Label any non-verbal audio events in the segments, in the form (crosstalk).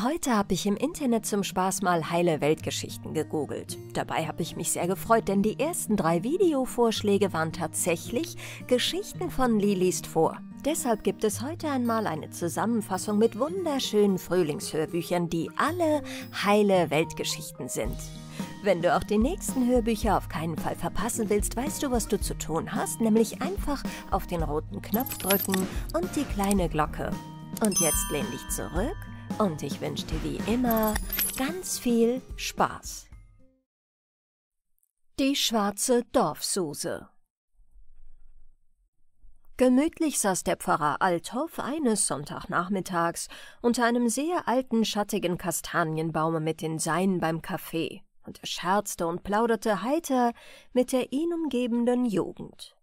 Heute habe ich im Internet zum Spaß mal heile Weltgeschichten gegoogelt. Dabei habe ich mich sehr gefreut, denn die ersten drei Videovorschläge waren tatsächlich Geschichten von Lilist vor. Deshalb gibt es heute einmal eine Zusammenfassung mit wunderschönen Frühlingshörbüchern, die alle heile Weltgeschichten sind. Wenn du auch die nächsten Hörbücher auf keinen Fall verpassen willst, weißt du, was du zu tun hast, nämlich einfach auf den roten Knopf drücken und die kleine Glocke. Und jetzt lehn dich zurück und ich wünsche dir wie immer ganz viel Spaß. Die schwarze Dorfsuse Gemütlich saß der Pfarrer Althoff eines Sonntagnachmittags unter einem sehr alten, schattigen Kastanienbaume mit den Seinen beim Kaffee und er scherzte und plauderte heiter mit der ihn umgebenden Jugend.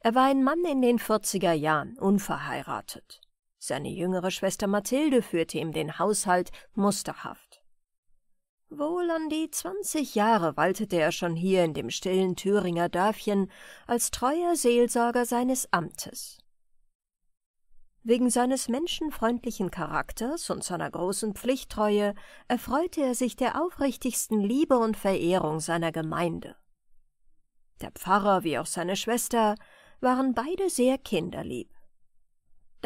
Er war ein Mann in den vierziger Jahren, unverheiratet. Seine jüngere Schwester Mathilde führte ihm den Haushalt musterhaft. Wohl an die zwanzig Jahre waltete er schon hier in dem stillen Thüringer Dörfchen als treuer Seelsorger seines Amtes. Wegen seines menschenfreundlichen Charakters und seiner großen Pflichttreue erfreute er sich der aufrichtigsten Liebe und Verehrung seiner Gemeinde. Der Pfarrer wie auch seine Schwester waren beide sehr kinderlieb.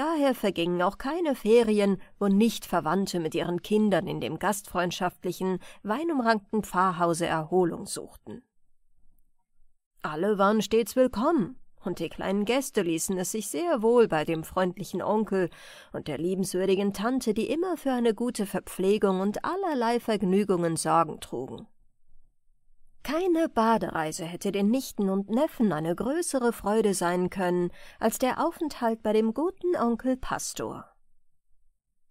Daher vergingen auch keine Ferien, wo nicht Verwandte mit ihren Kindern in dem gastfreundschaftlichen, weinumrankten Pfarrhause Erholung suchten. Alle waren stets willkommen, und die kleinen Gäste ließen es sich sehr wohl bei dem freundlichen Onkel und der liebenswürdigen Tante, die immer für eine gute Verpflegung und allerlei Vergnügungen Sorgen trugen. Keine Badereise hätte den Nichten und Neffen eine größere Freude sein können als der Aufenthalt bei dem guten Onkel Pastor.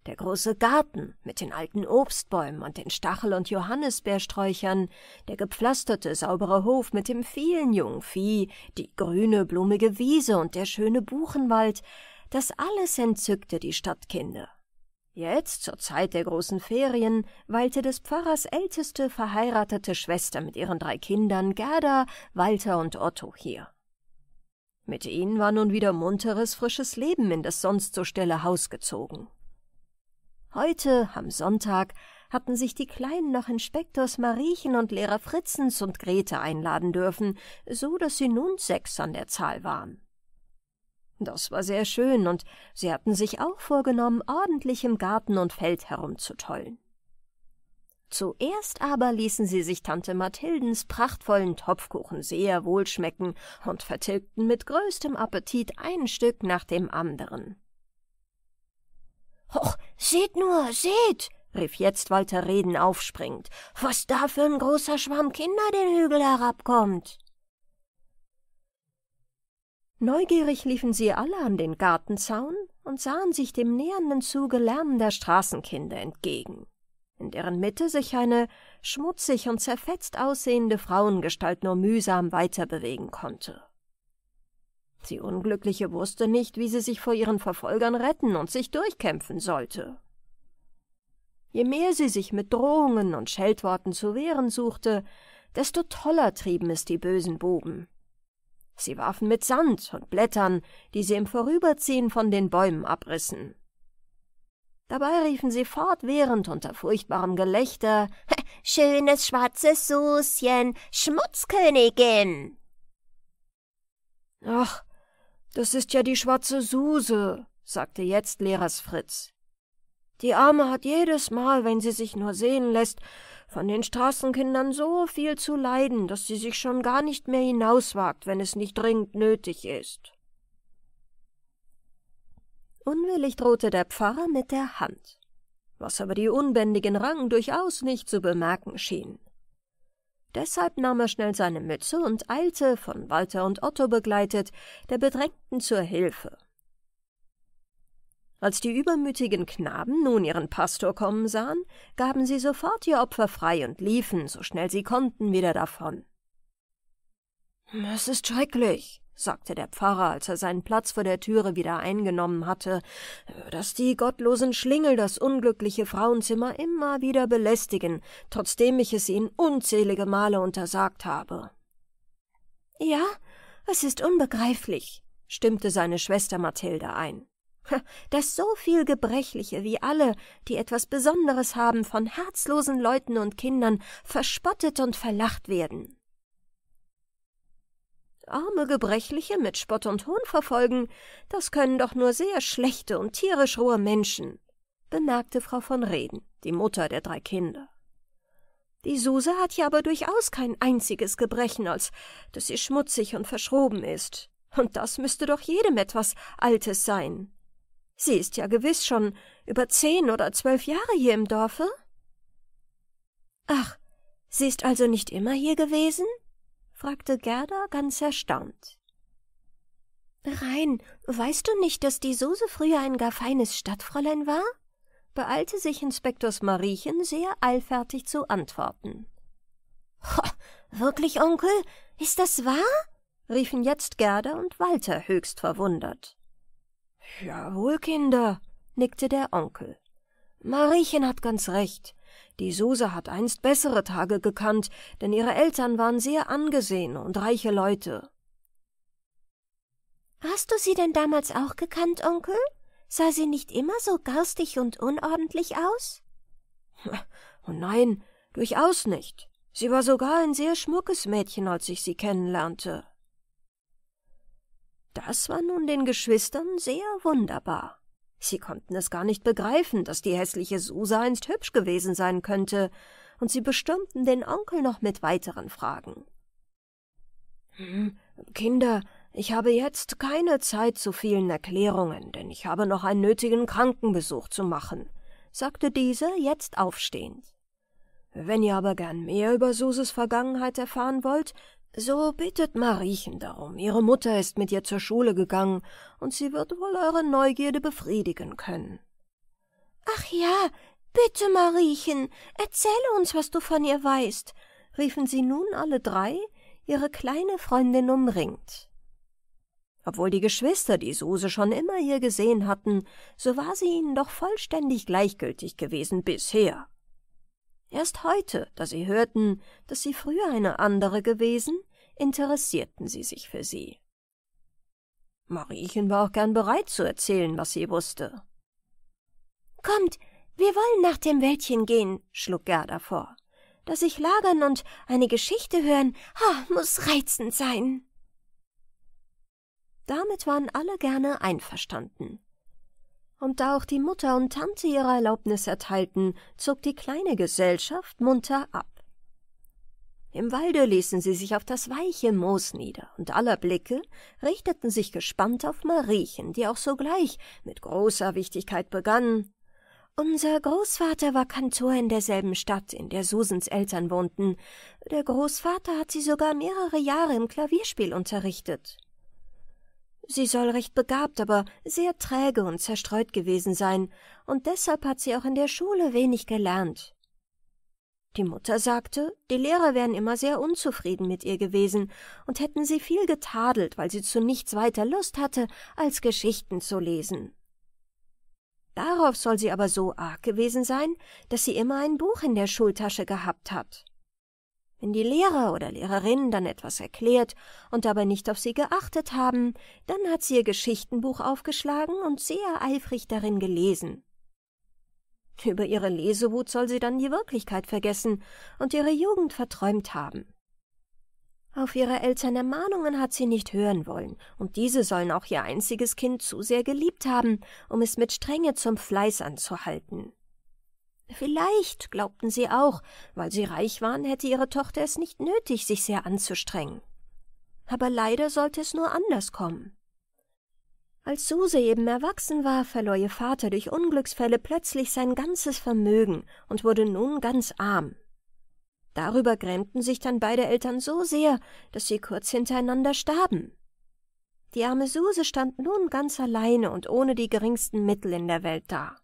Der große Garten mit den alten Obstbäumen und den Stachel- und Johannisbeersträuchern, der gepflasterte, saubere Hof mit dem vielen jungen Vieh, die grüne, blumige Wiese und der schöne Buchenwald, das alles entzückte die Stadtkinder. Jetzt, zur Zeit der großen Ferien, weilte des Pfarrers älteste verheiratete Schwester mit ihren drei Kindern Gerda, Walter und Otto hier. Mit ihnen war nun wieder munteres, frisches Leben in das sonst so stille Haus gezogen. Heute, am Sonntag, hatten sich die Kleinen noch Inspektors Mariechen und Lehrer Fritzens und Grete einladen dürfen, so dass sie nun sechs an der Zahl waren. Das war sehr schön, und sie hatten sich auch vorgenommen, ordentlich im Garten und Feld herumzutollen. Zuerst aber ließen sie sich Tante Mathildens prachtvollen Topfkuchen sehr wohl schmecken und vertilgten mit größtem Appetit ein Stück nach dem anderen. »Och, seht nur, seht!« rief jetzt Walter Reden aufspringend. »Was da für ein großer Schwamm Kinder den Hügel herabkommt!« Neugierig liefen sie alle an den Gartenzaun und sahen sich dem nähernden Zuge lärmender Straßenkinder entgegen, in deren Mitte sich eine schmutzig und zerfetzt aussehende Frauengestalt nur mühsam weiterbewegen konnte. Die Unglückliche wusste nicht, wie sie sich vor ihren Verfolgern retten und sich durchkämpfen sollte. Je mehr sie sich mit Drohungen und Scheltworten zu wehren suchte, desto toller trieben es die bösen Buben, Sie warfen mit Sand und Blättern, die sie im Vorüberziehen von den Bäumen abrissen. Dabei riefen sie fortwährend unter furchtbarem Gelächter Schönes schwarzes Suschen, Schmutzkönigin. Ach, das ist ja die schwarze Suse, sagte jetzt Lehrers Fritz. Die Arme hat jedes Mal, wenn sie sich nur sehen lässt, von den Straßenkindern so viel zu leiden, dass sie sich schon gar nicht mehr hinauswagt, wenn es nicht dringend nötig ist. Unwillig drohte der Pfarrer mit der Hand, was aber die unbändigen Rangen durchaus nicht zu bemerken schien. Deshalb nahm er schnell seine Mütze und eilte, von Walter und Otto begleitet, der Bedrängten zur Hilfe. Als die übermütigen Knaben nun ihren Pastor kommen sahen, gaben sie sofort ihr Opfer frei und liefen, so schnell sie konnten, wieder davon. Es ist schrecklich, sagte der Pfarrer, als er seinen Platz vor der Türe wieder eingenommen hatte, dass die gottlosen Schlingel das unglückliche Frauenzimmer immer wieder belästigen, trotzdem ich es ihnen unzählige Male untersagt habe. Ja, es ist unbegreiflich, stimmte seine Schwester Mathilde ein. (laughs) dass so viel Gebrechliche wie alle, die etwas Besonderes haben, von herzlosen Leuten und Kindern verspottet und verlacht werden. Arme Gebrechliche mit Spott und Hohn verfolgen, das können doch nur sehr schlechte und tierisch rohe Menschen, bemerkte Frau von Reden, die Mutter der drei Kinder. Die Suse hat ja aber durchaus kein einziges Gebrechen, als dass sie schmutzig und verschroben ist. Und das müsste doch jedem etwas Altes sein. Sie ist ja gewiss schon über zehn oder zwölf Jahre hier im Dorfe. Ach, sie ist also nicht immer hier gewesen? fragte Gerda ganz erstaunt. Rein, weißt du nicht, dass die Suse früher ein gar feines Stadtfräulein war? beeilte sich Inspektors Mariechen sehr eilfertig zu antworten. Ho, wirklich, Onkel? Ist das wahr? riefen jetzt Gerda und Walter höchst verwundert. Jawohl, Kinder, nickte der Onkel. Mariechen hat ganz recht. Die Suse hat einst bessere Tage gekannt, denn ihre Eltern waren sehr angesehen und reiche Leute. Hast du sie denn damals auch gekannt, Onkel? Sah sie nicht immer so garstig und unordentlich aus? (laughs) Oh nein, durchaus nicht. Sie war sogar ein sehr schmuckes Mädchen, als ich sie kennenlernte. Das war nun den Geschwistern sehr wunderbar. Sie konnten es gar nicht begreifen, dass die hässliche Susa einst hübsch gewesen sein könnte, und sie bestürmten den Onkel noch mit weiteren Fragen. Hm, Kinder, ich habe jetzt keine Zeit zu vielen Erklärungen, denn ich habe noch einen nötigen Krankenbesuch zu machen, sagte dieser jetzt aufstehend. Wenn ihr aber gern mehr über Suses Vergangenheit erfahren wollt, so bittet Mariechen darum. Ihre Mutter ist mit ihr zur Schule gegangen, und sie wird wohl eure Neugierde befriedigen können. Ach ja, bitte, Mariechen, erzähle uns, was du von ihr weißt, riefen sie nun alle drei, ihre kleine Freundin umringt. Obwohl die Geschwister die Suse schon immer hier gesehen hatten, so war sie ihnen doch vollständig gleichgültig gewesen bisher. Erst heute, da sie hörten, dass sie früher eine andere gewesen, interessierten sie sich für sie. Mariechen war auch gern bereit zu erzählen, was sie wusste. »Kommt, wir wollen nach dem Wäldchen gehen«, schlug Gerda vor. »Dass ich lagern und eine Geschichte hören, oh, muss reizend sein.« damit waren alle gerne einverstanden. Und da auch die Mutter und Tante ihre Erlaubnis erteilten, zog die kleine Gesellschaft munter ab. Im Walde ließen sie sich auf das weiche Moos nieder, und aller Blicke richteten sich gespannt auf Mariechen, die auch sogleich mit großer Wichtigkeit begann. Unser Großvater war Kantor in derselben Stadt, in der Susens Eltern wohnten. Der Großvater hat sie sogar mehrere Jahre im Klavierspiel unterrichtet. Sie soll recht begabt, aber sehr träge und zerstreut gewesen sein, und deshalb hat sie auch in der Schule wenig gelernt. Die Mutter sagte, die Lehrer wären immer sehr unzufrieden mit ihr gewesen und hätten sie viel getadelt, weil sie zu nichts weiter Lust hatte, als Geschichten zu lesen. Darauf soll sie aber so arg gewesen sein, dass sie immer ein Buch in der Schultasche gehabt hat. Wenn die Lehrer oder Lehrerin dann etwas erklärt und dabei nicht auf sie geachtet haben, dann hat sie ihr Geschichtenbuch aufgeschlagen und sehr eifrig darin gelesen. Über ihre Lesewut soll sie dann die Wirklichkeit vergessen und ihre Jugend verträumt haben. Auf ihre Eltern Ermahnungen hat sie nicht hören wollen, und diese sollen auch ihr einziges Kind zu sehr geliebt haben, um es mit Strenge zum Fleiß anzuhalten. Vielleicht glaubten sie auch, weil sie reich waren, hätte ihre Tochter es nicht nötig, sich sehr anzustrengen. Aber leider sollte es nur anders kommen. Als Suse eben erwachsen war, verlor ihr Vater durch Unglücksfälle plötzlich sein ganzes Vermögen und wurde nun ganz arm. Darüber grämten sich dann beide Eltern so sehr, dass sie kurz hintereinander starben. Die arme Suse stand nun ganz alleine und ohne die geringsten Mittel in der Welt da.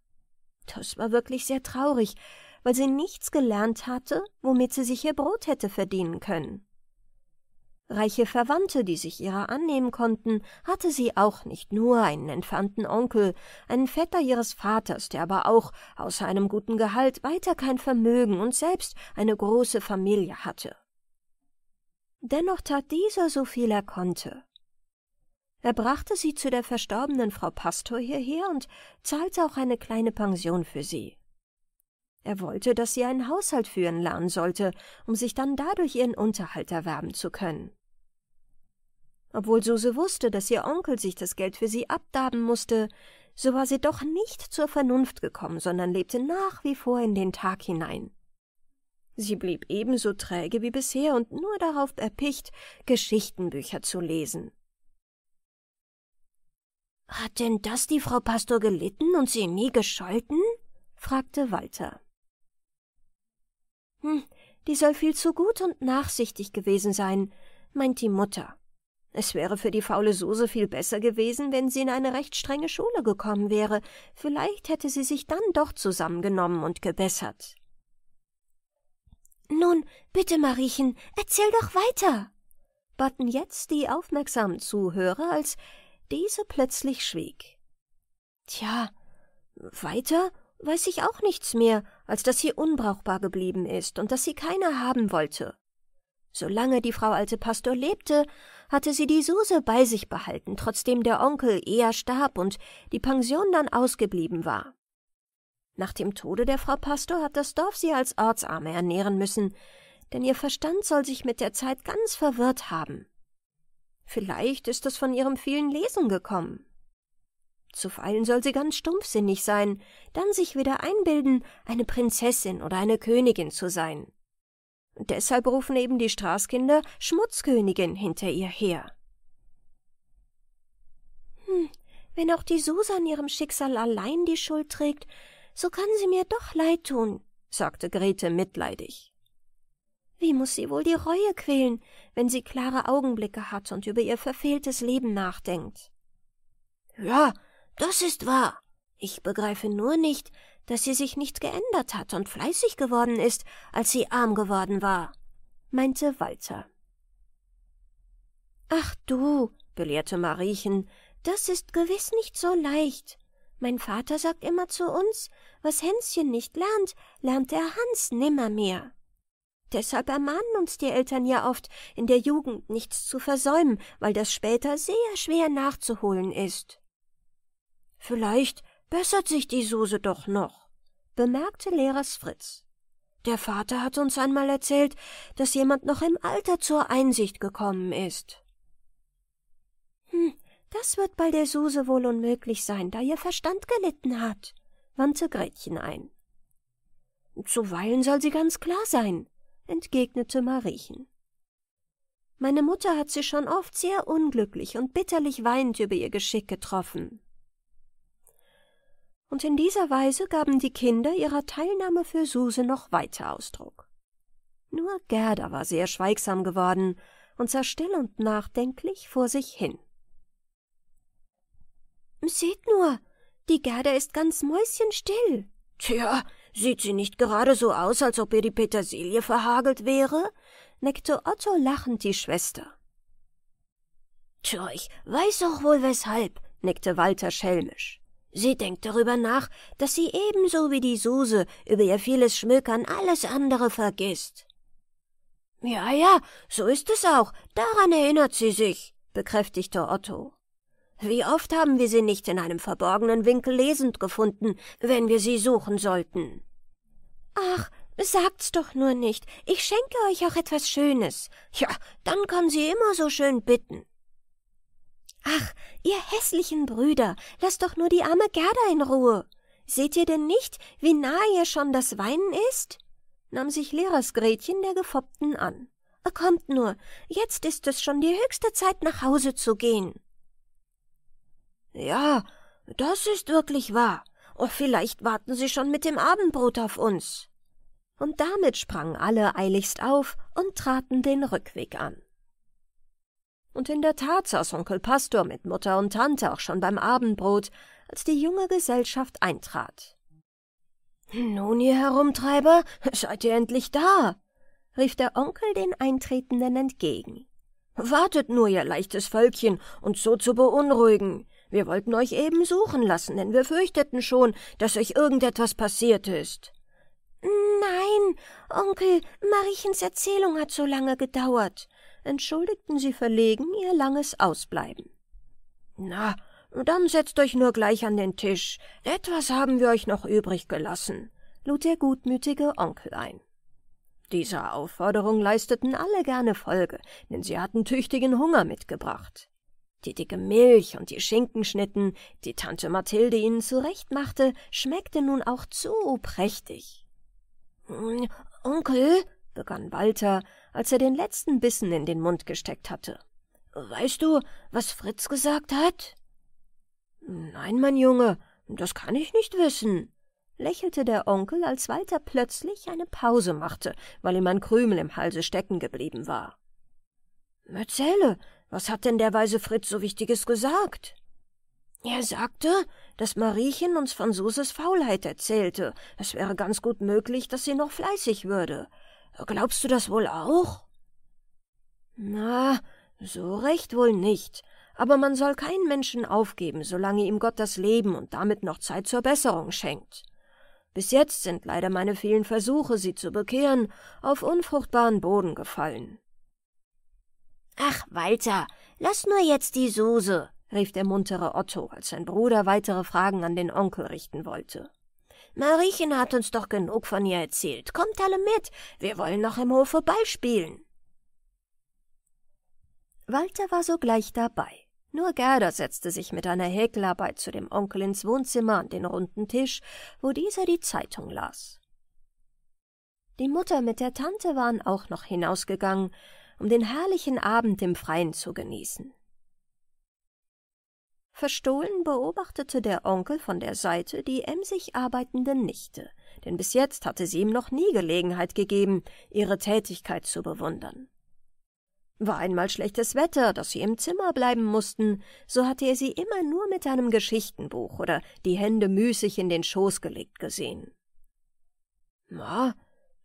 Das war wirklich sehr traurig, weil sie nichts gelernt hatte, womit sie sich ihr Brot hätte verdienen können. Reiche Verwandte, die sich ihrer annehmen konnten, hatte sie auch nicht nur einen entfernten Onkel, einen Vetter ihres Vaters, der aber auch, außer einem guten Gehalt, weiter kein Vermögen und selbst eine große Familie hatte. Dennoch tat dieser so viel er konnte, er brachte sie zu der verstorbenen Frau Pastor hierher und zahlte auch eine kleine Pension für sie. Er wollte, dass sie einen Haushalt führen lernen sollte, um sich dann dadurch ihren Unterhalt erwerben zu können. Obwohl Suse wusste, dass ihr Onkel sich das Geld für sie abdaben musste, so war sie doch nicht zur Vernunft gekommen, sondern lebte nach wie vor in den Tag hinein. Sie blieb ebenso träge wie bisher und nur darauf erpicht, Geschichtenbücher zu lesen. Hat denn das die Frau Pastor gelitten und sie nie gescholten? fragte Walter. Hm, die soll viel zu gut und nachsichtig gewesen sein, meint die Mutter. Es wäre für die faule Suse viel besser gewesen, wenn sie in eine recht strenge Schule gekommen wäre. Vielleicht hätte sie sich dann doch zusammengenommen und gebessert. Nun, bitte, Mariechen, erzähl doch weiter, baten jetzt die aufmerksamen Zuhörer, als diese plötzlich schwieg. Tja, weiter weiß ich auch nichts mehr, als dass sie unbrauchbar geblieben ist und dass sie keiner haben wollte. Solange die Frau alte Pastor lebte, hatte sie die Suse bei sich behalten, trotzdem der Onkel eher starb und die Pension dann ausgeblieben war. Nach dem Tode der Frau Pastor hat das Dorf sie als Ortsarme ernähren müssen, denn ihr Verstand soll sich mit der Zeit ganz verwirrt haben. Vielleicht ist es von ihrem vielen Lesen gekommen. Zuweilen soll sie ganz stumpfsinnig sein, dann sich wieder einbilden, eine Prinzessin oder eine Königin zu sein. deshalb rufen eben die Straßkinder Schmutzkönigin hinter ihr her. Hm, wenn auch die Susan ihrem Schicksal allein die Schuld trägt, so kann sie mir doch leid tun, sagte Grete mitleidig. Wie muß sie wohl die Reue quälen, wenn sie klare Augenblicke hat und über ihr verfehltes Leben nachdenkt? Ja, das ist wahr. Ich begreife nur nicht, dass sie sich nicht geändert hat und fleißig geworden ist, als sie arm geworden war, meinte Walter. Ach du, belehrte Mariechen, das ist gewiß nicht so leicht. Mein Vater sagt immer zu uns, was Hänschen nicht lernt, lernt der Hans nimmermehr. Deshalb ermahnen uns die Eltern ja oft, in der Jugend nichts zu versäumen, weil das später sehr schwer nachzuholen ist. Vielleicht bessert sich die Soße doch noch, bemerkte Lehrers Fritz. Der Vater hat uns einmal erzählt, dass jemand noch im Alter zur Einsicht gekommen ist. Hm, das wird bei der Suse wohl unmöglich sein, da ihr Verstand gelitten hat, wandte Gretchen ein. Zuweilen soll sie ganz klar sein, entgegnete Mariechen. Meine Mutter hat sie schon oft sehr unglücklich und bitterlich weinend über ihr Geschick getroffen. Und in dieser Weise gaben die Kinder ihrer Teilnahme für Suse noch weiter Ausdruck. Nur Gerda war sehr schweigsam geworden und sah still und nachdenklich vor sich hin. Seht nur, die Gerda ist ganz mäuschenstill, Tja, sieht sie nicht gerade so aus, als ob ihr die Petersilie verhagelt wäre? neckte Otto lachend die Schwester. Tja, ich weiß auch wohl weshalb, neckte Walter schelmisch. Sie denkt darüber nach, dass sie ebenso wie die Suse über ihr vieles Schmökern alles andere vergisst. Ja, ja, so ist es auch, daran erinnert sie sich, bekräftigte Otto. Wie oft haben wir sie nicht in einem verborgenen Winkel lesend gefunden, wenn wir sie suchen sollten? Ach, sagt's doch nur nicht. Ich schenke euch auch etwas Schönes. Ja, dann kommen sie immer so schön bitten. Ach, ihr hässlichen Brüder, lasst doch nur die arme Gerda in Ruhe. Seht ihr denn nicht, wie nahe ihr schon das Weinen ist? nahm sich Lehrers Gretchen der Gefoppten an. Kommt nur, jetzt ist es schon die höchste Zeit, nach Hause zu gehen. Ja, das ist wirklich wahr. Oh, vielleicht warten sie schon mit dem Abendbrot auf uns. Und damit sprangen alle eiligst auf und traten den Rückweg an. Und in der Tat saß Onkel Pastor mit Mutter und Tante auch schon beim Abendbrot, als die junge Gesellschaft eintrat. Nun, ihr Herumtreiber, seid ihr endlich da? rief der Onkel den Eintretenden entgegen. Wartet nur, ihr leichtes Völkchen, uns so zu beunruhigen. Wir wollten euch eben suchen lassen, denn wir fürchteten schon, dass euch irgendetwas passiert ist. Nein, Onkel, Marichens Erzählung hat so lange gedauert, entschuldigten sie verlegen ihr langes Ausbleiben. Na, dann setzt euch nur gleich an den Tisch. Etwas haben wir euch noch übrig gelassen, lud der gutmütige Onkel ein. Dieser Aufforderung leisteten alle gerne Folge, denn sie hatten tüchtigen Hunger mitgebracht. Die dicke Milch und die Schinkenschnitten, die Tante Mathilde ihnen zurechtmachte, schmeckte nun auch zu prächtig. Hm, Onkel, begann Walter, als er den letzten Bissen in den Mund gesteckt hatte. Weißt du, was Fritz gesagt hat? Nein, mein Junge, das kann ich nicht wissen, lächelte der Onkel, als Walter plötzlich eine Pause machte, weil ihm ein Krümel im Halse stecken geblieben war. Erzähle, was hat denn der weise Fritz so Wichtiges gesagt? Er sagte, dass Mariechen uns von Franzoses Faulheit erzählte. Es wäre ganz gut möglich, dass sie noch fleißig würde. Glaubst du das wohl auch? Na, so recht wohl nicht. Aber man soll keinen Menschen aufgeben, solange ihm Gott das Leben und damit noch Zeit zur Besserung schenkt. Bis jetzt sind leider meine vielen Versuche, sie zu bekehren, auf unfruchtbaren Boden gefallen. Ach, Walter, lass nur jetzt die Soße, rief der muntere Otto, als sein Bruder weitere Fragen an den Onkel richten wollte. Mariechen hat uns doch genug von ihr erzählt. Kommt alle mit, wir wollen noch im Hofe Ball Walter war sogleich dabei. Nur Gerda setzte sich mit einer Häkelarbeit zu dem Onkel ins Wohnzimmer an den runden Tisch, wo dieser die Zeitung las. Die Mutter mit der Tante waren auch noch hinausgegangen, um den herrlichen Abend im Freien zu genießen. Verstohlen beobachtete der Onkel von der Seite die emsig arbeitende Nichte, denn bis jetzt hatte sie ihm noch nie Gelegenheit gegeben, ihre Tätigkeit zu bewundern. War einmal schlechtes Wetter, dass sie im Zimmer bleiben mussten, so hatte er sie immer nur mit einem Geschichtenbuch oder die Hände müßig in den Schoß gelegt gesehen. »Na,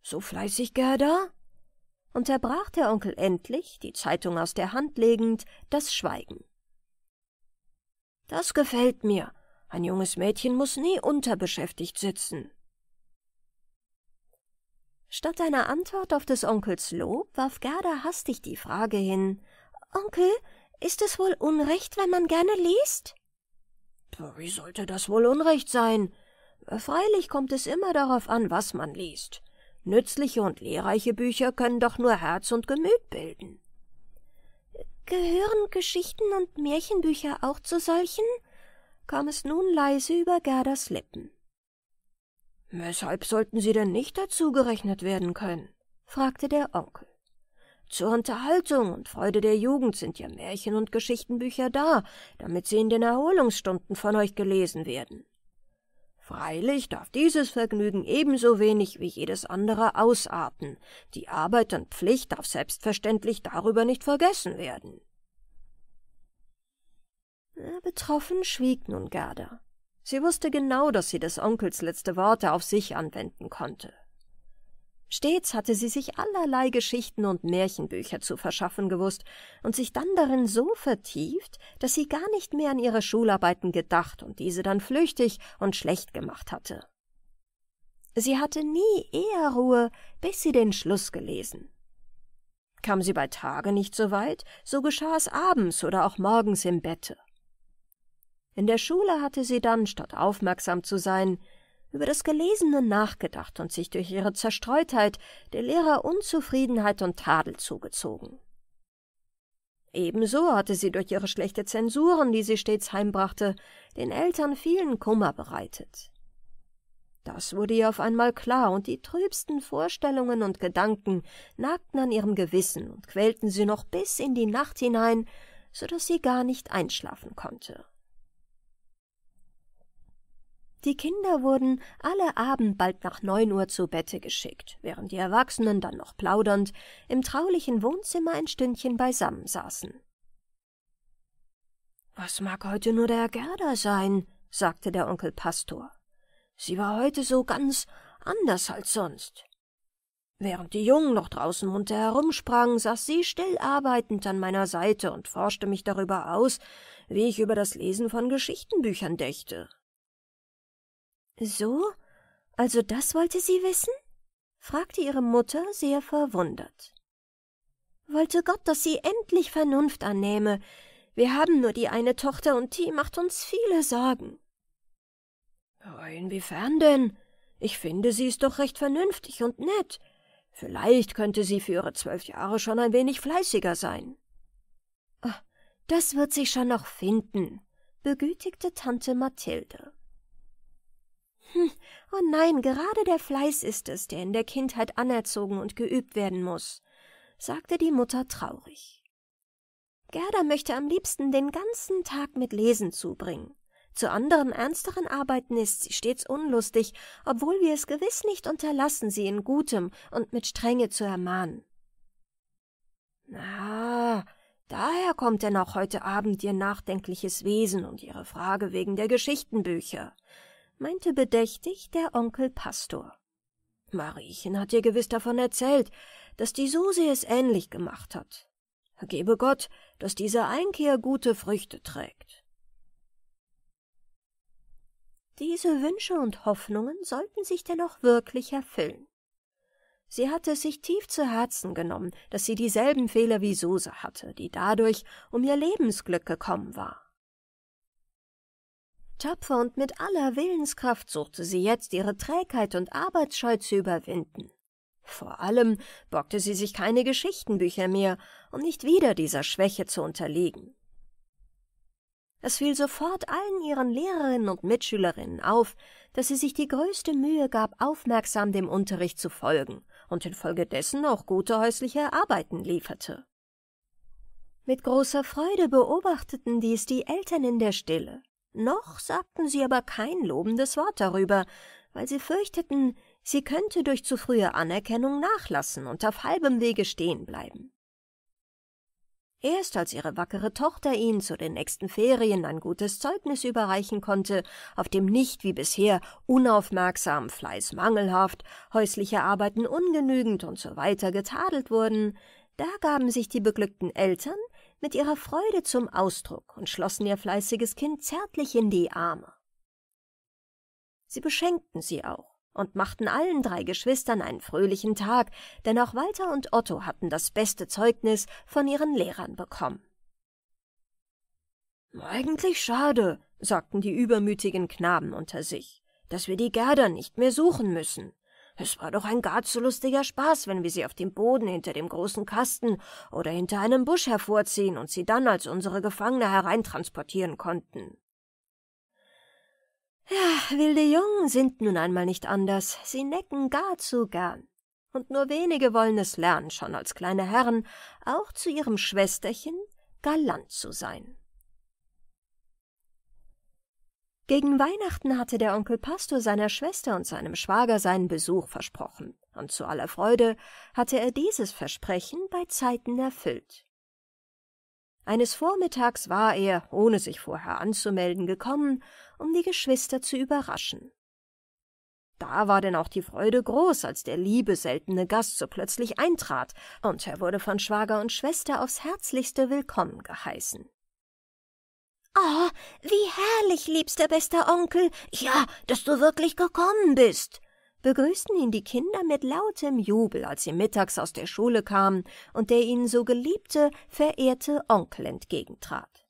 so fleißig, Gerda?« unterbrach der Onkel endlich, die Zeitung aus der Hand legend, das Schweigen. Das gefällt mir. Ein junges Mädchen muss nie unterbeschäftigt sitzen. Statt einer Antwort auf des Onkels Lob warf Gerda hastig die Frage hin Onkel, ist es wohl Unrecht, wenn man gerne liest? Wie sollte das wohl Unrecht sein? Freilich kommt es immer darauf an, was man liest. Nützliche und lehrreiche Bücher können doch nur Herz und Gemüt bilden. Gehören Geschichten und Märchenbücher auch zu solchen? kam es nun leise über Gerdas Lippen. Weshalb sollten sie denn nicht dazu gerechnet werden können? fragte der Onkel. Zur Unterhaltung und Freude der Jugend sind ja Märchen und Geschichtenbücher da, damit sie in den Erholungsstunden von euch gelesen werden. Freilich darf dieses Vergnügen ebenso wenig wie jedes andere ausarten. Die Arbeit und Pflicht darf selbstverständlich darüber nicht vergessen werden. Betroffen schwieg nun Gerda. Sie wusste genau, dass sie des Onkels letzte Worte auf sich anwenden konnte. Stets hatte sie sich allerlei Geschichten und Märchenbücher zu verschaffen gewusst und sich dann darin so vertieft, dass sie gar nicht mehr an ihre Schularbeiten gedacht und diese dann flüchtig und schlecht gemacht hatte. Sie hatte nie eher Ruhe, bis sie den Schluss gelesen. Kam sie bei Tage nicht so weit, so geschah es abends oder auch morgens im Bette. In der Schule hatte sie dann, statt aufmerksam zu sein, über das Gelesene nachgedacht und sich durch ihre Zerstreutheit der Lehrer Unzufriedenheit und Tadel zugezogen. Ebenso hatte sie durch ihre schlechte Zensuren, die sie stets heimbrachte, den Eltern vielen Kummer bereitet. Das wurde ihr auf einmal klar, und die trübsten Vorstellungen und Gedanken nagten an ihrem Gewissen und quälten sie noch bis in die Nacht hinein, so daß sie gar nicht einschlafen konnte. Die Kinder wurden alle Abend bald nach neun Uhr zu Bette geschickt, während die Erwachsenen dann noch plaudernd im traulichen Wohnzimmer ein Stündchen beisammen saßen. Was mag heute nur der Gerda sein, sagte der Onkel Pastor. Sie war heute so ganz anders als sonst. Während die Jungen noch draußen munter herumsprangen, saß sie still arbeitend an meiner Seite und forschte mich darüber aus, wie ich über das Lesen von Geschichtenbüchern dächte. So? Also das wollte sie wissen? fragte ihre Mutter sehr verwundert. Wollte Gott, dass sie endlich Vernunft annähme. Wir haben nur die eine Tochter und die macht uns viele Sorgen. Inwiefern denn? Ich finde, sie ist doch recht vernünftig und nett. Vielleicht könnte sie für ihre zwölf Jahre schon ein wenig fleißiger sein. Ach, das wird sie schon noch finden, begütigte Tante Mathilde. Hm, oh nein, gerade der Fleiß ist es, der in der Kindheit anerzogen und geübt werden muß, sagte die Mutter traurig. Gerda möchte am liebsten den ganzen Tag mit Lesen zubringen. Zu anderen ernsteren Arbeiten ist sie stets unlustig, obwohl wir es gewiss nicht unterlassen, sie in Gutem und mit Strenge zu ermahnen. Na, daher kommt denn auch heute Abend ihr nachdenkliches Wesen und ihre Frage wegen der Geschichtenbücher meinte bedächtig der Onkel Pastor. Mariechen hat dir gewiss davon erzählt, dass die Suse es ähnlich gemacht hat. Gebe Gott, dass diese Einkehr gute Früchte trägt. Diese Wünsche und Hoffnungen sollten sich dennoch wirklich erfüllen. Sie hatte es sich tief zu Herzen genommen, dass sie dieselben Fehler wie Suse hatte, die dadurch um ihr Lebensglück gekommen war. Tapfer und mit aller Willenskraft suchte sie jetzt, ihre Trägheit und Arbeitsscheu zu überwinden. Vor allem bockte sie sich keine Geschichtenbücher mehr, um nicht wieder dieser Schwäche zu unterliegen. Es fiel sofort allen ihren Lehrerinnen und Mitschülerinnen auf, dass sie sich die größte Mühe gab, aufmerksam dem Unterricht zu folgen und infolgedessen auch gute häusliche Arbeiten lieferte. Mit großer Freude beobachteten dies die Eltern in der Stille, noch sagten sie aber kein lobendes Wort darüber, weil sie fürchteten, sie könnte durch zu frühe Anerkennung nachlassen und auf halbem Wege stehen bleiben. Erst als ihre wackere Tochter ihnen zu den nächsten Ferien ein gutes Zeugnis überreichen konnte, auf dem nicht wie bisher unaufmerksam, Fleiß mangelhaft, häusliche Arbeiten ungenügend und so weiter getadelt wurden, da gaben sich die beglückten Eltern mit ihrer Freude zum Ausdruck und schlossen ihr fleißiges Kind zärtlich in die Arme. Sie beschenkten sie auch und machten allen drei Geschwistern einen fröhlichen Tag, denn auch Walter und Otto hatten das beste Zeugnis von ihren Lehrern bekommen. Eigentlich schade, sagten die übermütigen Knaben unter sich, dass wir die Gerda nicht mehr suchen müssen. Es war doch ein gar zu lustiger Spaß, wenn wir sie auf dem Boden hinter dem großen Kasten oder hinter einem Busch hervorziehen und sie dann als unsere Gefangene hereintransportieren konnten. Ja, wilde Jungen sind nun einmal nicht anders, sie necken gar zu gern. Und nur wenige wollen es lernen, schon als kleine Herren, auch zu ihrem Schwesterchen galant zu sein. Gegen Weihnachten hatte der Onkel Pastor seiner Schwester und seinem Schwager seinen Besuch versprochen, und zu aller Freude hatte er dieses Versprechen bei Zeiten erfüllt. Eines Vormittags war er, ohne sich vorher anzumelden, gekommen, um die Geschwister zu überraschen. Da war denn auch die Freude groß, als der liebe, seltene Gast so plötzlich eintrat, und er wurde von Schwager und Schwester aufs herzlichste willkommen geheißen. Oh, wie herrlich, liebster bester Onkel. Ja, dass du wirklich gekommen bist. Begrüßten ihn die Kinder mit lautem Jubel, als sie mittags aus der Schule kamen und der ihnen so geliebte, verehrte Onkel entgegentrat.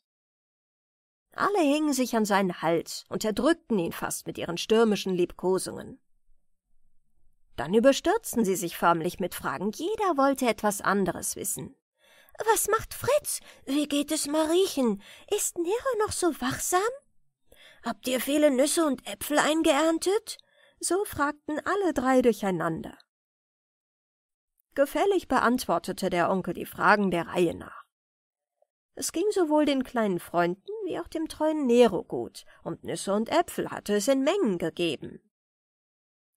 Alle hingen sich an seinen Hals und erdrückten ihn fast mit ihren stürmischen Liebkosungen. Dann überstürzten sie sich förmlich mit Fragen, jeder wollte etwas anderes wissen. Was macht Fritz? Wie geht es Mariechen? Ist Nero noch so wachsam? Habt ihr viele Nüsse und Äpfel eingeerntet? So fragten alle drei durcheinander. Gefällig beantwortete der Onkel die Fragen der Reihe nach. Es ging sowohl den kleinen Freunden wie auch dem treuen Nero gut, und Nüsse und Äpfel hatte es in Mengen gegeben.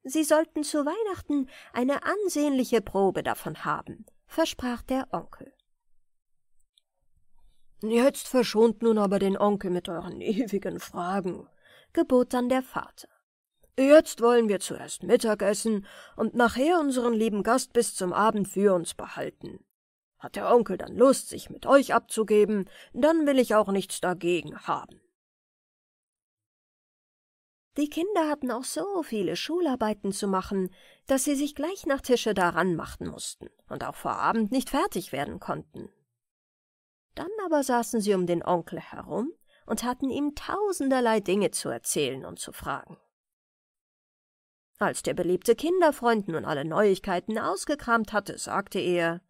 Sie sollten zu Weihnachten eine ansehnliche Probe davon haben, versprach der Onkel. Jetzt verschont nun aber den Onkel mit euren (laughs) ewigen Fragen, gebot dann der Vater. Jetzt wollen wir zuerst Mittag essen und nachher unseren lieben Gast bis zum Abend für uns behalten. Hat der Onkel dann Lust, sich mit euch abzugeben, dann will ich auch nichts dagegen haben. Die Kinder hatten auch so viele Schularbeiten zu machen, dass sie sich gleich nach Tische daran machen mussten und auch vor Abend nicht fertig werden konnten. Dann aber saßen sie um den Onkel herum und hatten ihm tausenderlei Dinge zu erzählen und zu fragen. Als der beliebte Kinderfreund nun alle Neuigkeiten ausgekramt hatte, sagte er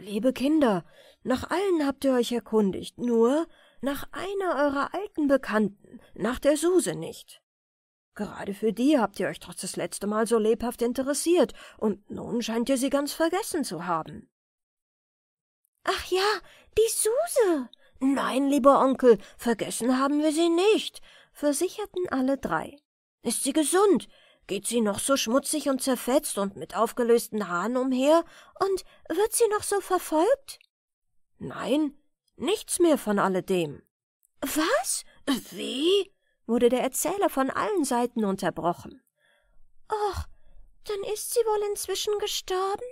Liebe Kinder, nach allen habt ihr euch erkundigt, nur nach einer eurer alten Bekannten, nach der Suse nicht. Gerade für die habt ihr euch trotz das letzte Mal so lebhaft interessiert, und nun scheint ihr sie ganz vergessen zu haben. Ach ja, die Suse. Nein, lieber Onkel, vergessen haben wir sie nicht, versicherten alle drei. Ist sie gesund? Geht sie noch so schmutzig und zerfetzt und mit aufgelösten Haaren umher? Und wird sie noch so verfolgt? Nein, nichts mehr von alledem. Was? Wie? wurde der Erzähler von allen Seiten unterbrochen. Ach, dann ist sie wohl inzwischen gestorben?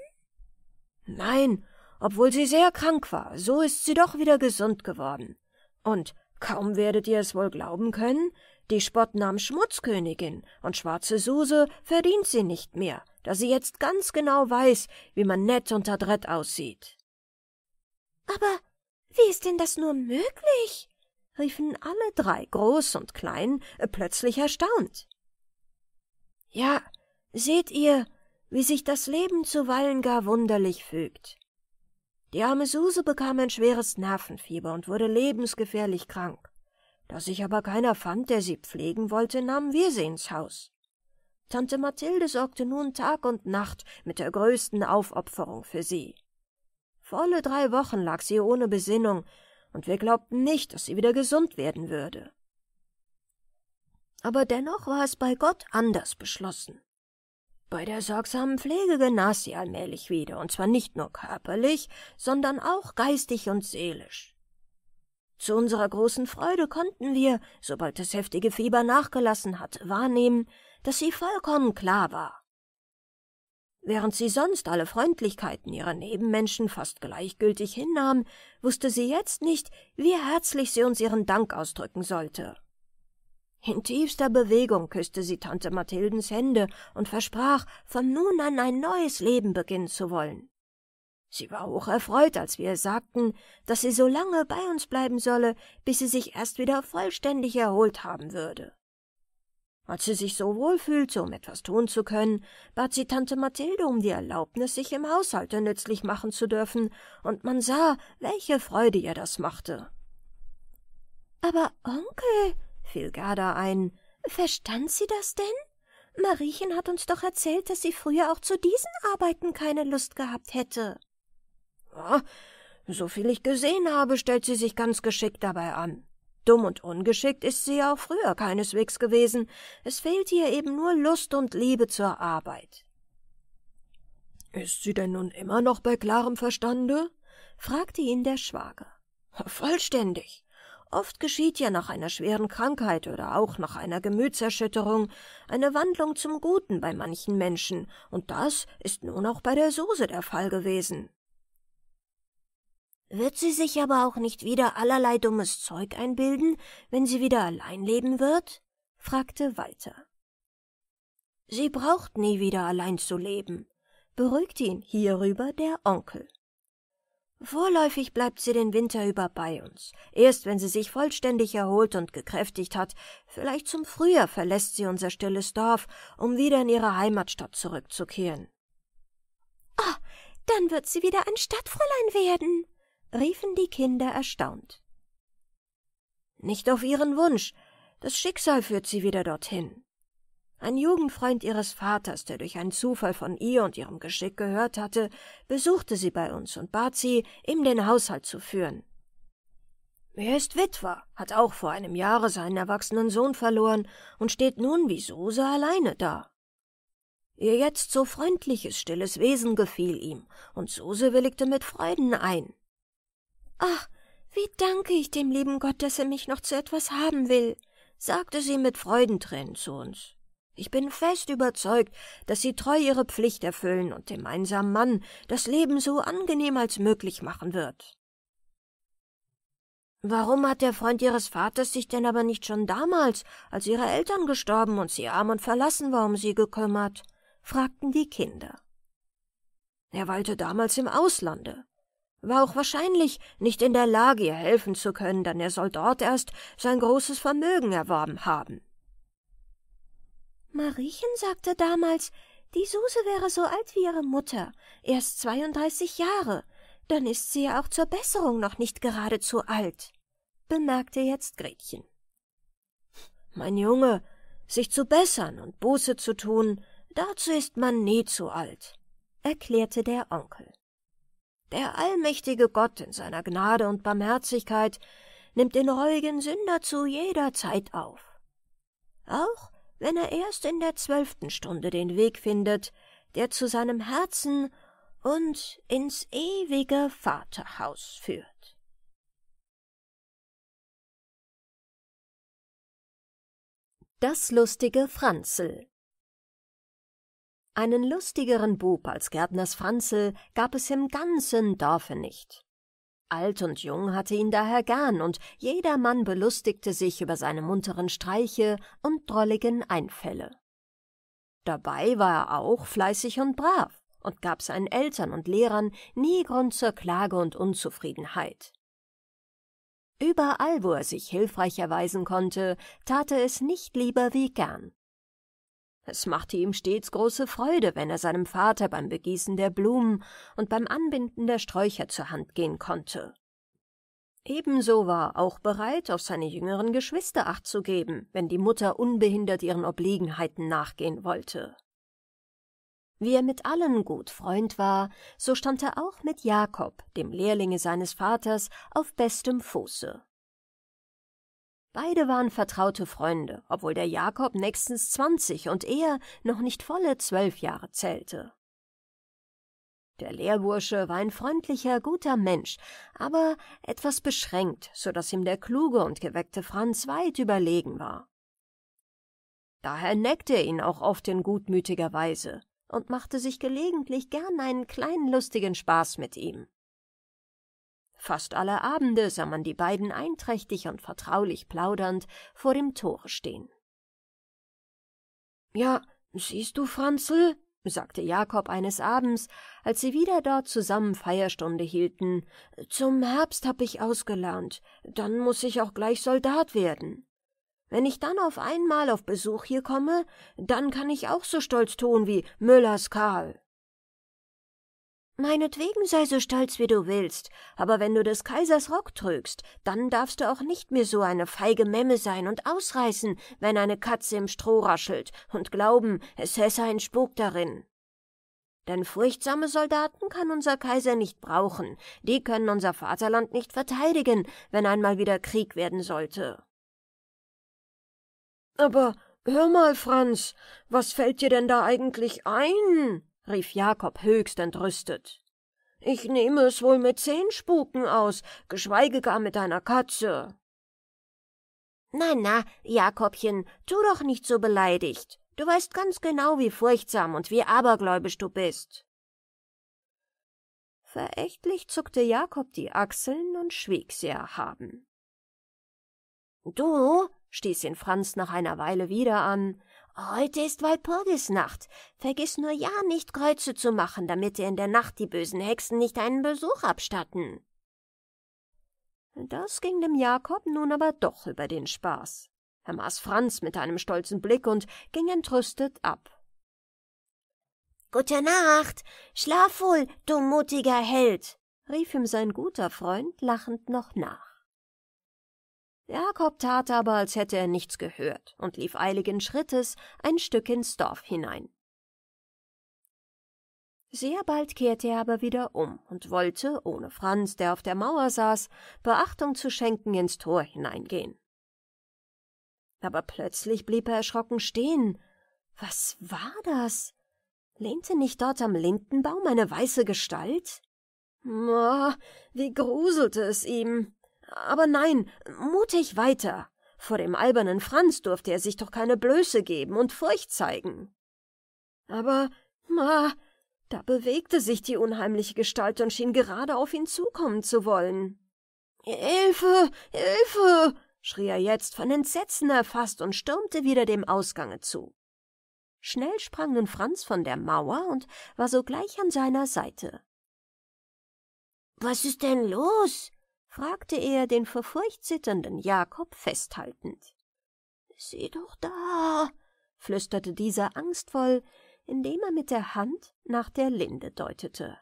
Nein, obwohl sie sehr krank war, so ist sie doch wieder gesund geworden. Und kaum werdet ihr es wohl glauben können, die Spottnamen Schmutzkönigin und Schwarze Suse verdient sie nicht mehr, da sie jetzt ganz genau weiß, wie man nett und adrett aussieht. Aber wie ist denn das nur möglich? riefen alle drei, groß und klein, äh, plötzlich erstaunt. Ja, seht ihr, wie sich das Leben zuweilen gar wunderlich fügt. Die arme Suse bekam ein schweres Nervenfieber und wurde lebensgefährlich krank. Da sich aber keiner fand, der sie pflegen wollte, nahmen wir sie ins Haus. Tante Mathilde sorgte nun Tag und Nacht mit der größten Aufopferung für sie. Volle drei Wochen lag sie ohne Besinnung, und wir glaubten nicht, dass sie wieder gesund werden würde. Aber dennoch war es bei Gott anders beschlossen. Bei der sorgsamen Pflege genas sie allmählich wieder, und zwar nicht nur körperlich, sondern auch geistig und seelisch. Zu unserer großen Freude konnten wir, sobald das heftige Fieber nachgelassen hatte, wahrnehmen, dass sie vollkommen klar war. Während sie sonst alle Freundlichkeiten ihrer Nebenmenschen fast gleichgültig hinnahm, wusste sie jetzt nicht, wie herzlich sie uns ihren Dank ausdrücken sollte. In tiefster Bewegung küßte sie Tante Mathildens Hände und versprach, von nun an ein neues Leben beginnen zu wollen. Sie war hocherfreut, als wir sagten, dass sie so lange bei uns bleiben solle, bis sie sich erst wieder vollständig erholt haben würde. Als sie sich so wohl fühlte, um etwas tun zu können, bat sie Tante Mathilde um die Erlaubnis, sich im Haushalte nützlich machen zu dürfen, und man sah, welche Freude ihr das machte. Aber Onkel, fiel Gerda ein. Verstand sie das denn? Mariechen hat uns doch erzählt, dass sie früher auch zu diesen Arbeiten keine Lust gehabt hätte. Ja, ah, so viel ich gesehen habe, stellt sie sich ganz geschickt dabei an. Dumm und ungeschickt ist sie ja auch früher keineswegs gewesen. Es fehlt ihr eben nur Lust und Liebe zur Arbeit. Ist sie denn nun immer noch bei klarem Verstande? fragte ihn der Schwager. Vollständig. Oft geschieht ja nach einer schweren Krankheit oder auch nach einer Gemütserschütterung eine Wandlung zum Guten bei manchen Menschen, und das ist nun auch bei der Soße der Fall gewesen. Wird sie sich aber auch nicht wieder allerlei dummes Zeug einbilden, wenn sie wieder allein leben wird? fragte Walter. Sie braucht nie wieder allein zu leben, beruhigte ihn hierüber der Onkel. Vorläufig bleibt sie den Winter über bei uns. Erst wenn sie sich vollständig erholt und gekräftigt hat, vielleicht zum Frühjahr verlässt sie unser stilles Dorf, um wieder in ihre Heimatstadt zurückzukehren. Oh, dann wird sie wieder ein Stadtfräulein werden, riefen die Kinder erstaunt. Nicht auf ihren Wunsch. Das Schicksal führt sie wieder dorthin. Ein Jugendfreund ihres Vaters, der durch einen Zufall von ihr und ihrem Geschick gehört hatte, besuchte sie bei uns und bat sie, ihm den Haushalt zu führen. Er ist Witwer, hat auch vor einem Jahre seinen erwachsenen Sohn verloren und steht nun wie Suse alleine da. Ihr jetzt so freundliches, stilles Wesen gefiel ihm, und Suse willigte mit Freuden ein. Ach, wie danke ich dem lieben Gott, dass er mich noch zu etwas haben will, sagte sie mit Freudentränen zu uns. Ich bin fest überzeugt, dass sie treu ihre Pflicht erfüllen und dem einsamen Mann das Leben so angenehm als möglich machen wird. Warum hat der Freund ihres Vaters sich denn aber nicht schon damals, als ihre Eltern gestorben und sie arm und verlassen war, um sie gekümmert? fragten die Kinder. Er weilte damals im Auslande, war auch wahrscheinlich nicht in der Lage, ihr helfen zu können, denn er soll dort erst sein großes Vermögen erworben haben. Mariechen sagte damals, die Suse wäre so alt wie ihre Mutter, erst 32 Jahre. Dann ist sie ja auch zur Besserung noch nicht geradezu alt, bemerkte jetzt Gretchen. Mein Junge, sich zu bessern und Buße zu tun, dazu ist man nie zu alt, erklärte der Onkel. Der allmächtige Gott in seiner Gnade und Barmherzigkeit nimmt den reuigen Sünder zu jeder Zeit auf. Auch wenn er erst in der zwölften Stunde den Weg findet, der zu seinem Herzen und ins ewige Vaterhaus führt. Das lustige Franzel Einen lustigeren Bub als Gärtners Franzel gab es im ganzen Dorfe nicht. Alt und Jung hatte ihn daher gern, und jedermann belustigte sich über seine munteren Streiche und drolligen Einfälle. Dabei war er auch fleißig und brav und gab seinen Eltern und Lehrern nie Grund zur Klage und Unzufriedenheit. Überall, wo er sich hilfreich erweisen konnte, tat er es nicht lieber wie gern. Es machte ihm stets große Freude, wenn er seinem Vater beim Begießen der Blumen und beim Anbinden der Sträucher zur Hand gehen konnte. Ebenso war er auch bereit, auf seine jüngeren Geschwister acht zu geben, wenn die Mutter unbehindert ihren Obliegenheiten nachgehen wollte. Wie er mit allen gut Freund war, so stand er auch mit Jakob, dem Lehrlinge seines Vaters, auf bestem Fuße. Beide waren vertraute Freunde, obwohl der Jakob nächstens zwanzig und er noch nicht volle zwölf Jahre zählte. Der Lehrbursche war ein freundlicher, guter Mensch, aber etwas beschränkt, so dass ihm der kluge und geweckte Franz weit überlegen war. Daher neckte er ihn auch oft in gutmütiger Weise und machte sich gelegentlich gern einen kleinen lustigen Spaß mit ihm. Fast alle Abende sah man die beiden einträchtig und vertraulich plaudernd vor dem Tore stehen. Ja, siehst du, Franzl, sagte Jakob eines Abends, als sie wieder dort zusammen Feierstunde hielten, zum Herbst hab ich ausgelernt, dann muß ich auch gleich Soldat werden. Wenn ich dann auf einmal auf Besuch hier komme, dann kann ich auch so stolz tun wie Müllers Karl. Meinetwegen sei so stolz, wie du willst, aber wenn du des Kaisers Rock trügst, dann darfst du auch nicht mehr so eine feige Memme sein und ausreißen, wenn eine Katze im Stroh raschelt und glauben, es hässe ein Spuk darin. Denn furchtsame Soldaten kann unser Kaiser nicht brauchen, die können unser Vaterland nicht verteidigen, wenn einmal wieder Krieg werden sollte. Aber hör mal, Franz, was fällt dir denn da eigentlich ein? rief Jakob höchst entrüstet. Ich nehme es wohl mit zehn Spuken aus, geschweige gar mit einer Katze. Na, na, Jakobchen, tu doch nicht so beleidigt. Du weißt ganz genau, wie furchtsam und wie abergläubisch du bist. Verächtlich zuckte Jakob die Achseln und schwieg sehr erhaben. Du, stieß ihn Franz nach einer Weile wieder an, Heute ist Walpurgisnacht. Vergiss nur ja nicht, Kreuze zu machen, damit dir in der Nacht die bösen Hexen nicht einen Besuch abstatten. Das ging dem Jakob nun aber doch über den Spaß. Er maß Franz mit einem stolzen Blick und ging entrüstet ab. Gute Nacht! Schlaf wohl, du mutiger Held! rief ihm sein guter Freund lachend noch nach. Jakob tat aber, als hätte er nichts gehört und lief eiligen Schrittes ein Stück ins Dorf hinein. Sehr bald kehrte er aber wieder um und wollte, ohne Franz, der auf der Mauer saß, Beachtung zu schenken, ins Tor hineingehen. Aber plötzlich blieb er erschrocken stehen. Was war das? Lehnte nicht dort am Lindenbaum eine weiße Gestalt? Oh, wie gruselte es ihm! Aber nein, mutig weiter. Vor dem albernen Franz durfte er sich doch keine Blöße geben und Furcht zeigen. Aber, ma, da bewegte sich die unheimliche Gestalt und schien gerade auf ihn zukommen zu wollen. Hilfe, Hilfe! schrie er jetzt, von Entsetzen erfasst und stürmte wieder dem Ausgange zu. Schnell sprang nun Franz von der Mauer und war sogleich an seiner Seite. Was ist denn los? fragte er den vor Furcht zitternden Jakob festhaltend. Sieh doch da, flüsterte dieser angstvoll, indem er mit der Hand nach der Linde deutete.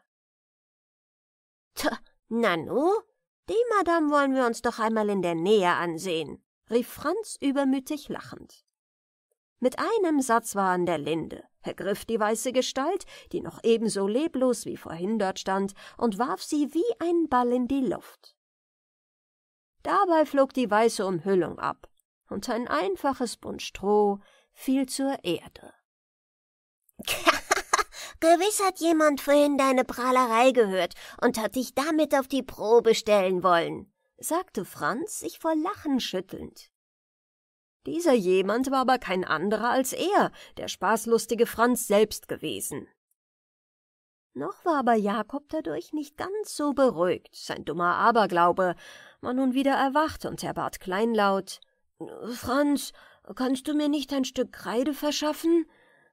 Tja, Nanu, die Madame wollen wir uns doch einmal in der Nähe ansehen, rief Franz übermütig lachend. Mit einem Satz war an der Linde, ergriff die weiße Gestalt, die noch ebenso leblos wie vorhin dort stand, und warf sie wie ein Ball in die Luft. Dabei flog die weiße Umhüllung ab und ein einfaches Bund Stroh fiel zur Erde. (laughs) Gewiss hat jemand vorhin deine Prahlerei gehört und hat dich damit auf die Probe stellen wollen, sagte Franz, sich vor Lachen schüttelnd. Dieser jemand war aber kein anderer als er, der spaßlustige Franz selbst gewesen. Noch war aber Jakob dadurch nicht ganz so beruhigt, sein dummer Aberglaube war nun wieder erwacht und er bat kleinlaut: Franz, kannst du mir nicht ein Stück Kreide verschaffen?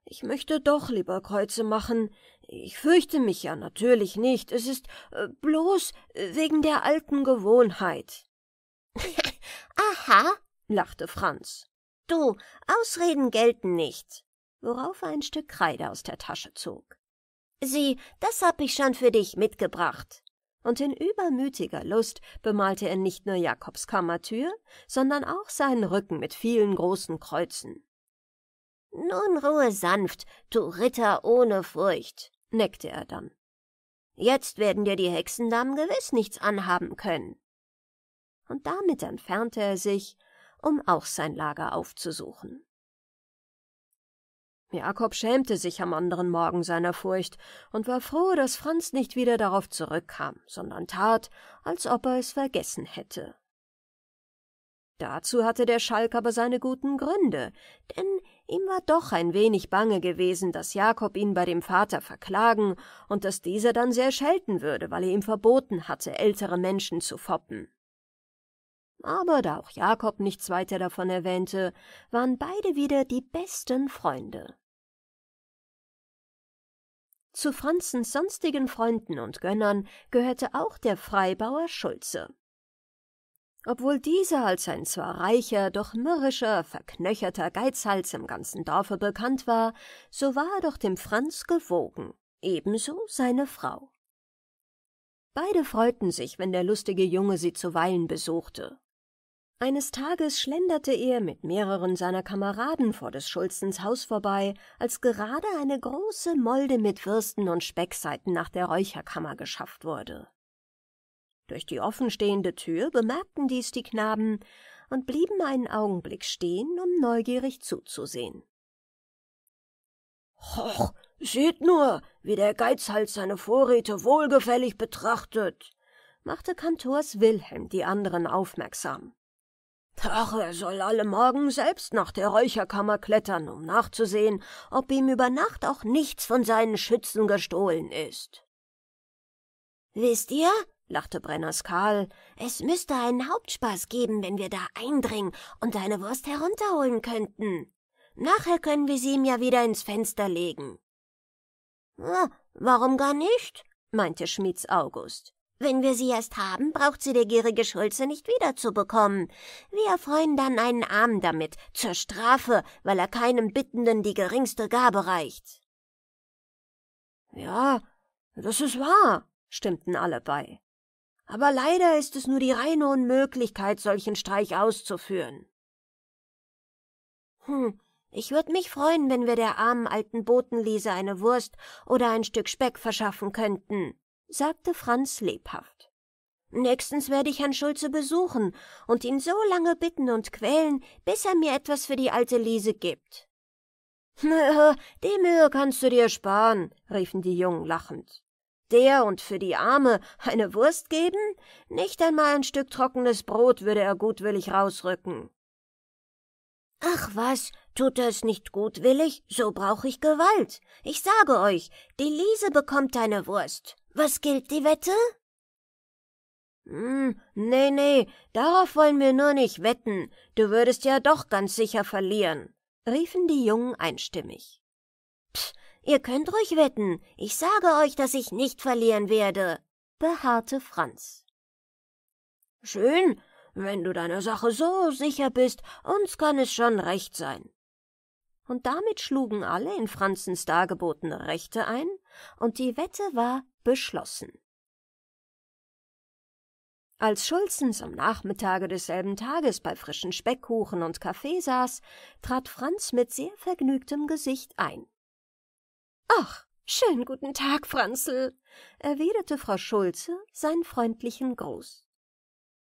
Ich möchte doch lieber Kreuze machen. Ich fürchte mich ja natürlich nicht. Es ist äh, bloß äh, wegen der alten Gewohnheit. (laughs) Aha, lachte Franz. Du, Ausreden gelten nicht. Worauf er ein Stück Kreide aus der Tasche zog. Sieh, das hab ich schon für dich mitgebracht und in übermütiger Lust bemalte er nicht nur Jakobs Kammertür, sondern auch seinen Rücken mit vielen großen Kreuzen. Nun ruhe sanft, du Ritter ohne Furcht, neckte er dann. Jetzt werden dir die Hexendamen gewiss nichts anhaben können. Und damit entfernte er sich, um auch sein Lager aufzusuchen. Jakob schämte sich am anderen Morgen seiner Furcht und war froh, dass Franz nicht wieder darauf zurückkam, sondern tat, als ob er es vergessen hätte. Dazu hatte der Schalk aber seine guten Gründe, denn ihm war doch ein wenig bange gewesen, dass Jakob ihn bei dem Vater verklagen und dass dieser dann sehr schelten würde, weil er ihm verboten hatte, ältere Menschen zu foppen. Aber da auch Jakob nichts weiter davon erwähnte, waren beide wieder die besten Freunde. Zu Franzens sonstigen Freunden und Gönnern gehörte auch der Freibauer Schulze. Obwohl dieser als ein zwar reicher, doch mürrischer, verknöcherter Geizhals im ganzen Dorfe bekannt war, so war er doch dem Franz gewogen, ebenso seine Frau. Beide freuten sich, wenn der lustige Junge sie zuweilen besuchte. Eines Tages schlenderte er mit mehreren seiner Kameraden vor des Schulzens Haus vorbei, als gerade eine große Molde mit Würsten und Speckseiten nach der Räucherkammer geschafft wurde. Durch die offenstehende Tür bemerkten dies die Knaben und blieben einen Augenblick stehen, um neugierig zuzusehen. Hoch, seht nur, wie der Geizhals seine Vorräte wohlgefällig betrachtet, machte Kantors Wilhelm die anderen aufmerksam. Ach, er soll alle Morgen selbst nach der Räucherkammer klettern, um nachzusehen, ob ihm über Nacht auch nichts von seinen Schützen gestohlen ist. Wisst ihr, lachte Brenners Karl, es müsste einen Hauptspaß geben, wenn wir da eindringen und deine Wurst herunterholen könnten. Nachher können wir sie ihm ja wieder ins Fenster legen. Äh, warum gar nicht? meinte Schmieds August. Wenn wir sie erst haben, braucht sie der gierige Schulze nicht wiederzubekommen. Wir erfreuen dann einen Arm damit, zur Strafe, weil er keinem Bittenden die geringste Gabe reicht. Ja, das ist wahr, stimmten alle bei. Aber leider ist es nur die reine Unmöglichkeit, solchen Streich auszuführen. Hm, ich würde mich freuen, wenn wir der armen alten Botenliese eine Wurst oder ein Stück Speck verschaffen könnten, sagte Franz lebhaft. Nächstens werde ich Herrn Schulze besuchen und ihn so lange bitten und quälen, bis er mir etwas für die alte Liese gibt. Na, (laughs) die Mühe kannst du dir sparen, riefen die Jungen lachend. Der und für die Arme eine Wurst geben? Nicht einmal ein Stück trockenes Brot würde er gutwillig rausrücken. Ach was, tut er es nicht gutwillig, so brauche ich Gewalt. Ich sage euch, die Liese bekommt eine Wurst. Was gilt die Wette? Hm, nee, nee, darauf wollen wir nur nicht wetten. Du würdest ja doch ganz sicher verlieren, riefen die Jungen einstimmig. Pff, ihr könnt ruhig wetten. Ich sage euch, dass ich nicht verlieren werde, beharrte Franz. Schön, wenn du deiner Sache so sicher bist, uns kann es schon recht sein. Und damit schlugen alle in Franzens dargebotene Rechte ein, und die Wette war beschlossen. Als Schulzens am Nachmittage desselben Tages bei frischen Speckkuchen und Kaffee saß, trat Franz mit sehr vergnügtem Gesicht ein. Ach, schönen guten Tag, Franzl, erwiderte Frau Schulze seinen freundlichen Gruß.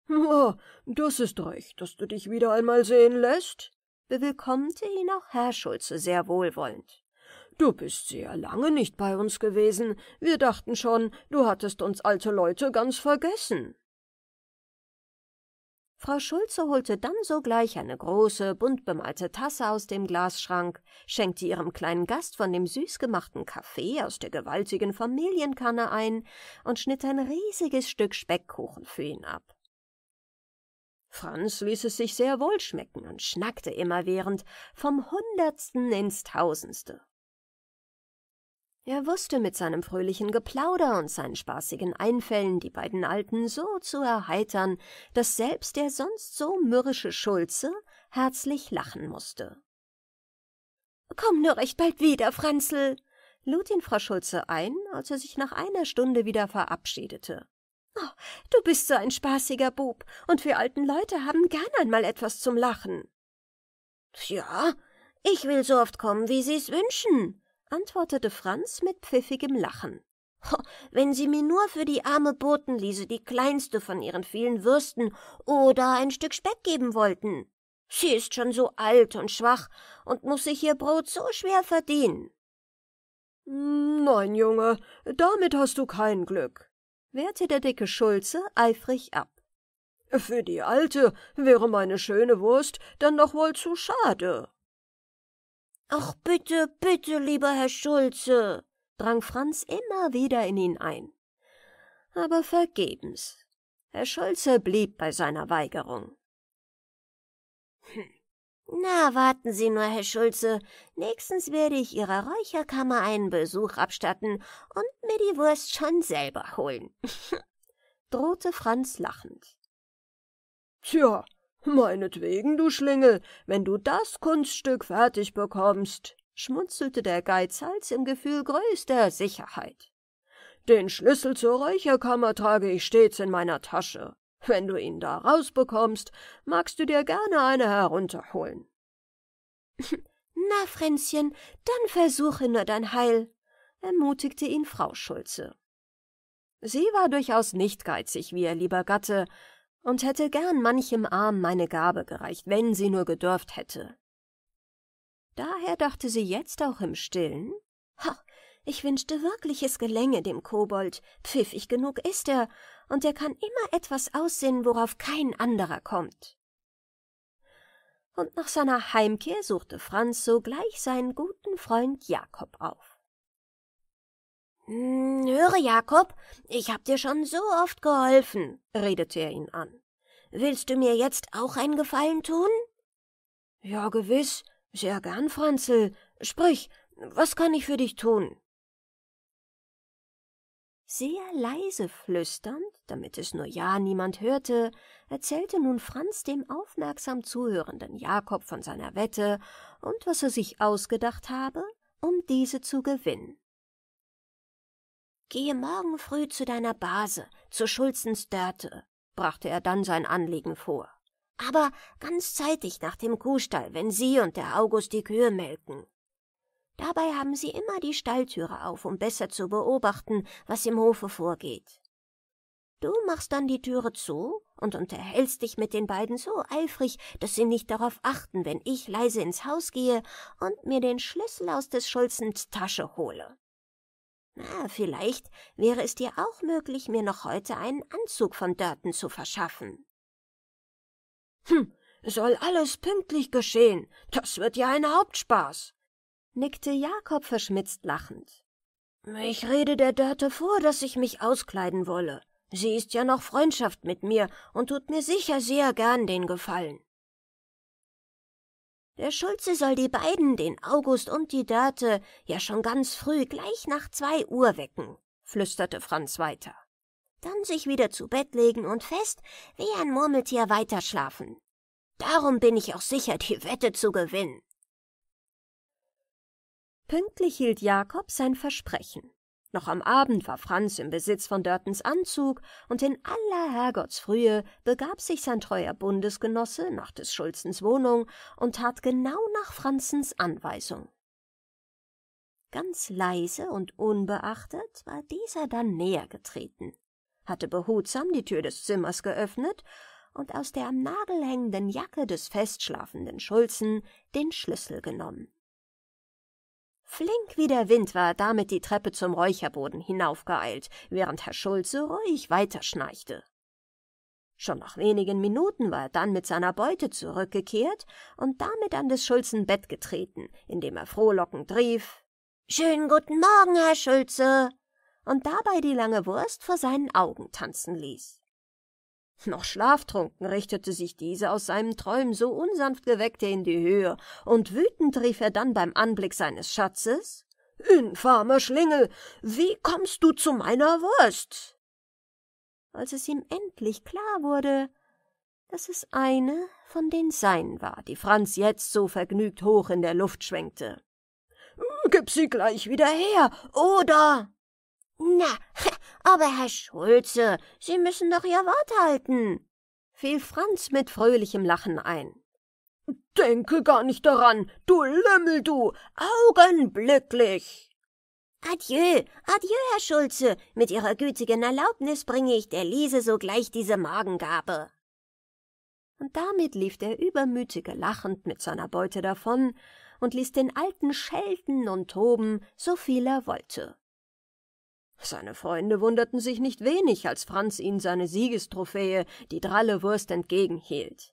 Oh, das ist recht, dass du dich wieder einmal sehen lässt, bewillkommte ihn auch Herr Schulze sehr wohlwollend. Du bist sehr lange nicht bei uns gewesen. Wir dachten schon, du hattest uns alte Leute ganz vergessen. Frau Schulze holte dann sogleich eine große, bunt bemalte Tasse aus dem Glasschrank, schenkte ihrem kleinen Gast von dem süß gemachten Kaffee aus der gewaltigen Familienkanne ein und schnitt ein riesiges Stück Speckkuchen für ihn ab. Franz ließ es sich sehr wohl schmecken und schnackte immerwährend vom Hundertsten ins Tausendste. Er wusste mit seinem fröhlichen Geplauder und seinen spaßigen Einfällen die beiden Alten so zu erheitern, dass selbst der sonst so mürrische Schulze herzlich lachen musste. Komm nur recht bald wieder, Franzl, lud ihn Frau Schulze ein, als er sich nach einer Stunde wieder verabschiedete. Oh, du bist so ein spaßiger Bub, und wir alten Leute haben gern einmal etwas zum Lachen. Tja, ich will so oft kommen, wie Sie's wünschen, antwortete Franz mit pfiffigem Lachen. Wenn sie mir nur für die arme Botenliese die kleinste von ihren vielen Würsten oder ein Stück Speck geben wollten. Sie ist schon so alt und schwach und muß sich ihr Brot so schwer verdienen. Mm, nein, Junge, damit hast du kein Glück, wehrte der dicke Schulze eifrig ab. Für die Alte wäre meine schöne Wurst dann doch wohl zu schade. Ach bitte, bitte, lieber Herr Schulze, drang Franz immer wieder in ihn ein. Aber vergebens. Herr Schulze blieb bei seiner Weigerung. Hm. Na, warten Sie nur, Herr Schulze. Nächstens werde ich Ihrer Räucherkammer einen Besuch abstatten und mir die Wurst schon selber holen, (laughs) drohte Franz lachend. Tja, Meinetwegen, du Schlingel, wenn du das Kunststück fertig bekommst, schmunzelte der Geizhals im Gefühl größter Sicherheit. Den Schlüssel zur Räucherkammer trage ich stets in meiner Tasche. Wenn du ihn da rausbekommst, magst du dir gerne eine herunterholen. (laughs) Na, Fränzchen, dann versuche nur dein Heil, ermutigte ihn Frau Schulze. Sie war durchaus nicht geizig wie ihr lieber Gatte, und hätte gern manchem Arm meine Gabe gereicht, wenn sie nur gedurft hätte. Daher dachte sie jetzt auch im Stillen, ha, ich wünschte wirklich, es gelänge dem Kobold, pfiffig genug ist er, und er kann immer etwas aussinnen, worauf kein anderer kommt. Und nach seiner Heimkehr suchte Franz sogleich seinen guten Freund Jakob auf. Hm, höre, Jakob, ich hab dir schon so oft geholfen, redete er ihn an. Willst du mir jetzt auch einen Gefallen tun? Ja, gewiss, sehr gern, Franzl. Sprich, was kann ich für dich tun? Sehr leise flüsternd, damit es nur ja niemand hörte, erzählte nun Franz dem aufmerksam zuhörenden Jakob von seiner Wette und was er sich ausgedacht habe, um diese zu gewinnen. Gehe morgen früh zu deiner Base, zu Schulzens Dörte, brachte er dann sein Anliegen vor. Aber ganz zeitig nach dem Kuhstall, wenn sie und der August die Kühe melken. Dabei haben sie immer die Stalltüre auf, um besser zu beobachten, was im Hofe vorgeht. Du machst dann die Türe zu und unterhältst dich mit den beiden so eifrig, dass sie nicht darauf achten, wenn ich leise ins Haus gehe und mir den Schlüssel aus des Schulzens Tasche hole. Na, vielleicht wäre es dir auch möglich, mir noch heute einen Anzug von Dörten zu verschaffen. Hm, soll alles pünktlich geschehen. Das wird ja ein Hauptspaß, nickte Jakob verschmitzt lachend. Ich rede der Dörte vor, dass ich mich auskleiden wolle. Sie ist ja noch Freundschaft mit mir und tut mir sicher sehr gern den Gefallen. Der Schulze soll die beiden, den August und die Dörte, ja schon ganz früh, gleich nach zwei Uhr wecken, flüsterte Franz weiter. Dann sich wieder zu Bett legen und fest wie ein Murmeltier weiterschlafen. Darum bin ich auch sicher, die Wette zu gewinnen. Pünktlich hielt Jakob sein Versprechen. Noch am Abend war Franz im Besitz von Dörtens Anzug, und in aller Herrgottsfrühe begab sich sein treuer Bundesgenosse nach des Schulzens Wohnung und tat genau nach Franzens Anweisung. Ganz leise und unbeachtet war dieser dann näher getreten, hatte behutsam die Tür des Zimmers geöffnet und aus der am Nagel hängenden Jacke des festschlafenden Schulzen den Schlüssel genommen. Flink wie der Wind war damit die Treppe zum Räucherboden hinaufgeeilt, während Herr Schulze ruhig weiterschnarchte. Schon nach wenigen Minuten war er dann mit seiner Beute zurückgekehrt und damit an des Schulzen Bett getreten, indem er frohlockend rief Schönen guten Morgen, Herr Schulze. und dabei die lange Wurst vor seinen Augen tanzen ließ. Noch schlaftrunken richtete sich dieser aus seinem Träumen so unsanft geweckte in die Höhe, und wütend rief er dann beim Anblick seines Schatzes Infamer hm, Schlingel, wie kommst du zu meiner Wurst? Als es ihm endlich klar wurde, dass es eine von den Seinen war, die Franz jetzt so vergnügt hoch in der Luft schwenkte. Gib sie gleich wieder her, oder? Na, (laughs) aber Herr Schulze, Sie müssen doch Ihr Wort halten, fiel Franz mit fröhlichem Lachen ein. Denke gar nicht daran, du Lümmel, du, augenblicklich. Adieu, adieu, Herr Schulze, mit Ihrer gütigen Erlaubnis bringe ich der Liese sogleich diese Morgengabe. Und damit lief der Übermütige lachend mit seiner Beute davon und ließ den Alten schelten und toben, so viel er wollte. Seine Freunde wunderten sich nicht wenig, als Franz ihnen seine Siegestrophäe, die dralle Wurst, entgegenhielt.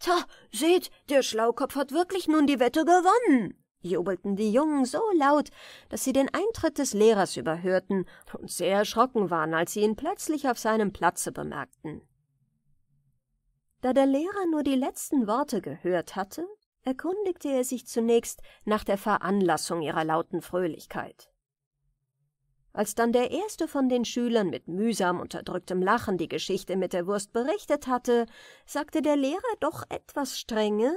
Ta, seht, der Schlaukopf hat wirklich nun die Wette gewonnen, jubelten die Jungen so laut, dass sie den Eintritt des Lehrers überhörten und sehr erschrocken waren, als sie ihn plötzlich auf seinem Platze bemerkten. Da der Lehrer nur die letzten Worte gehört hatte, erkundigte er sich zunächst nach der Veranlassung ihrer lauten Fröhlichkeit. Als dann der erste von den Schülern mit mühsam unterdrücktem Lachen die Geschichte mit der Wurst berichtet hatte, sagte der Lehrer doch etwas strenge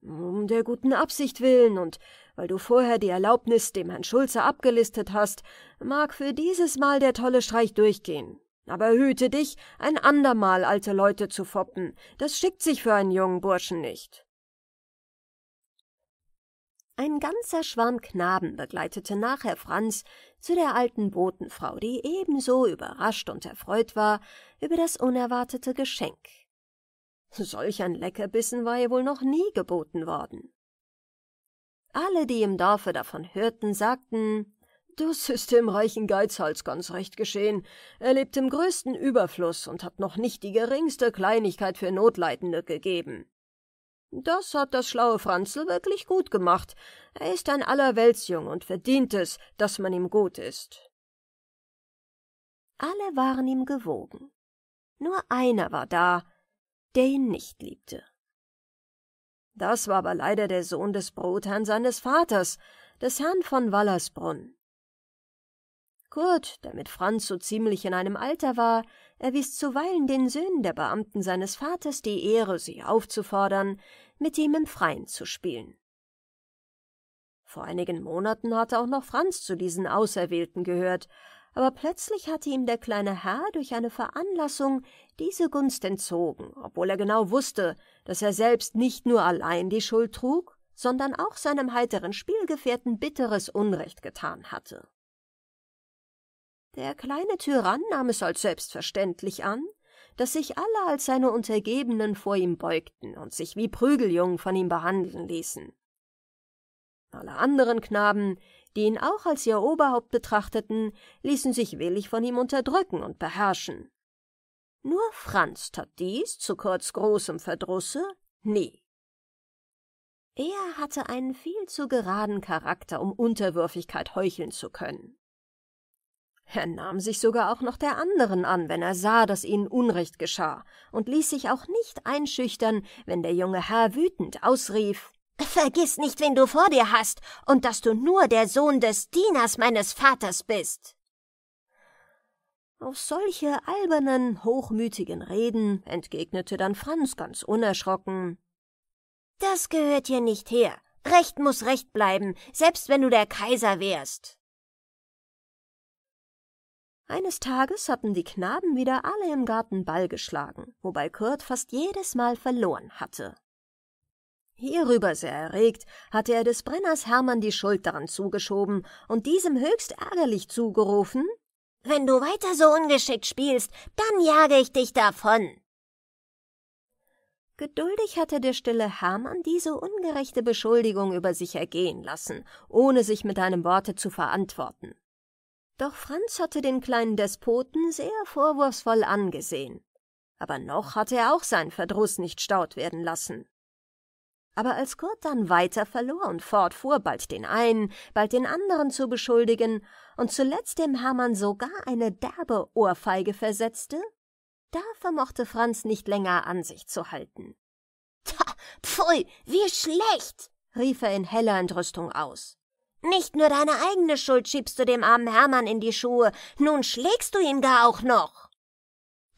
Um der guten Absicht willen und weil du vorher die Erlaubnis dem Herrn Schulze abgelistet hast, mag für dieses Mal der tolle Streich durchgehen. Aber hüte dich, ein andermal alte Leute zu foppen, das schickt sich für einen jungen Burschen nicht. Ein ganzer Schwarm Knaben begleitete nachher Franz zu der alten Botenfrau, die ebenso überrascht und erfreut war über das unerwartete Geschenk. Solch ein Leckerbissen war ihr wohl noch nie geboten worden. Alle, die im Dorfe davon hörten, sagten, das ist dem reichen Geizhals ganz recht geschehen. Er lebt im größten Überfluss und hat noch nicht die geringste Kleinigkeit für Notleidende gegeben. Das hat das schlaue Franzl wirklich gut gemacht. Er ist ein Allerweltsjung und verdient es, dass man ihm gut ist. Alle waren ihm gewogen. Nur einer war da, der ihn nicht liebte. Das war aber leider der Sohn des Brotherrn seines Vaters, des Herrn von Wallersbrunn. Kurt, der mit Franz so ziemlich in einem Alter war, erwies zuweilen den Söhnen der Beamten seines Vaters die Ehre, sie aufzufordern, mit ihm im Freien zu spielen. Vor einigen Monaten hatte auch noch Franz zu diesen Auserwählten gehört, aber plötzlich hatte ihm der kleine Herr durch eine Veranlassung diese Gunst entzogen, obwohl er genau wusste, dass er selbst nicht nur allein die Schuld trug, sondern auch seinem heiteren Spielgefährten bitteres Unrecht getan hatte. Der kleine Tyrann nahm es als selbstverständlich an, dass sich alle als seine Untergebenen vor ihm beugten und sich wie Prügeljungen von ihm behandeln ließen. Alle anderen Knaben, die ihn auch als ihr Oberhaupt betrachteten, ließen sich willig von ihm unterdrücken und beherrschen. Nur Franz tat dies, zu kurz großem Verdrusse, nie. Er hatte einen viel zu geraden Charakter, um Unterwürfigkeit heucheln zu können. Er nahm sich sogar auch noch der anderen an, wenn er sah, dass ihnen Unrecht geschah, und ließ sich auch nicht einschüchtern, wenn der junge Herr wütend ausrief Vergiss nicht, wen du vor dir hast, und dass du nur der Sohn des Dieners meines Vaters bist. Auf solche albernen, hochmütigen Reden entgegnete dann Franz ganz unerschrocken Das gehört hier nicht her. Recht muß Recht bleiben, selbst wenn du der Kaiser wärst. Eines Tages hatten die Knaben wieder alle im Garten Ball geschlagen, wobei Kurt fast jedes Mal verloren hatte. Hierüber sehr erregt, hatte er des Brenners Hermann die Schuld daran zugeschoben und diesem höchst ärgerlich zugerufen, »Wenn du weiter so ungeschickt spielst, dann jage ich dich davon!« Geduldig hatte der stille Hermann diese ungerechte Beschuldigung über sich ergehen lassen, ohne sich mit einem Worte zu verantworten. Doch Franz hatte den kleinen Despoten sehr vorwurfsvoll angesehen. Aber noch hatte er auch seinen Verdruss nicht staut werden lassen. Aber als Kurt dann weiter verlor und fortfuhr, bald den einen, bald den anderen zu beschuldigen und zuletzt dem Hermann sogar eine derbe Ohrfeige versetzte, da vermochte Franz nicht länger an sich zu halten. Pfui, wie schlecht! rief er in heller Entrüstung aus. Nicht nur deine eigene Schuld schiebst du dem armen Hermann in die Schuhe, nun schlägst du ihn gar auch noch.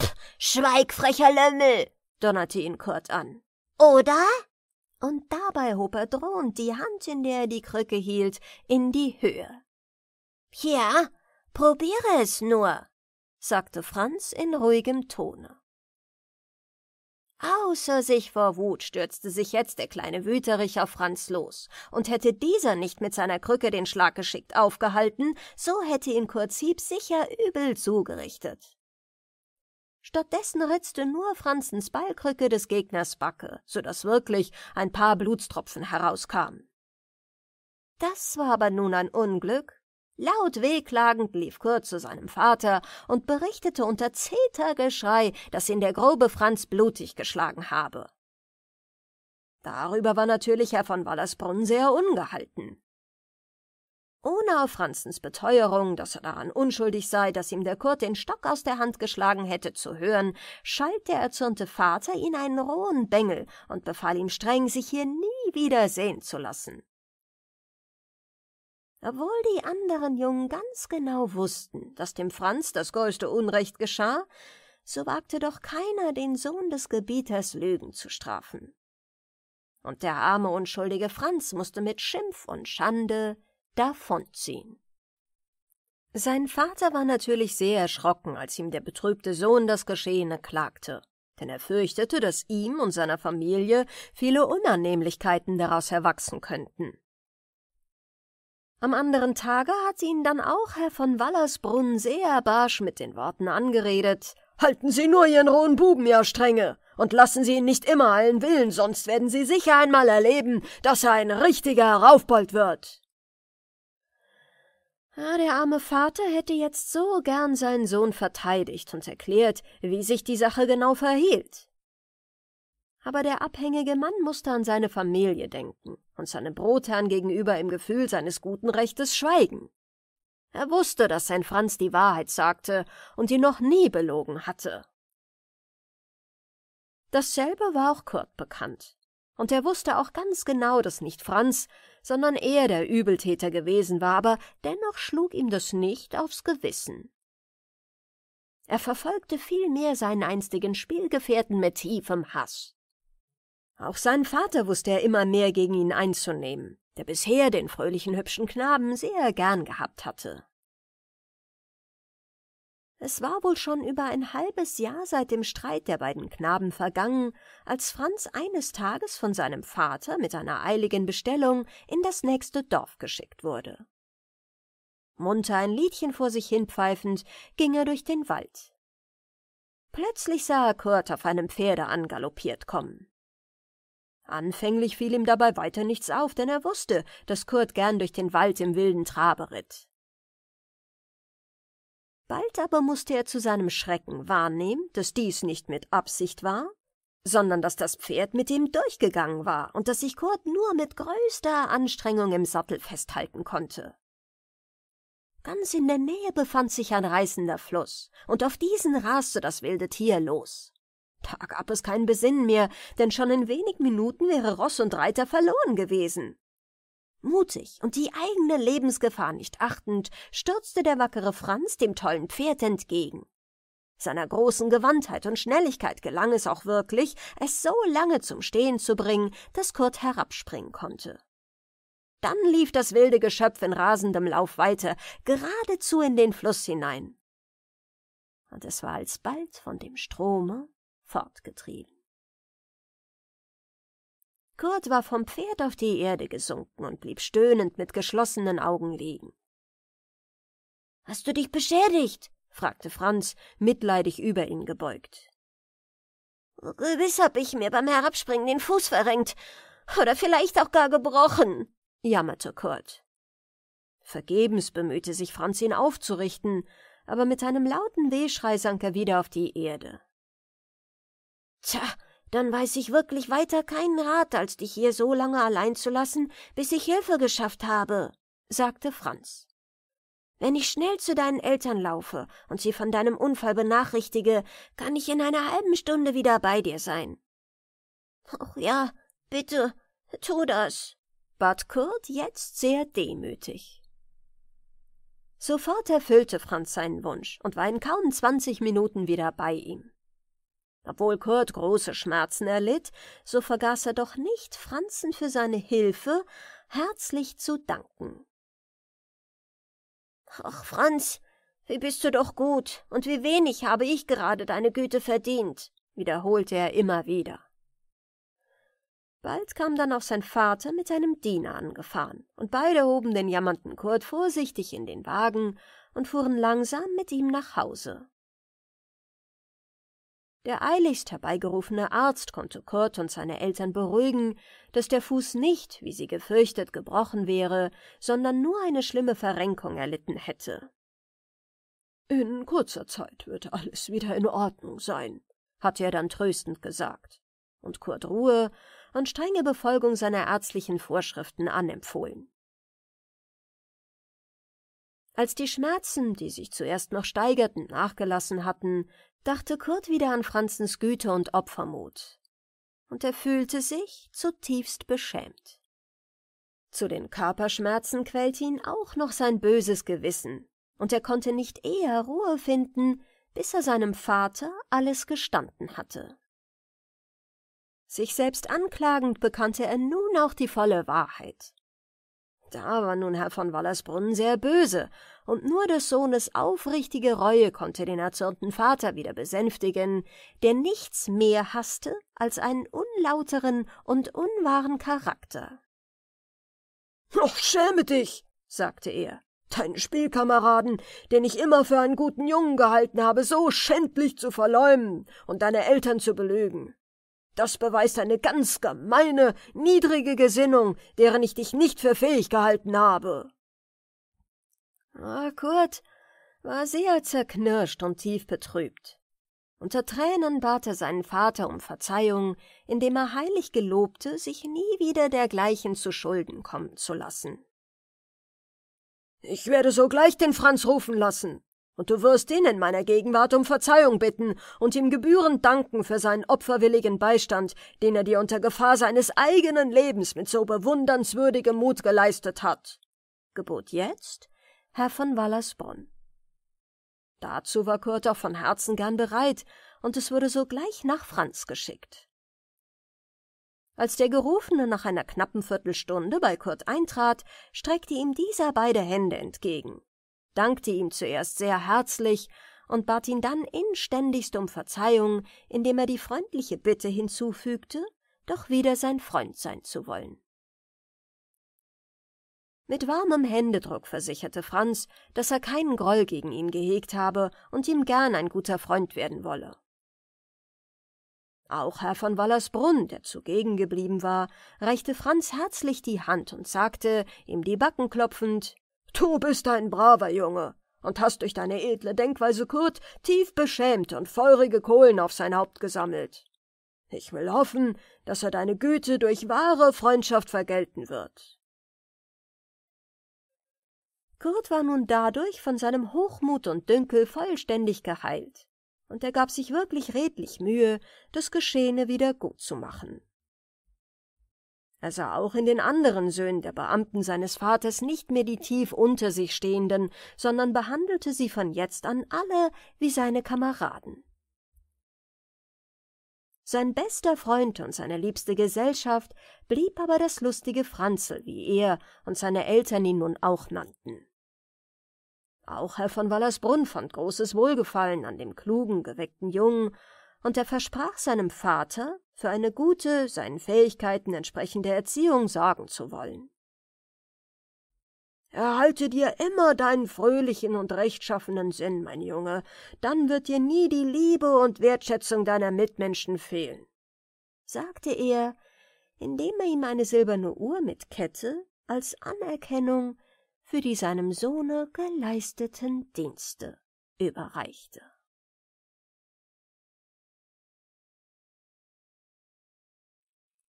Pff, schweig, frecher Lömmel, donnerte ihn Kurt an. Oder? Und dabei hob er drohend die Hand, in der er die Krücke hielt, in die Höhe. Ja, probiere es nur, sagte Franz in ruhigem Tone. Außer sich vor Wut stürzte sich jetzt der kleine Wüterich auf Franz los, und hätte dieser nicht mit seiner Krücke den Schlag geschickt aufgehalten, so hätte ihn Kurzhieb sicher übel zugerichtet. Stattdessen ritzte nur Franzens Ballkrücke des Gegners Backe, so daß wirklich ein paar Blutstropfen herauskamen. Das war aber nun ein Unglück, Laut wehklagend lief Kurt zu seinem Vater und berichtete unter Zetergeschrei, dass ihn der grobe Franz blutig geschlagen habe. Darüber war natürlich Herr von Wallersbrunn sehr ungehalten. Ohne auf Franzens Beteuerung, dass er daran unschuldig sei, dass ihm der Kurt den Stock aus der Hand geschlagen hätte, zu hören, schalt der erzürnte Vater ihn einen rohen Bengel und befahl ihm streng, sich hier nie wieder sehen zu lassen. Obwohl die anderen Jungen ganz genau wussten, dass dem Franz das größte Unrecht geschah, so wagte doch keiner, den Sohn des Gebieters Lügen zu strafen. Und der arme, unschuldige Franz musste mit Schimpf und Schande davonziehen. Sein Vater war natürlich sehr erschrocken, als ihm der betrübte Sohn das Geschehene klagte, denn er fürchtete, dass ihm und seiner Familie viele Unannehmlichkeiten daraus erwachsen könnten. Am anderen Tage hat ihn dann auch Herr von Wallersbrunn sehr barsch mit den Worten angeredet. »Halten Sie nur Ihren rohen Buben, ja Strenge, und lassen Sie ihn nicht immer allen Willen, sonst werden Sie sicher einmal erleben, dass er ein richtiger Raufbold wird.« ja, ah, der arme Vater hätte jetzt so gern seinen Sohn verteidigt und erklärt, wie sich die Sache genau verhielt. Aber der abhängige Mann musste an seine Familie denken und seinem Brotherrn gegenüber im Gefühl seines guten Rechtes schweigen. Er wusste, dass sein Franz die Wahrheit sagte und ihn noch nie belogen hatte. Dasselbe war auch Kurt bekannt. Und er wusste auch ganz genau, dass nicht Franz, sondern er der Übeltäter gewesen war, aber dennoch schlug ihm das nicht aufs Gewissen. Er verfolgte vielmehr seinen einstigen Spielgefährten mit tiefem Hass. Auch seinen Vater wusste er immer mehr gegen ihn einzunehmen, der bisher den fröhlichen hübschen Knaben sehr gern gehabt hatte. Es war wohl schon über ein halbes Jahr seit dem Streit der beiden Knaben vergangen, als Franz eines Tages von seinem Vater mit einer eiligen Bestellung in das nächste Dorf geschickt wurde. Munter ein Liedchen vor sich hinpfeifend, ging er durch den Wald. Plötzlich sah er Kurt auf einem Pferde angaloppiert kommen. Anfänglich fiel ihm dabei weiter nichts auf, denn er wusste, dass Kurt gern durch den Wald im wilden Trabe ritt. Bald aber mußte er zu seinem Schrecken wahrnehmen, dass dies nicht mit Absicht war, sondern dass das Pferd mit ihm durchgegangen war und dass sich Kurt nur mit größter Anstrengung im Sattel festhalten konnte. Ganz in der Nähe befand sich ein reißender Fluss, und auf diesen raste das wilde Tier los. Da gab es kein Besinnen mehr, denn schon in wenigen Minuten wäre Ross und Reiter verloren gewesen. Mutig und die eigene Lebensgefahr nicht achtend, stürzte der wackere Franz dem tollen Pferd entgegen. Seiner großen Gewandtheit und Schnelligkeit gelang es auch wirklich, es so lange zum Stehen zu bringen, dass Kurt herabspringen konnte. Dann lief das wilde Geschöpf in rasendem Lauf weiter, geradezu in den Fluss hinein. Und es war alsbald von dem Strome fortgetrieben. Kurt war vom Pferd auf die Erde gesunken und blieb stöhnend mit geschlossenen Augen liegen. Hast du dich beschädigt? fragte Franz, mitleidig über ihn gebeugt. Gewiss hab ich mir beim Herabspringen den Fuß verrenkt oder vielleicht auch gar gebrochen, jammerte Kurt. Vergebens bemühte sich Franz, ihn aufzurichten, aber mit einem lauten Wehschrei sank er wieder auf die Erde. Tja, dann weiß ich wirklich weiter keinen Rat, als dich hier so lange allein zu lassen, bis ich Hilfe geschafft habe, sagte Franz. Wenn ich schnell zu deinen Eltern laufe und sie von deinem Unfall benachrichtige, kann ich in einer halben Stunde wieder bei dir sein. Ach ja, bitte, tu das, bat Kurt jetzt sehr demütig. Sofort erfüllte Franz seinen Wunsch und war in kaum zwanzig Minuten wieder bei ihm. Obwohl Kurt große Schmerzen erlitt, so vergaß er doch nicht, Franzen für seine Hilfe herzlich zu danken. Ach, Franz, wie bist du doch gut, und wie wenig habe ich gerade deine Güte verdient, wiederholte er immer wieder. Bald kam dann auch sein Vater mit einem Diener angefahren, und beide hoben den jammernden Kurt vorsichtig in den Wagen und fuhren langsam mit ihm nach Hause. Der eiligst herbeigerufene Arzt konnte Kurt und seine Eltern beruhigen, dass der Fuß nicht, wie sie gefürchtet, gebrochen wäre, sondern nur eine schlimme Verrenkung erlitten hätte. In kurzer Zeit wird alles wieder in Ordnung sein, hatte er dann tröstend gesagt und Kurt Ruhe und strenge Befolgung seiner ärztlichen Vorschriften anempfohlen. Als die Schmerzen, die sich zuerst noch steigerten, nachgelassen hatten, dachte Kurt wieder an Franzens Güte und Opfermut, und er fühlte sich zutiefst beschämt. Zu den Körperschmerzen quälte ihn auch noch sein böses Gewissen, und er konnte nicht eher Ruhe finden, bis er seinem Vater alles gestanden hatte. Sich selbst anklagend bekannte er nun auch die volle Wahrheit. Da war nun Herr von Wallersbrunn sehr böse, und nur des Sohnes aufrichtige Reue konnte den erzürnten Vater wieder besänftigen, der nichts mehr hasste als einen unlauteren und unwahren Charakter. Och, schäme dich, sagte er, deinen Spielkameraden, den ich immer für einen guten Jungen gehalten habe, so schändlich zu verleumden und deine Eltern zu belügen. Das beweist eine ganz gemeine, niedrige Gesinnung, deren ich dich nicht für fähig gehalten habe. Ah, Kurt war sehr zerknirscht und tief betrübt. Unter Tränen bat er seinen Vater um Verzeihung, indem er heilig gelobte, sich nie wieder dergleichen zu Schulden kommen zu lassen. Ich werde sogleich den Franz rufen lassen, und du wirst ihn in meiner Gegenwart um Verzeihung bitten und ihm gebührend danken für seinen opferwilligen Beistand, den er dir unter Gefahr seines eigenen Lebens mit so bewundernswürdigem Mut geleistet hat. Gebot jetzt Herr von Wallersbronn. Dazu war Kurt auch von Herzen gern bereit, und es wurde sogleich nach Franz geschickt. Als der Gerufene nach einer knappen Viertelstunde bei Kurt eintrat, streckte ihm dieser beide Hände entgegen dankte ihm zuerst sehr herzlich und bat ihn dann inständigst um Verzeihung, indem er die freundliche Bitte hinzufügte, doch wieder sein Freund sein zu wollen. Mit warmem Händedruck versicherte Franz, dass er keinen Groll gegen ihn gehegt habe und ihm gern ein guter Freund werden wolle. Auch Herr von Wallersbrunn, der zugegen geblieben war, reichte Franz herzlich die Hand und sagte, ihm die Backen klopfend Du bist ein braver Junge und hast durch deine edle Denkweise Kurt tief beschämt und feurige Kohlen auf sein Haupt gesammelt. Ich will hoffen, dass er deine Güte durch wahre Freundschaft vergelten wird. Kurt war nun dadurch von seinem Hochmut und Dünkel vollständig geheilt, und er gab sich wirklich redlich Mühe, das Geschehene wieder gut zu machen. Er sah auch in den anderen Söhnen der Beamten seines Vaters nicht mehr die tief unter sich stehenden, sondern behandelte sie von jetzt an alle wie seine Kameraden. Sein bester Freund und seine liebste Gesellschaft blieb aber das lustige Franzl, wie er und seine Eltern ihn nun auch nannten. Auch Herr von Wallersbrunn fand großes Wohlgefallen an dem klugen, geweckten Jungen und er versprach seinem Vater, für eine gute, seinen Fähigkeiten entsprechende Erziehung sorgen zu wollen. Erhalte dir immer deinen fröhlichen und rechtschaffenen Sinn, mein Junge, dann wird dir nie die Liebe und Wertschätzung deiner Mitmenschen fehlen, sagte er, indem er ihm eine silberne Uhr mit Kette als Anerkennung für die seinem Sohne geleisteten Dienste überreichte.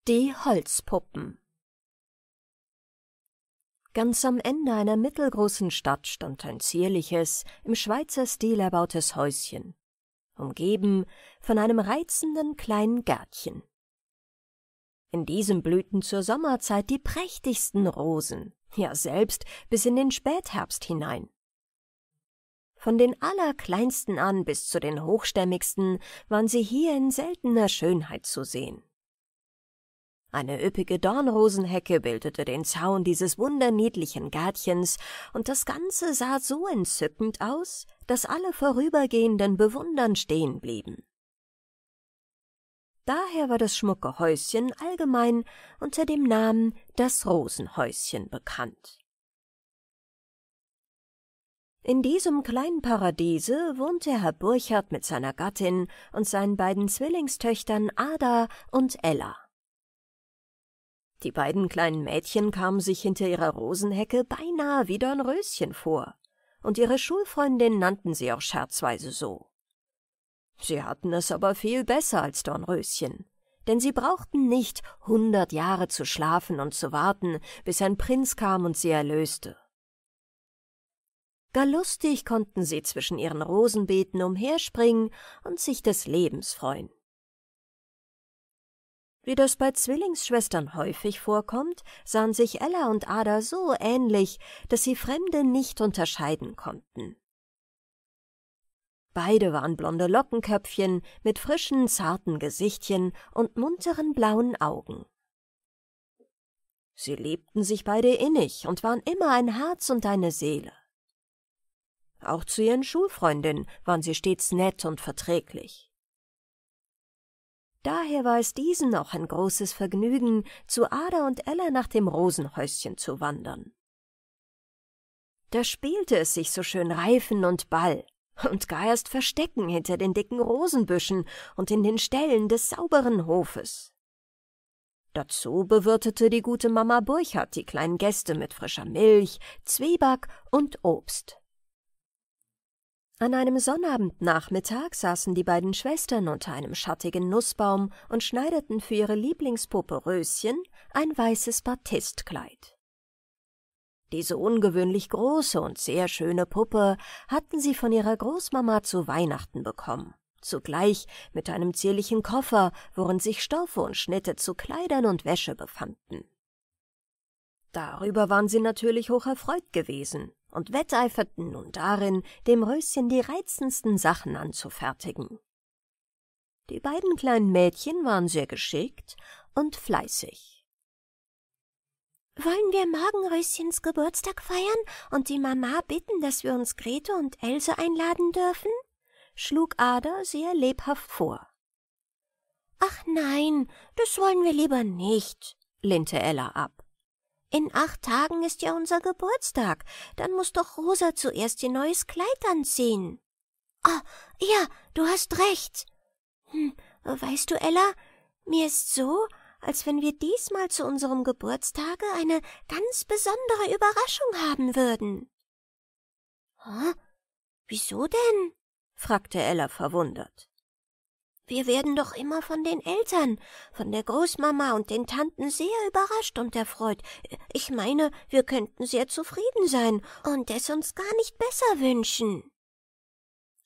Die Holzpuppen Ganz am Ende einer mittelgroßen Stadt stand ein zierliches, im Schweizer Stil erbautes Häuschen, umgeben von einem reizenden kleinen Gärtchen. In diesem blühten zur Sommerzeit die prächtigsten Rosen, ja selbst bis in den Spätherbst hinein. Von den allerkleinsten an bis zu den hochstämmigsten waren sie hier in seltener Schönheit zu sehen. Eine üppige Dornrosenhecke bildete den Zaun dieses wunderniedlichen Gärtchens, und das Ganze sah so entzückend aus, dass alle Vorübergehenden bewundern stehen blieben. Daher war das schmucke Häuschen allgemein unter dem Namen das Rosenhäuschen bekannt. In diesem kleinen Paradiese wohnte Herr Burchard mit seiner Gattin und seinen beiden Zwillingstöchtern Ada und Ella. Die beiden kleinen Mädchen kamen sich hinter ihrer Rosenhecke beinahe wie Dornröschen vor, und ihre Schulfreundin nannten sie auch scherzweise so. Sie hatten es aber viel besser als Dornröschen, denn sie brauchten nicht hundert Jahre zu schlafen und zu warten, bis ein Prinz kam und sie erlöste. Gar lustig konnten sie zwischen ihren Rosenbeeten umherspringen und sich des Lebens freuen. Wie das bei Zwillingsschwestern häufig vorkommt, sahen sich Ella und Ada so ähnlich, dass sie Fremde nicht unterscheiden konnten. Beide waren blonde Lockenköpfchen mit frischen, zarten Gesichtchen und munteren blauen Augen. Sie liebten sich beide innig und waren immer ein Herz und eine Seele. Auch zu ihren Schulfreundinnen waren sie stets nett und verträglich. Daher war es diesen auch ein großes Vergnügen, zu Ada und Ella nach dem Rosenhäuschen zu wandern. Da spielte es sich so schön Reifen und Ball und gar erst Verstecken hinter den dicken Rosenbüschen und in den Ställen des sauberen Hofes. Dazu bewirtete die gute Mama Burchard die kleinen Gäste mit frischer Milch, Zwieback und Obst. An einem Sonnabendnachmittag saßen die beiden Schwestern unter einem schattigen Nussbaum und schneideten für ihre Lieblingspuppe Röschen ein weißes Batistkleid. Diese ungewöhnlich große und sehr schöne Puppe hatten sie von ihrer Großmama zu Weihnachten bekommen, zugleich mit einem zierlichen Koffer, worin sich Stoffe und Schnitte zu Kleidern und Wäsche befanden. Darüber waren sie natürlich hocherfreut gewesen, und wetteiferten nun darin, dem Röschen die reizendsten Sachen anzufertigen. Die beiden kleinen Mädchen waren sehr geschickt und fleißig. Wollen wir morgen Röschens Geburtstag feiern und die Mama bitten, dass wir uns Grete und Else einladen dürfen? schlug Ada sehr lebhaft vor. Ach nein, das wollen wir lieber nicht, lehnte Ella ab. In acht Tagen ist ja unser Geburtstag. Dann muss doch Rosa zuerst ihr neues Kleid anziehen. Ah, oh, ja, du hast recht. Hm, weißt du, Ella, mir ist so, als wenn wir diesmal zu unserem Geburtstage eine ganz besondere Überraschung haben würden. Hm? Wieso denn? fragte Ella verwundert. Wir werden doch immer von den Eltern, von der Großmama und den Tanten sehr überrascht und erfreut. Ich meine, wir könnten sehr zufrieden sein und es uns gar nicht besser wünschen.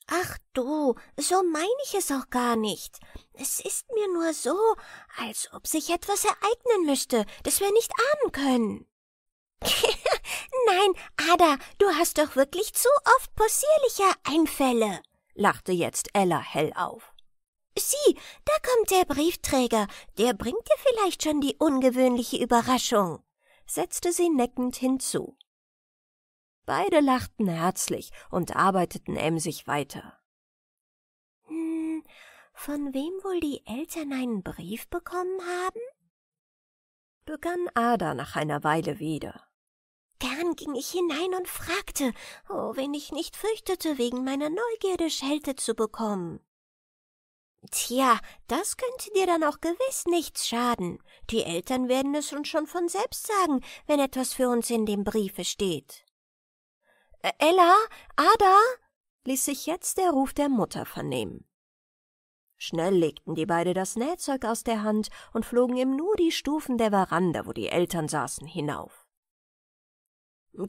Ach du, so meine ich es auch gar nicht. Es ist mir nur so, als ob sich etwas ereignen müsste, das wir nicht ahnen können. (laughs) Nein, Ada, du hast doch wirklich zu oft possierliche Einfälle, lachte jetzt Ella hell auf. Sieh, da kommt der Briefträger, der bringt dir vielleicht schon die ungewöhnliche Überraschung, setzte sie neckend hinzu. Beide lachten herzlich und arbeiteten emsig weiter. Hm, von wem wohl die Eltern einen Brief bekommen haben? begann Ada nach einer Weile wieder. Gern ging ich hinein und fragte, oh, wen ich nicht fürchtete, wegen meiner Neugierde Schelte zu bekommen. Tja, das könnte dir dann auch gewiss nichts schaden. Die Eltern werden es uns schon von selbst sagen, wenn etwas für uns in dem Briefe steht. Äh, Ella, Ada, ließ sich jetzt der Ruf der Mutter vernehmen. Schnell legten die beiden das Nähzeug aus der Hand und flogen im Nu die Stufen der Veranda, wo die Eltern saßen, hinauf.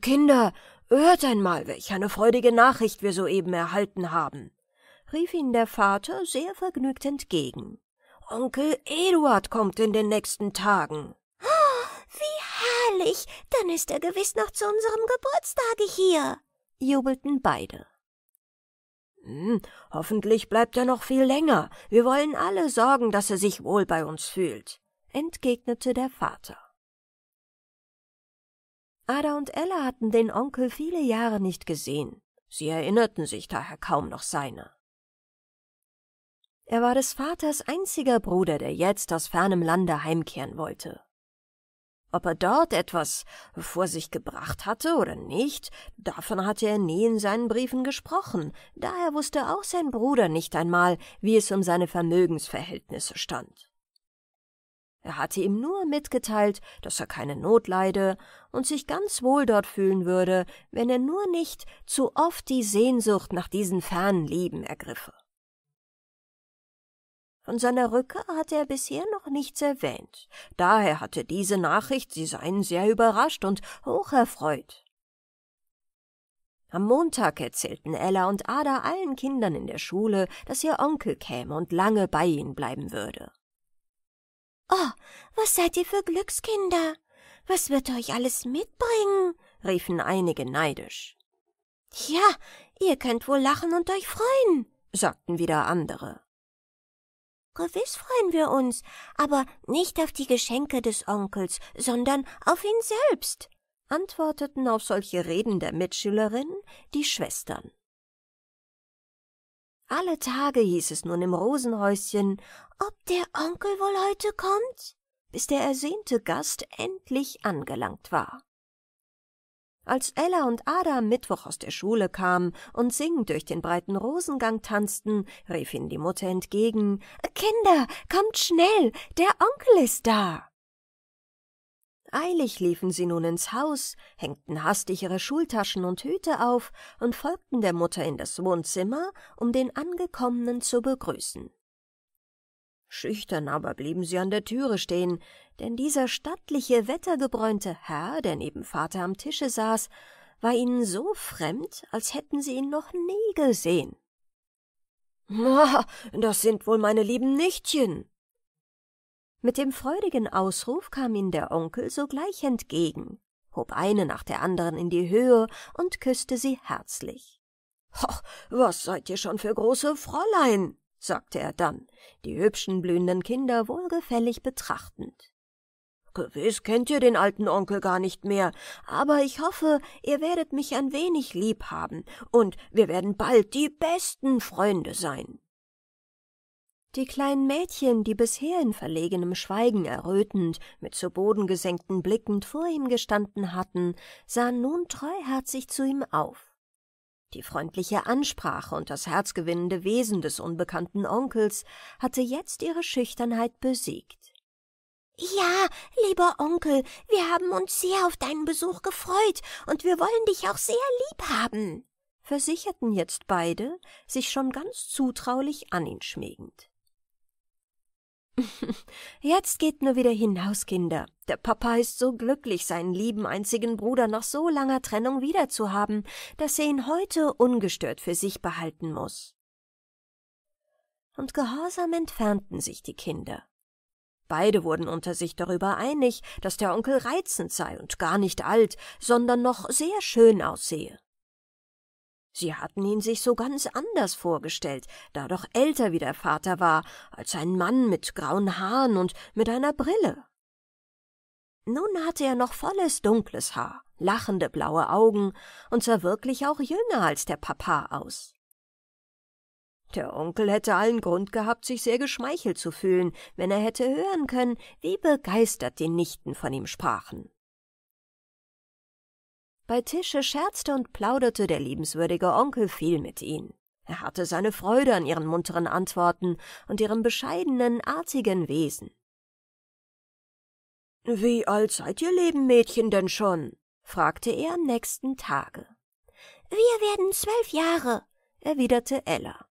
Kinder, hört einmal, welch eine freudige Nachricht wir soeben erhalten haben rief ihn der Vater sehr vergnügt entgegen. Onkel Eduard kommt in den nächsten Tagen. Oh, wie herrlich! Dann ist er gewiss noch zu unserem Geburtstage hier, jubelten beide. Hm, hoffentlich bleibt er noch viel länger. Wir wollen alle sorgen, dass er sich wohl bei uns fühlt, entgegnete der Vater. Ada und Ella hatten den Onkel viele Jahre nicht gesehen. Sie erinnerten sich daher kaum noch seiner. Er war des Vaters einziger Bruder, der jetzt aus fernem Lande heimkehren wollte. Ob er dort etwas vor sich gebracht hatte oder nicht, davon hatte er nie in seinen Briefen gesprochen, daher wusste auch sein Bruder nicht einmal, wie es um seine Vermögensverhältnisse stand. Er hatte ihm nur mitgeteilt, dass er keine Not leide und sich ganz wohl dort fühlen würde, wenn er nur nicht zu oft die Sehnsucht nach diesen fernen Lieben ergriffe. Von seiner Rückkehr hatte er bisher noch nichts erwähnt. Daher hatte diese Nachricht sie seien sehr überrascht und hoch erfreut. Am Montag erzählten Ella und Ada allen Kindern in der Schule, dass ihr Onkel käme und lange bei ihnen bleiben würde. Oh, was seid ihr für Glückskinder? Was wird euch alles mitbringen? riefen einige neidisch. Ja, ihr könnt wohl lachen und euch freuen, sagten wieder andere. Gewiss freuen wir uns, aber nicht auf die Geschenke des Onkels, sondern auf ihn selbst, antworteten auf solche Reden der Mitschülerinnen die Schwestern. Alle Tage hieß es nun im Rosenhäuschen, ob der Onkel wohl heute kommt, bis der ersehnte Gast endlich angelangt war. Als Ella und Ada am Mittwoch aus der Schule kamen und singend durch den breiten Rosengang tanzten, rief ihnen die Mutter entgegen Kinder, kommt schnell, der Onkel ist da. Eilig liefen sie nun ins Haus, hängten hastig ihre Schultaschen und Hüte auf und folgten der Mutter in das Wohnzimmer, um den Angekommenen zu begrüßen. Schüchtern aber blieben sie an der Türe stehen, denn dieser stattliche, wettergebräunte Herr, der neben Vater am Tische saß, war ihnen so fremd, als hätten sie ihn noch nie gesehen. Na, das sind wohl meine lieben Nichtchen. Mit dem freudigen Ausruf kam ihnen der Onkel sogleich entgegen, hob eine nach der anderen in die Höhe und küßte sie herzlich. Hoch, was seid ihr schon für große Fräulein, sagte er dann, die hübschen blühenden Kinder wohlgefällig betrachtend. Gewiss kennt ihr den alten Onkel gar nicht mehr, aber ich hoffe, ihr werdet mich ein wenig lieb haben, und wir werden bald die besten Freunde sein. Die kleinen Mädchen, die bisher in verlegenem Schweigen errötend, mit zu Boden gesenkten Blicken vor ihm gestanden hatten, sahen nun treuherzig zu ihm auf. Die freundliche Ansprache und das herzgewinnende Wesen des unbekannten Onkels hatte jetzt ihre Schüchternheit besiegt. Ja, lieber Onkel, wir haben uns sehr auf deinen Besuch gefreut, und wir wollen dich auch sehr lieb haben, versicherten jetzt beide, sich schon ganz zutraulich an ihn schmiegend. (laughs) Jetzt geht nur wieder hinaus, Kinder. Der Papa ist so glücklich, seinen lieben einzigen Bruder nach so langer Trennung wiederzuhaben, dass er ihn heute ungestört für sich behalten muss. Und gehorsam entfernten sich die Kinder. Beide wurden unter sich darüber einig, dass der Onkel reizend sei und gar nicht alt, sondern noch sehr schön aussehe. Sie hatten ihn sich so ganz anders vorgestellt, da doch älter wie der Vater war, als ein Mann mit grauen Haaren und mit einer Brille. Nun hatte er noch volles dunkles Haar, lachende blaue Augen und sah wirklich auch jünger als der Papa aus. Der Onkel hätte allen Grund gehabt, sich sehr geschmeichelt zu fühlen, wenn er hätte hören können, wie begeistert die Nichten von ihm sprachen. Bei Tische scherzte und plauderte der liebenswürdige Onkel viel mit ihnen. Er hatte seine Freude an ihren munteren Antworten und ihrem bescheidenen, artigen Wesen. Wie alt seid ihr leben, Mädchen, denn schon? fragte er am nächsten Tage. Wir werden zwölf Jahre, erwiderte Ella.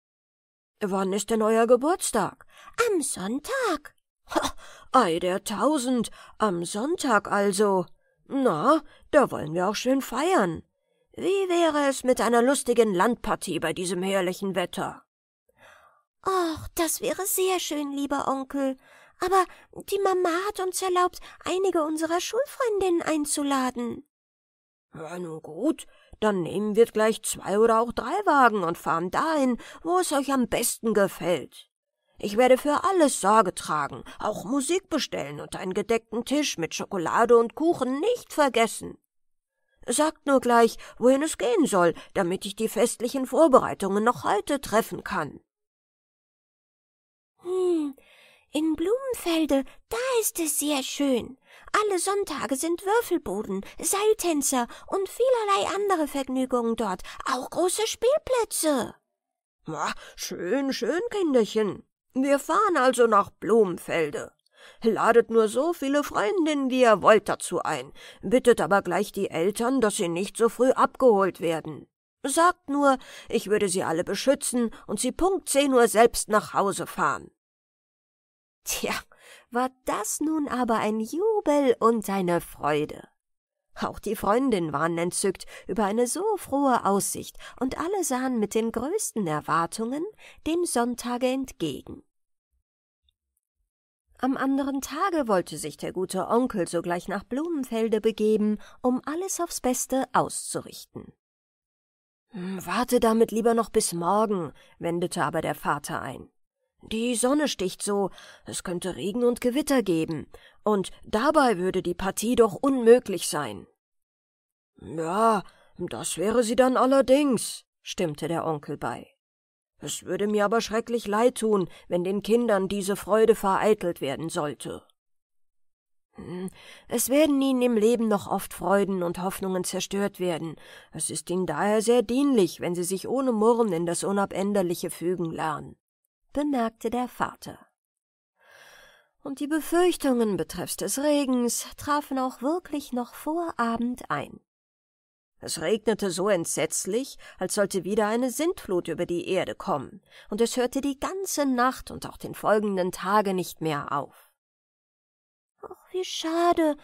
Wann ist denn euer Geburtstag? Am Sonntag. Ha, ei der Tausend, am Sonntag also. Na, da wollen wir auch schön feiern. Wie wäre es mit einer lustigen Landpartie bei diesem herrlichen Wetter? Och, das wäre sehr schön, lieber Onkel. Aber die Mama hat uns erlaubt, einige unserer Schulfreundinnen einzuladen. Ja, nun gut, dann nehmen wir gleich zwei oder auch drei Wagen und fahren dahin, wo es euch am besten gefällt. Ich werde für alles Sorge tragen, auch Musik bestellen und einen gedeckten Tisch mit Schokolade und Kuchen nicht vergessen. Sagt nur gleich, wohin es gehen soll, damit ich die festlichen Vorbereitungen noch heute treffen kann. Hm, in Blumenfelde, da ist es sehr schön. Alle Sonntage sind Würfelboden, Seiltänzer und vielerlei andere Vergnügungen dort, auch große Spielplätze. Ach, schön, schön, Kinderchen. Wir fahren also nach Blumenfelde. Ladet nur so viele Freundinnen, wie ihr wollt, dazu ein. Bittet aber gleich die Eltern, dass sie nicht so früh abgeholt werden. Sagt nur, ich würde sie alle beschützen und sie Punkt 10 Uhr selbst nach Hause fahren. Tja, war das nun aber ein Jubel und eine Freude. Auch die Freundin waren entzückt über eine so frohe Aussicht, und alle sahen mit den größten Erwartungen dem Sonntage entgegen. Am anderen Tage wollte sich der gute Onkel sogleich nach Blumenfelde begeben, um alles aufs Beste auszurichten. Hm, warte damit lieber noch bis morgen, wendete aber der Vater ein. Die Sonne sticht so, es könnte Regen und Gewitter geben, und dabei würde die Partie doch unmöglich sein. Ja, das wäre sie dann allerdings, stimmte der Onkel bei. Es würde mir aber schrecklich leid tun, wenn den Kindern diese Freude vereitelt werden sollte. Hm, es werden ihnen im Leben noch oft Freuden und Hoffnungen zerstört werden. Es ist ihnen daher sehr dienlich, wenn sie sich ohne Murren in das Unabänderliche fügen lernen bemerkte der Vater. Und die Befürchtungen betreffs des Regens trafen auch wirklich noch vor Abend ein. Es regnete so entsetzlich, als sollte wieder eine Sintflut über die Erde kommen, und es hörte die ganze Nacht und auch den folgenden Tage nicht mehr auf. Ach, wie schade,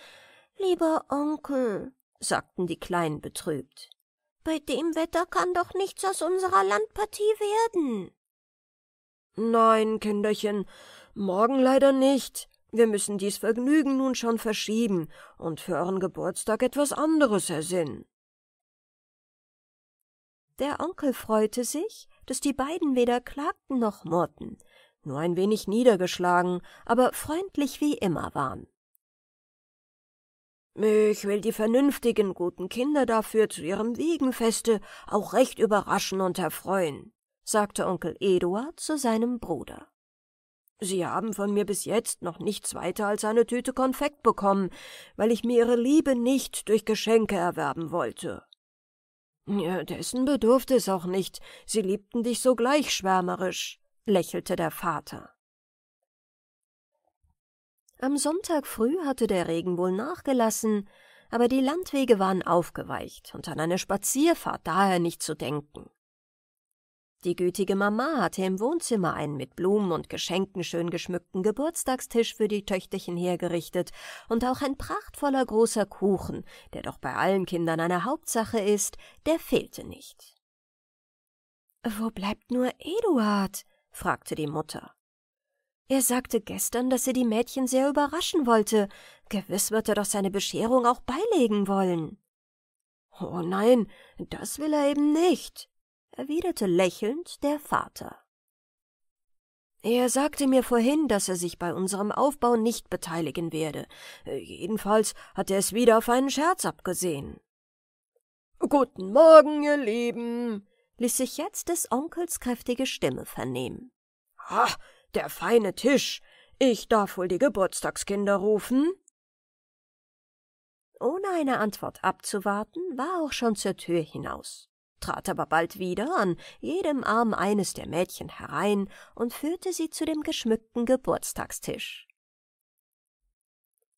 lieber Onkel, sagten die Kleinen betrübt. Bei dem Wetter kann doch nichts aus unserer Landpartie werden. Nein, Kinderchen, morgen leider nicht. Wir müssen dies Vergnügen nun schon verschieben und für euren Geburtstag etwas anderes ersinnen. Der Onkel freute sich, dass die beiden weder klagten noch murrten, nur ein wenig niedergeschlagen, aber freundlich wie immer waren. Ich will die vernünftigen, guten Kinder dafür zu ihrem Wiegenfeste auch recht überraschen und erfreuen sagte Onkel Eduard zu seinem Bruder. Sie haben von mir bis jetzt noch nichts weiter als eine Tüte Konfekt bekommen, weil ich mir Ihre Liebe nicht durch Geschenke erwerben wollte. Ja, dessen bedurfte es auch nicht, Sie liebten dich sogleich schwärmerisch, lächelte der Vater. Am Sonntag früh hatte der Regen wohl nachgelassen, aber die Landwege waren aufgeweicht und an eine Spazierfahrt daher nicht zu denken. Die gütige Mama hatte im Wohnzimmer einen mit Blumen und Geschenken schön geschmückten Geburtstagstisch für die Töchterchen hergerichtet und auch ein prachtvoller großer Kuchen, der doch bei allen Kindern eine Hauptsache ist, der fehlte nicht. »Wo bleibt nur Eduard?« fragte die Mutter. »Er sagte gestern, dass er die Mädchen sehr überraschen wollte. Gewiss wird er doch seine Bescherung auch beilegen wollen.« »Oh nein, das will er eben nicht«, erwiderte lächelnd der Vater. Er sagte mir vorhin, dass er sich bei unserem Aufbau nicht beteiligen werde. Äh, jedenfalls hat er es wieder auf einen Scherz abgesehen. Guten Morgen, ihr Lieben, ließ sich jetzt des Onkels kräftige Stimme vernehmen. Ah, der feine Tisch. Ich darf wohl die Geburtstagskinder rufen. Ohne eine Antwort abzuwarten, war auch schon zur Tür hinaus trat aber bald wieder an jedem Arm eines der Mädchen herein und führte sie zu dem geschmückten Geburtstagstisch.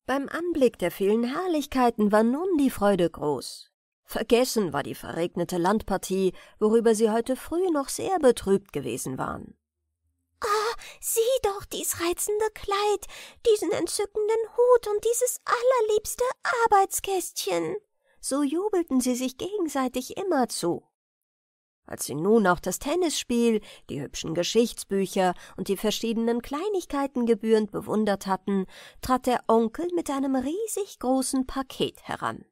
Beim Anblick der vielen Herrlichkeiten war nun die Freude groß. Vergessen war die verregnete Landpartie, worüber sie heute früh noch sehr betrübt gewesen waren. Ah, sieh doch dies reizende Kleid, diesen entzückenden Hut und dieses allerliebste Arbeitskästchen. So jubelten sie sich gegenseitig immer zu. Als sie nun auch das Tennisspiel, die hübschen Geschichtsbücher und die verschiedenen Kleinigkeiten gebührend bewundert hatten, trat der Onkel mit einem riesig großen Paket heran.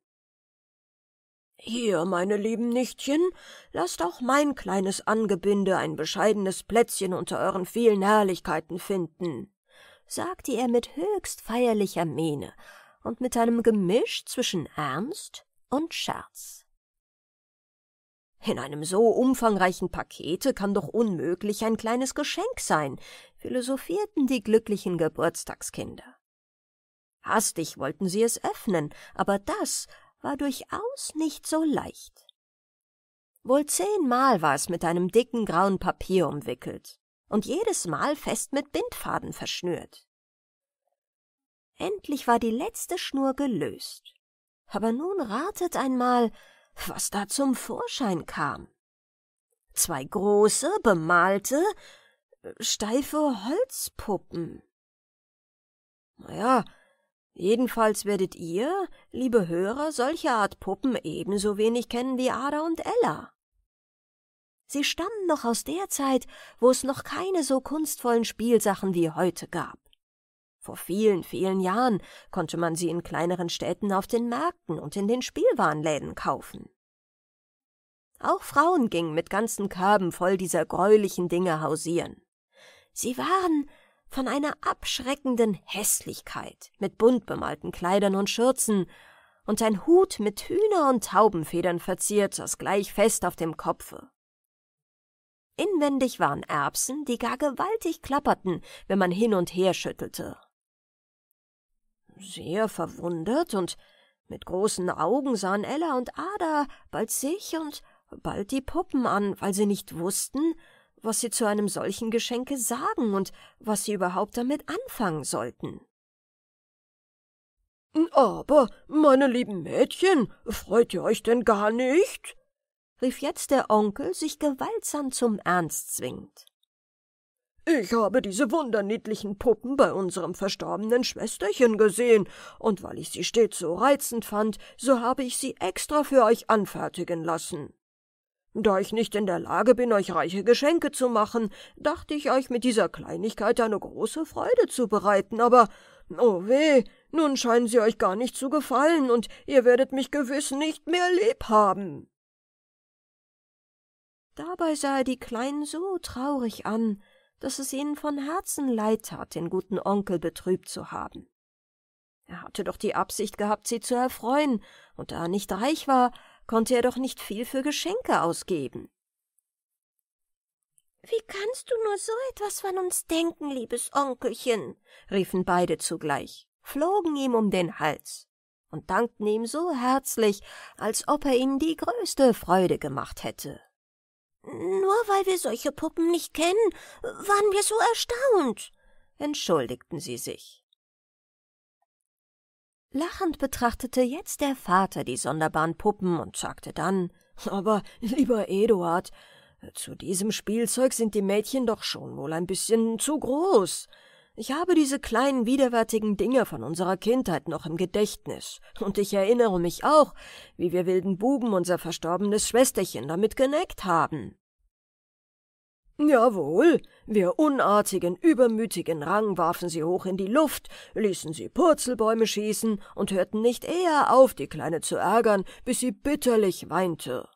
Hier, meine lieben Nichtchen, lasst auch mein kleines Angebinde ein bescheidenes Plätzchen unter euren vielen Herrlichkeiten finden, sagte er mit höchst feierlicher Miene und mit einem Gemisch zwischen Ernst und Scherz. In einem so umfangreichen Pakete kann doch unmöglich ein kleines Geschenk sein, philosophierten die glücklichen Geburtstagskinder. Hastig wollten sie es öffnen, aber das war durchaus nicht so leicht. Wohl zehnmal war es mit einem dicken grauen Papier umwickelt und jedes Mal fest mit Bindfaden verschnürt. Endlich war die letzte Schnur gelöst. Aber nun ratet einmal, was da zum Vorschein kam. Zwei große, bemalte, steife Holzpuppen. Naja, jedenfalls werdet ihr, liebe Hörer, solche Art Puppen ebenso wenig kennen wie Ada und Ella. Sie stammen noch aus der Zeit, wo es noch keine so kunstvollen Spielsachen wie heute gab. Vor vielen, vielen Jahren konnte man sie in kleineren Städten auf den Märkten und in den Spielwarenläden kaufen. Auch Frauen gingen mit ganzen Körben voll dieser greulichen Dinge hausieren. Sie waren von einer abschreckenden Hässlichkeit, mit bunt bemalten Kleidern und Schürzen und ein Hut mit Hühner- und Taubenfedern verziert, das gleich fest auf dem Kopfe. Inwendig waren Erbsen, die gar gewaltig klapperten, wenn man hin und her schüttelte. Sehr verwundert und mit großen Augen sahen Ella und Ada bald sich und bald die Puppen an, weil sie nicht wussten, was sie zu einem solchen Geschenke sagen und was sie überhaupt damit anfangen sollten. Aber, meine lieben Mädchen, freut ihr euch denn gar nicht? rief jetzt der Onkel, sich gewaltsam zum Ernst zwingend. Ich habe diese wunderniedlichen Puppen bei unserem verstorbenen Schwesterchen gesehen, und weil ich sie stets so reizend fand, so habe ich sie extra für euch anfertigen lassen. Da ich nicht in der Lage bin, euch reiche Geschenke zu machen, dachte ich euch mit dieser Kleinigkeit eine große Freude zu bereiten, aber oh weh, nun scheinen sie euch gar nicht zu gefallen, und ihr werdet mich gewiss nicht mehr lieb haben. Dabei sah er die Kleinen so traurig an, dass es ihnen von Herzen leid tat, den guten Onkel betrübt zu haben. Er hatte doch die Absicht gehabt, sie zu erfreuen, und da er nicht reich war, konnte er doch nicht viel für Geschenke ausgeben. Wie kannst du nur so etwas von uns denken, liebes Onkelchen? riefen beide zugleich, flogen ihm um den Hals und dankten ihm so herzlich, als ob er ihnen die größte Freude gemacht hätte. Nur weil wir solche Puppen nicht kennen, waren wir so erstaunt, entschuldigten sie sich. Lachend betrachtete jetzt der Vater die sonderbaren Puppen und sagte dann (laughs) Aber, lieber Eduard, zu diesem Spielzeug sind die Mädchen doch schon wohl ein bisschen zu groß. Ich habe diese kleinen widerwärtigen Dinge von unserer Kindheit noch im Gedächtnis, und ich erinnere mich auch, wie wir wilden Buben unser verstorbenes Schwesterchen damit geneckt haben. Jawohl, wir unartigen, übermütigen Rang warfen sie hoch in die Luft, ließen sie Purzelbäume schießen und hörten nicht eher auf, die Kleine zu ärgern, bis sie bitterlich weinte.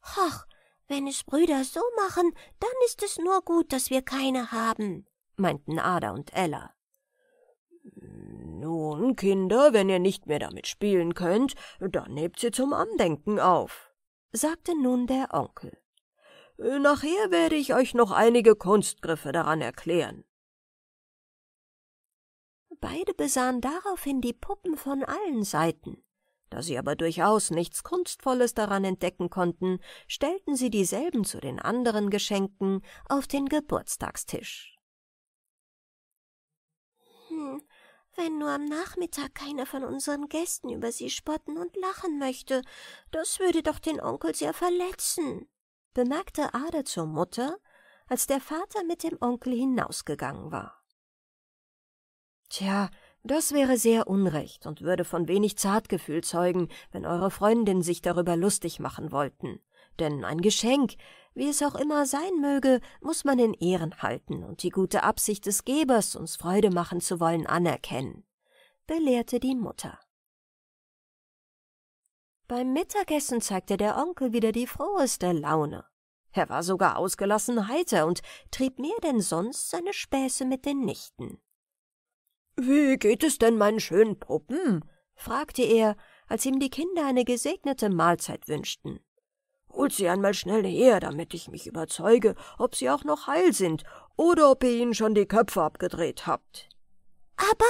Ach, wenn es Brüder so machen, dann ist es nur gut, dass wir keine haben, meinten Ada und Ella. Nun, Kinder, wenn ihr nicht mehr damit spielen könnt, dann nehmt sie zum Andenken auf, sagte nun der Onkel. Nachher werde ich euch noch einige Kunstgriffe daran erklären. Beide besahen daraufhin die Puppen von allen Seiten. Da sie aber durchaus nichts Kunstvolles daran entdecken konnten, stellten sie dieselben zu den anderen Geschenken auf den Geburtstagstisch. wenn nur am Nachmittag keiner von unseren Gästen über sie spotten und lachen möchte, das würde doch den Onkel sehr verletzen, bemerkte Ada zur Mutter, als der Vater mit dem Onkel hinausgegangen war. Tja, das wäre sehr unrecht und würde von wenig Zartgefühl zeugen, wenn eure Freundin sich darüber lustig machen wollten. Denn ein Geschenk wie es auch immer sein möge, muss man in Ehren halten und die gute Absicht des Gebers, uns Freude machen zu wollen, anerkennen, belehrte die Mutter. Beim Mittagessen zeigte der Onkel wieder die froheste Laune. Er war sogar ausgelassen heiter und trieb mehr denn sonst seine Späße mit den Nichten. Wie geht es denn meinen schönen Puppen? fragte er, als ihm die Kinder eine gesegnete Mahlzeit wünschten. Holt sie einmal schnell her, damit ich mich überzeuge, ob sie auch noch heil sind oder ob ihr ihnen schon die Köpfe abgedreht habt. Aber,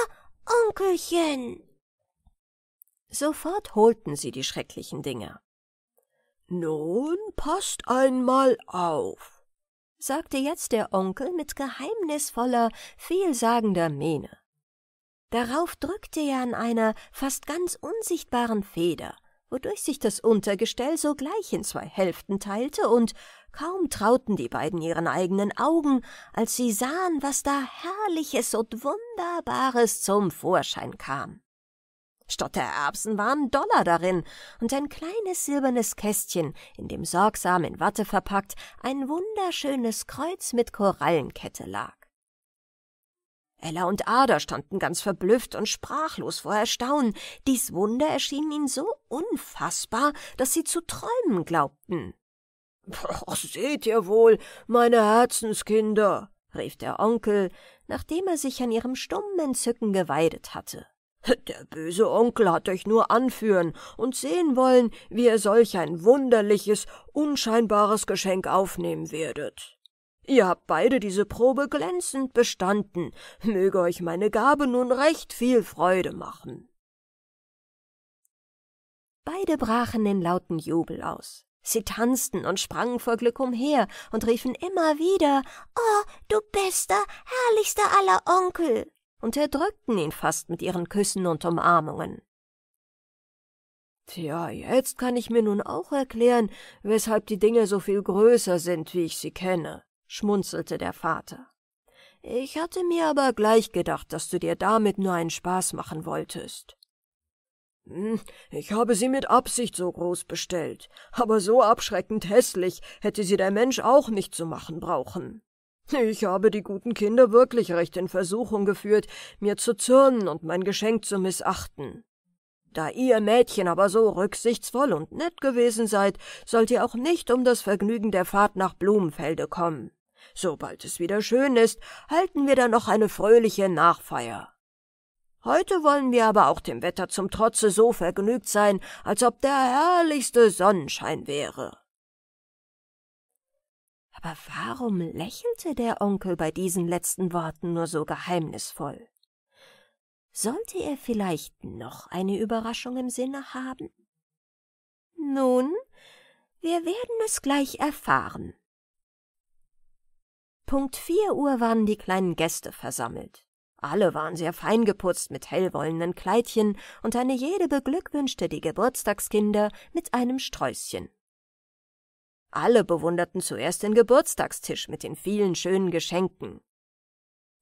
Onkelchen. Sofort holten sie die schrecklichen Dinger. Nun passt einmal auf, sagte jetzt der Onkel mit geheimnisvoller, vielsagender Miene. Darauf drückte er an einer fast ganz unsichtbaren Feder, wodurch sich das Untergestell sogleich in zwei Hälften teilte, und kaum trauten die beiden ihren eigenen Augen, als sie sahen, was da Herrliches und Wunderbares zum Vorschein kam. Statt der Erbsen waren Dollar darin und ein kleines silbernes Kästchen, in dem sorgsam in Watte verpackt ein wunderschönes Kreuz mit Korallenkette lag. Ella und Ada standen ganz verblüfft und sprachlos vor Erstaunen. Dies Wunder erschien ihnen so unfassbar, dass sie zu träumen glaubten. Ach, seht ihr wohl, meine Herzenskinder, rief der Onkel, nachdem er sich an ihrem stummen Entzücken geweidet hatte. Der böse Onkel hat euch nur anführen und sehen wollen, wie ihr solch ein wunderliches, unscheinbares Geschenk aufnehmen werdet. Ihr habt beide diese Probe glänzend bestanden. Möge euch meine Gabe nun recht viel Freude machen. Beide brachen in lauten Jubel aus. Sie tanzten und sprangen vor Glück umher und riefen immer wieder Oh, du bester, herrlichster aller Onkel. und erdrückten ihn fast mit ihren Küssen und Umarmungen. Tja, jetzt kann ich mir nun auch erklären, weshalb die Dinge so viel größer sind, wie ich sie kenne schmunzelte der Vater. Ich hatte mir aber gleich gedacht, dass du dir damit nur einen Spaß machen wolltest. Hm, ich habe sie mit Absicht so groß bestellt, aber so abschreckend hässlich hätte sie der Mensch auch nicht zu machen brauchen. Ich habe die guten Kinder wirklich recht in Versuchung geführt, mir zu zürnen und mein Geschenk zu missachten. Da ihr Mädchen aber so rücksichtsvoll und nett gewesen seid, sollt ihr auch nicht um das Vergnügen der Fahrt nach Blumenfelde kommen. Sobald es wieder schön ist, halten wir dann noch eine fröhliche Nachfeier. Heute wollen wir aber auch dem Wetter zum Trotze so vergnügt sein, als ob der herrlichste Sonnenschein wäre. Aber warum lächelte der Onkel bei diesen letzten Worten nur so geheimnisvoll? Sollte er vielleicht noch eine Überraschung im Sinne haben? Nun, wir werden es gleich erfahren. Punkt vier Uhr waren die kleinen Gäste versammelt. Alle waren sehr fein geputzt mit hellwollenen Kleidchen, und eine jede beglückwünschte die Geburtstagskinder mit einem Sträußchen. Alle bewunderten zuerst den Geburtstagstisch mit den vielen schönen Geschenken.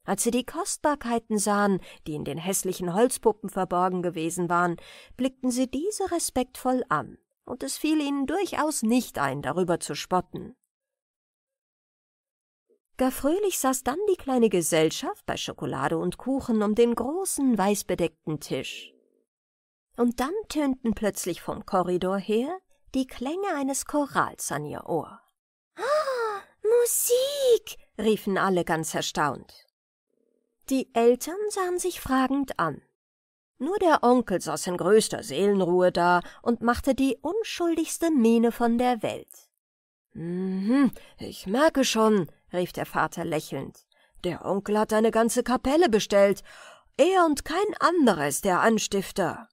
Als sie die Kostbarkeiten sahen, die in den hässlichen Holzpuppen verborgen gewesen waren, blickten sie diese respektvoll an, und es fiel ihnen durchaus nicht ein, darüber zu spotten. Gar fröhlich saß dann die kleine Gesellschaft bei Schokolade und Kuchen um den großen, weißbedeckten Tisch. Und dann tönten plötzlich vom Korridor her die Klänge eines Chorals an ihr Ohr. »Ah, Musik!« riefen alle ganz erstaunt. Die Eltern sahen sich fragend an. Nur der Onkel saß in größter Seelenruhe da und machte die unschuldigste Miene von der Welt. Mhm, ich merke schon, rief der Vater lächelnd. Der Onkel hat eine ganze Kapelle bestellt. Er und kein anderer ist der Anstifter.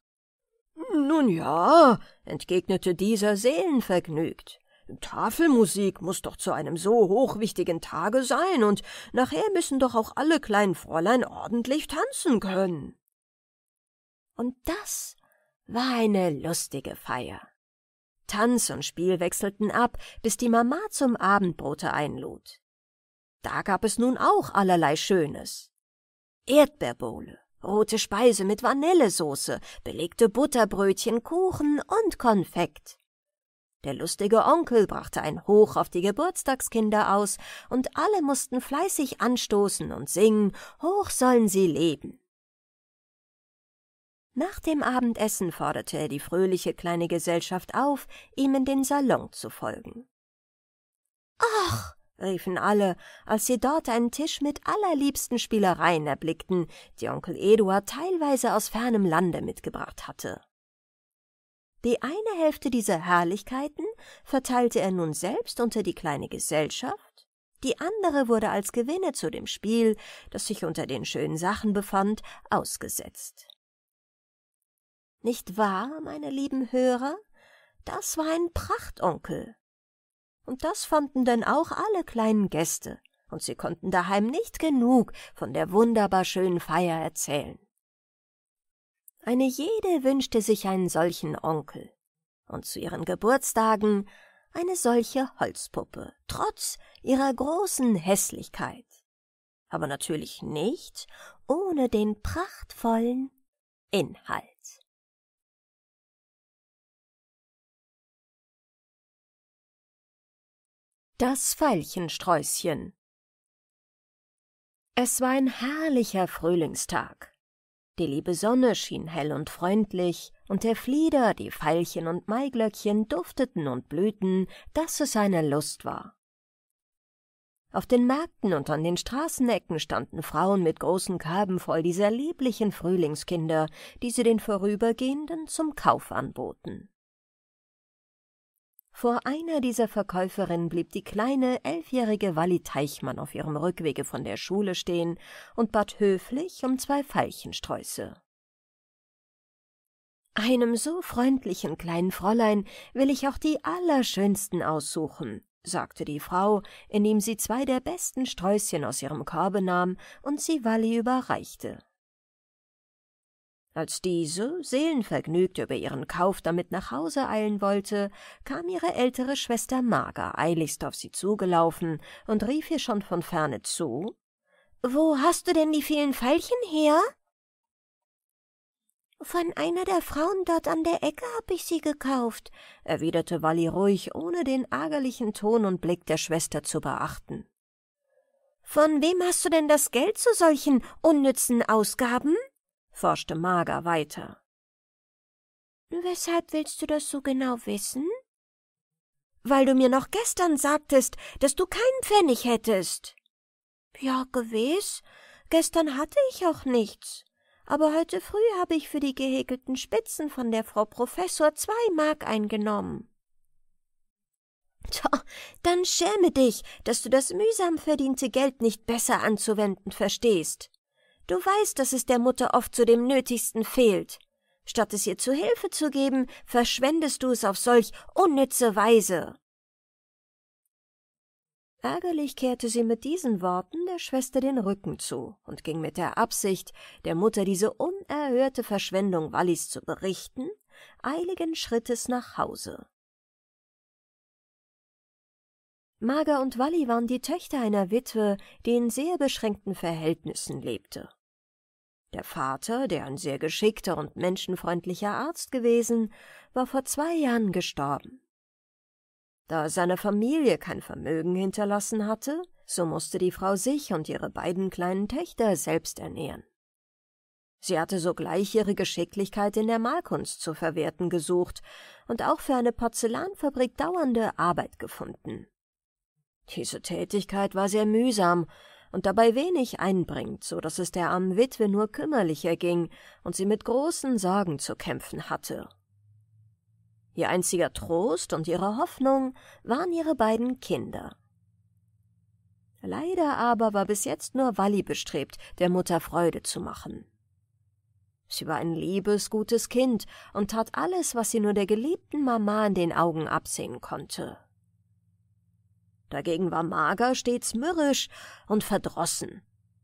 Nun ja, entgegnete dieser seelenvergnügt. Tafelmusik muss doch zu einem so hochwichtigen Tage sein, und nachher müssen doch auch alle kleinen Fräulein ordentlich tanzen können. Und das war eine lustige Feier. Tanz und Spiel wechselten ab, bis die Mama zum Abendbrote einlud. Da gab es nun auch allerlei Schönes. Erdbeerbohle, rote Speise mit Vanillesoße, belegte Butterbrötchen, Kuchen und Konfekt. Der lustige Onkel brachte ein Hoch auf die Geburtstagskinder aus, und alle mussten fleißig anstoßen und singen, hoch sollen sie leben. Nach dem Abendessen forderte er die fröhliche kleine Gesellschaft auf, ihm in den Salon zu folgen. Ach, riefen alle, als sie dort einen Tisch mit allerliebsten Spielereien erblickten, die Onkel Eduard teilweise aus fernem Lande mitgebracht hatte. Die eine Hälfte dieser Herrlichkeiten verteilte er nun selbst unter die kleine Gesellschaft, die andere wurde als Gewinne zu dem Spiel, das sich unter den schönen Sachen befand, ausgesetzt. Nicht wahr, meine lieben Hörer? Das war ein Prachtonkel. Und das fanden denn auch alle kleinen Gäste, und sie konnten daheim nicht genug von der wunderbar schönen Feier erzählen. Eine jede wünschte sich einen solchen Onkel und zu ihren Geburtstagen eine solche Holzpuppe, trotz ihrer großen Hässlichkeit. Aber natürlich nicht ohne den prachtvollen Inhalt. Das Veilchensträußchen Es war ein herrlicher Frühlingstag. Die liebe Sonne schien hell und freundlich, und der Flieder, die Veilchen und Maiglöckchen dufteten und blühten, daß es eine Lust war. Auf den Märkten und an den Straßenecken standen Frauen mit großen Körben voll dieser lieblichen Frühlingskinder, die sie den Vorübergehenden zum Kauf anboten. Vor einer dieser Verkäuferinnen blieb die kleine, elfjährige Walli Teichmann auf ihrem Rückwege von der Schule stehen und bat höflich um zwei Veilchensträuße. Einem so freundlichen kleinen Fräulein will ich auch die allerschönsten aussuchen, sagte die Frau, indem sie zwei der besten Sträußchen aus ihrem Korbe nahm und sie Walli überreichte. Als diese, seelenvergnügt über ihren Kauf damit nach Hause eilen wollte, kam ihre ältere Schwester Marga eiligst auf sie zugelaufen und rief ihr schon von ferne zu Wo hast du denn die vielen Veilchen her? Von einer der Frauen dort an der Ecke hab ich sie gekauft, erwiderte Walli ruhig, ohne den ärgerlichen Ton und Blick der Schwester zu beachten. Von wem hast du denn das Geld zu solchen unnützen Ausgaben? forschte Mager weiter. Weshalb willst du das so genau wissen? Weil du mir noch gestern sagtest, dass du keinen Pfennig hättest. Ja, gewiss. Gestern hatte ich auch nichts. Aber heute früh habe ich für die gehäkelten Spitzen von der Frau Professor zwei Mark eingenommen. Tja, dann schäme dich, dass du das mühsam verdiente Geld nicht besser anzuwenden verstehst. Du weißt, dass es der Mutter oft zu dem Nötigsten fehlt. Statt es ihr zu Hilfe zu geben, verschwendest du es auf solch unnütze Weise. Ärgerlich kehrte sie mit diesen Worten der Schwester den Rücken zu und ging mit der Absicht, der Mutter diese unerhörte Verschwendung Wallis zu berichten, eiligen Schrittes nach Hause. Marga und Walli waren die Töchter einer Witwe, die in sehr beschränkten Verhältnissen lebte. Der Vater, der ein sehr geschickter und menschenfreundlicher Arzt gewesen, war vor zwei Jahren gestorben. Da seine Familie kein Vermögen hinterlassen hatte, so musste die Frau sich und ihre beiden kleinen Töchter selbst ernähren. Sie hatte sogleich ihre Geschicklichkeit in der Malkunst zu verwerten gesucht und auch für eine Porzellanfabrik dauernde Arbeit gefunden. Diese Tätigkeit war sehr mühsam und dabei wenig einbringt, so dass es der armen Witwe nur kümmerlich erging und sie mit großen Sorgen zu kämpfen hatte. Ihr einziger Trost und ihre Hoffnung waren ihre beiden Kinder. Leider aber war bis jetzt nur Walli bestrebt, der Mutter Freude zu machen. Sie war ein liebes, gutes Kind und tat alles, was sie nur der geliebten Mama in den Augen absehen konnte. Dagegen war Mager stets mürrisch und verdrossen.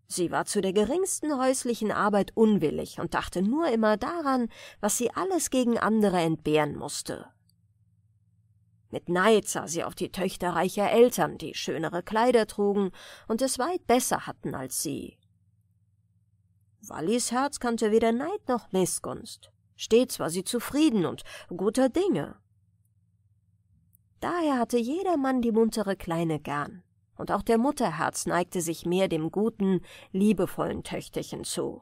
Sie war zu der geringsten häuslichen Arbeit unwillig und dachte nur immer daran, was sie alles gegen andere entbehren musste. Mit Neid sah sie auf die Töchter reicher Eltern, die schönere Kleider trugen und es weit besser hatten als sie. Wallis Herz kannte weder Neid noch Missgunst. Stets war sie zufrieden und guter Dinge. Daher hatte jedermann die muntere Kleine gern, und auch der Mutterherz neigte sich mehr dem guten, liebevollen Töchterchen zu.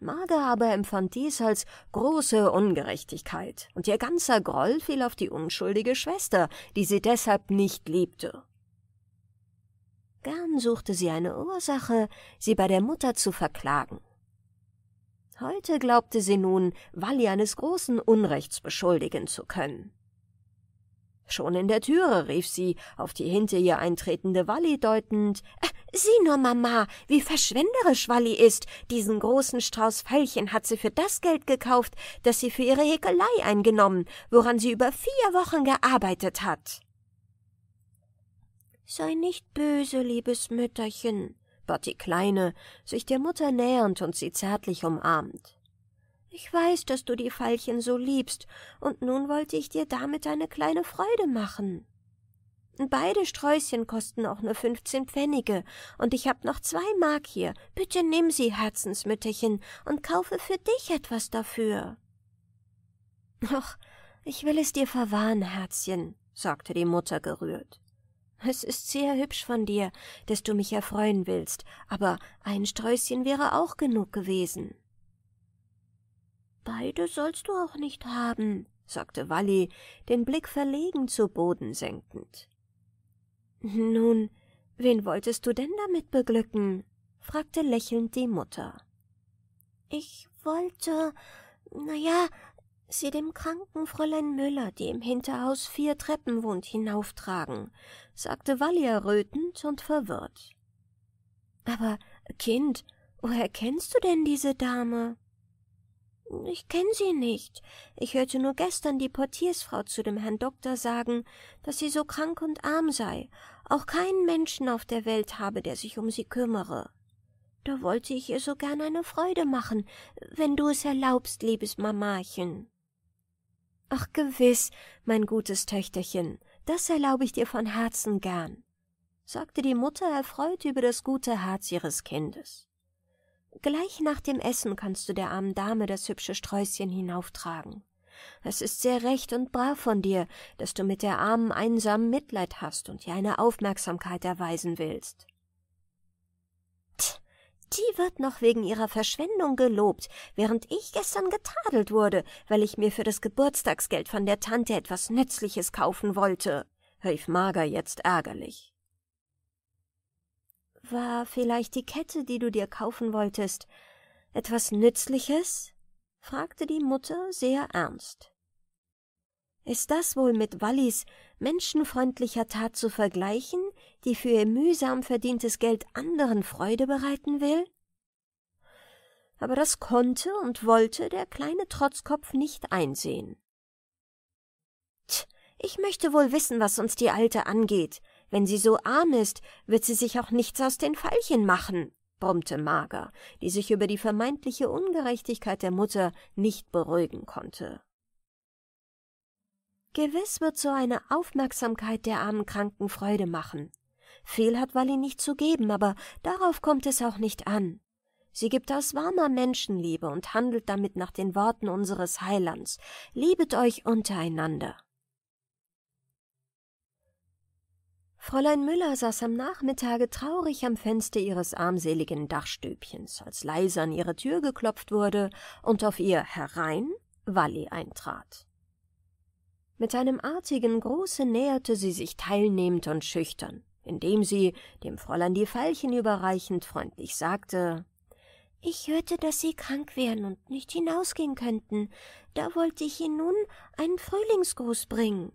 Marga aber empfand dies als große Ungerechtigkeit, und ihr ganzer Groll fiel auf die unschuldige Schwester, die sie deshalb nicht liebte. Gern suchte sie eine Ursache, sie bei der Mutter zu verklagen. Heute glaubte sie nun, Walli eines großen Unrechts beschuldigen zu können. Schon in der Türe rief sie, auf die hinter ihr eintretende Walli deutend. Äh, sieh nur, Mama, wie verschwenderisch Walli ist. Diesen großen Strauß Veilchen hat sie für das Geld gekauft, das sie für ihre Häkelei eingenommen, woran sie über vier Wochen gearbeitet hat. Sei nicht böse, liebes Mütterchen, bat die Kleine, sich der Mutter nähernd und sie zärtlich umarmend. Ich weiß, dass du die Veilchen so liebst, und nun wollte ich dir damit eine kleine Freude machen. Beide Sträußchen kosten auch nur 15 Pfennige, und ich hab noch zwei Mark hier. Bitte nimm sie, Herzensmütterchen, und kaufe für dich etwas dafür. Ach, ich will es dir verwahren, Herzchen, sagte die Mutter gerührt. Es ist sehr hübsch von dir, dass du mich erfreuen willst, aber ein Sträußchen wäre auch genug gewesen. Beides sollst du auch nicht haben, sagte Walli, den Blick verlegen zu Boden senkend. Nun, wen wolltest du denn damit beglücken? fragte lächelnd die Mutter. Ich wollte, na ja, sie dem kranken Fräulein Müller, die im Hinterhaus vier Treppen wohnt, hinauftragen, sagte Walli errötend und verwirrt. Aber, Kind, woher kennst du denn diese Dame? Ich kenne sie nicht. Ich hörte nur gestern die Portiersfrau zu dem Herrn Doktor sagen, dass sie so krank und arm sei, auch keinen Menschen auf der Welt habe, der sich um sie kümmere. Da wollte ich ihr so gern eine Freude machen, wenn du es erlaubst, liebes Mamachen. Ach gewiß, mein gutes Töchterchen, das erlaube ich dir von Herzen gern, sagte die Mutter erfreut über das gute Herz ihres Kindes. Gleich nach dem Essen kannst du der armen Dame das hübsche Sträußchen hinauftragen. Es ist sehr recht und brav von dir, dass du mit der armen Einsamen Mitleid hast und ihr eine Aufmerksamkeit erweisen willst. Tch, die wird noch wegen ihrer Verschwendung gelobt, während ich gestern getadelt wurde, weil ich mir für das Geburtstagsgeld von der Tante etwas Nützliches kaufen wollte, rief Marga jetzt ärgerlich. War vielleicht die Kette, die du dir kaufen wolltest, etwas Nützliches? fragte die Mutter sehr ernst. Ist das wohl mit Wallis menschenfreundlicher Tat zu vergleichen, die für ihr mühsam verdientes Geld anderen Freude bereiten will? Aber das konnte und wollte der kleine Trotzkopf nicht einsehen. Tch, ich möchte wohl wissen, was uns die Alte angeht, wenn sie so arm ist, wird sie sich auch nichts aus den Veilchen machen, brummte Marga, die sich über die vermeintliche Ungerechtigkeit der Mutter nicht beruhigen konnte. Gewiss wird so eine Aufmerksamkeit der armen Kranken Freude machen. Viel hat Wally nicht zu geben, aber darauf kommt es auch nicht an. Sie gibt aus warmer Menschenliebe und handelt damit nach den Worten unseres Heilands. Liebet euch untereinander. Fräulein Müller saß am Nachmittage traurig am Fenster ihres armseligen Dachstübchens, als leise an ihre Tür geklopft wurde und auf ihr herein Walli eintrat. Mit einem artigen Gruße näherte sie sich teilnehmend und schüchtern, indem sie, dem Fräulein die Veilchen überreichend, freundlich sagte Ich hörte, dass Sie krank wären und nicht hinausgehen könnten. Da wollte ich Ihnen nun einen Frühlingsgruß bringen.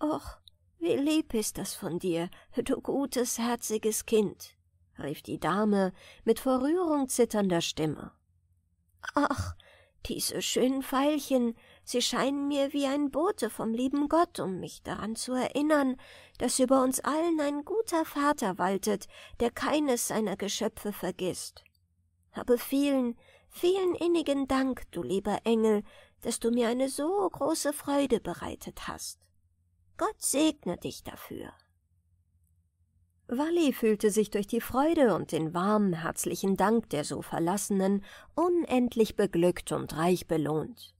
Och, wie lieb ist das von dir, du gutes, herziges Kind, rief die Dame mit vor Rührung zitternder Stimme. Ach, diese schönen Veilchen, sie scheinen mir wie ein Bote vom lieben Gott, um mich daran zu erinnern, dass über uns allen ein guter Vater waltet, der keines seiner Geschöpfe vergisst. Habe vielen, vielen innigen Dank, du lieber Engel, dass du mir eine so große Freude bereitet hast. Gott segne dich dafür. Wally fühlte sich durch die Freude und den warmen, herzlichen Dank der so Verlassenen unendlich beglückt und reich belohnt.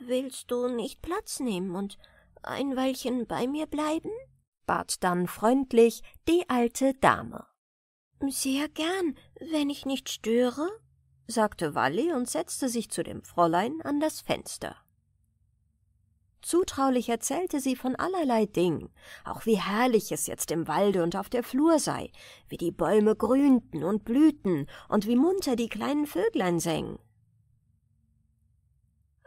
Willst du nicht Platz nehmen und ein Weilchen bei mir bleiben? bat dann freundlich die alte Dame. Sehr gern, wenn ich nicht störe, sagte Walli und setzte sich zu dem Fräulein an das Fenster. Zutraulich erzählte sie von allerlei Dingen, auch wie herrlich es jetzt im Walde und auf der Flur sei, wie die Bäume grünten und blühten und wie munter die kleinen Vöglein sängen.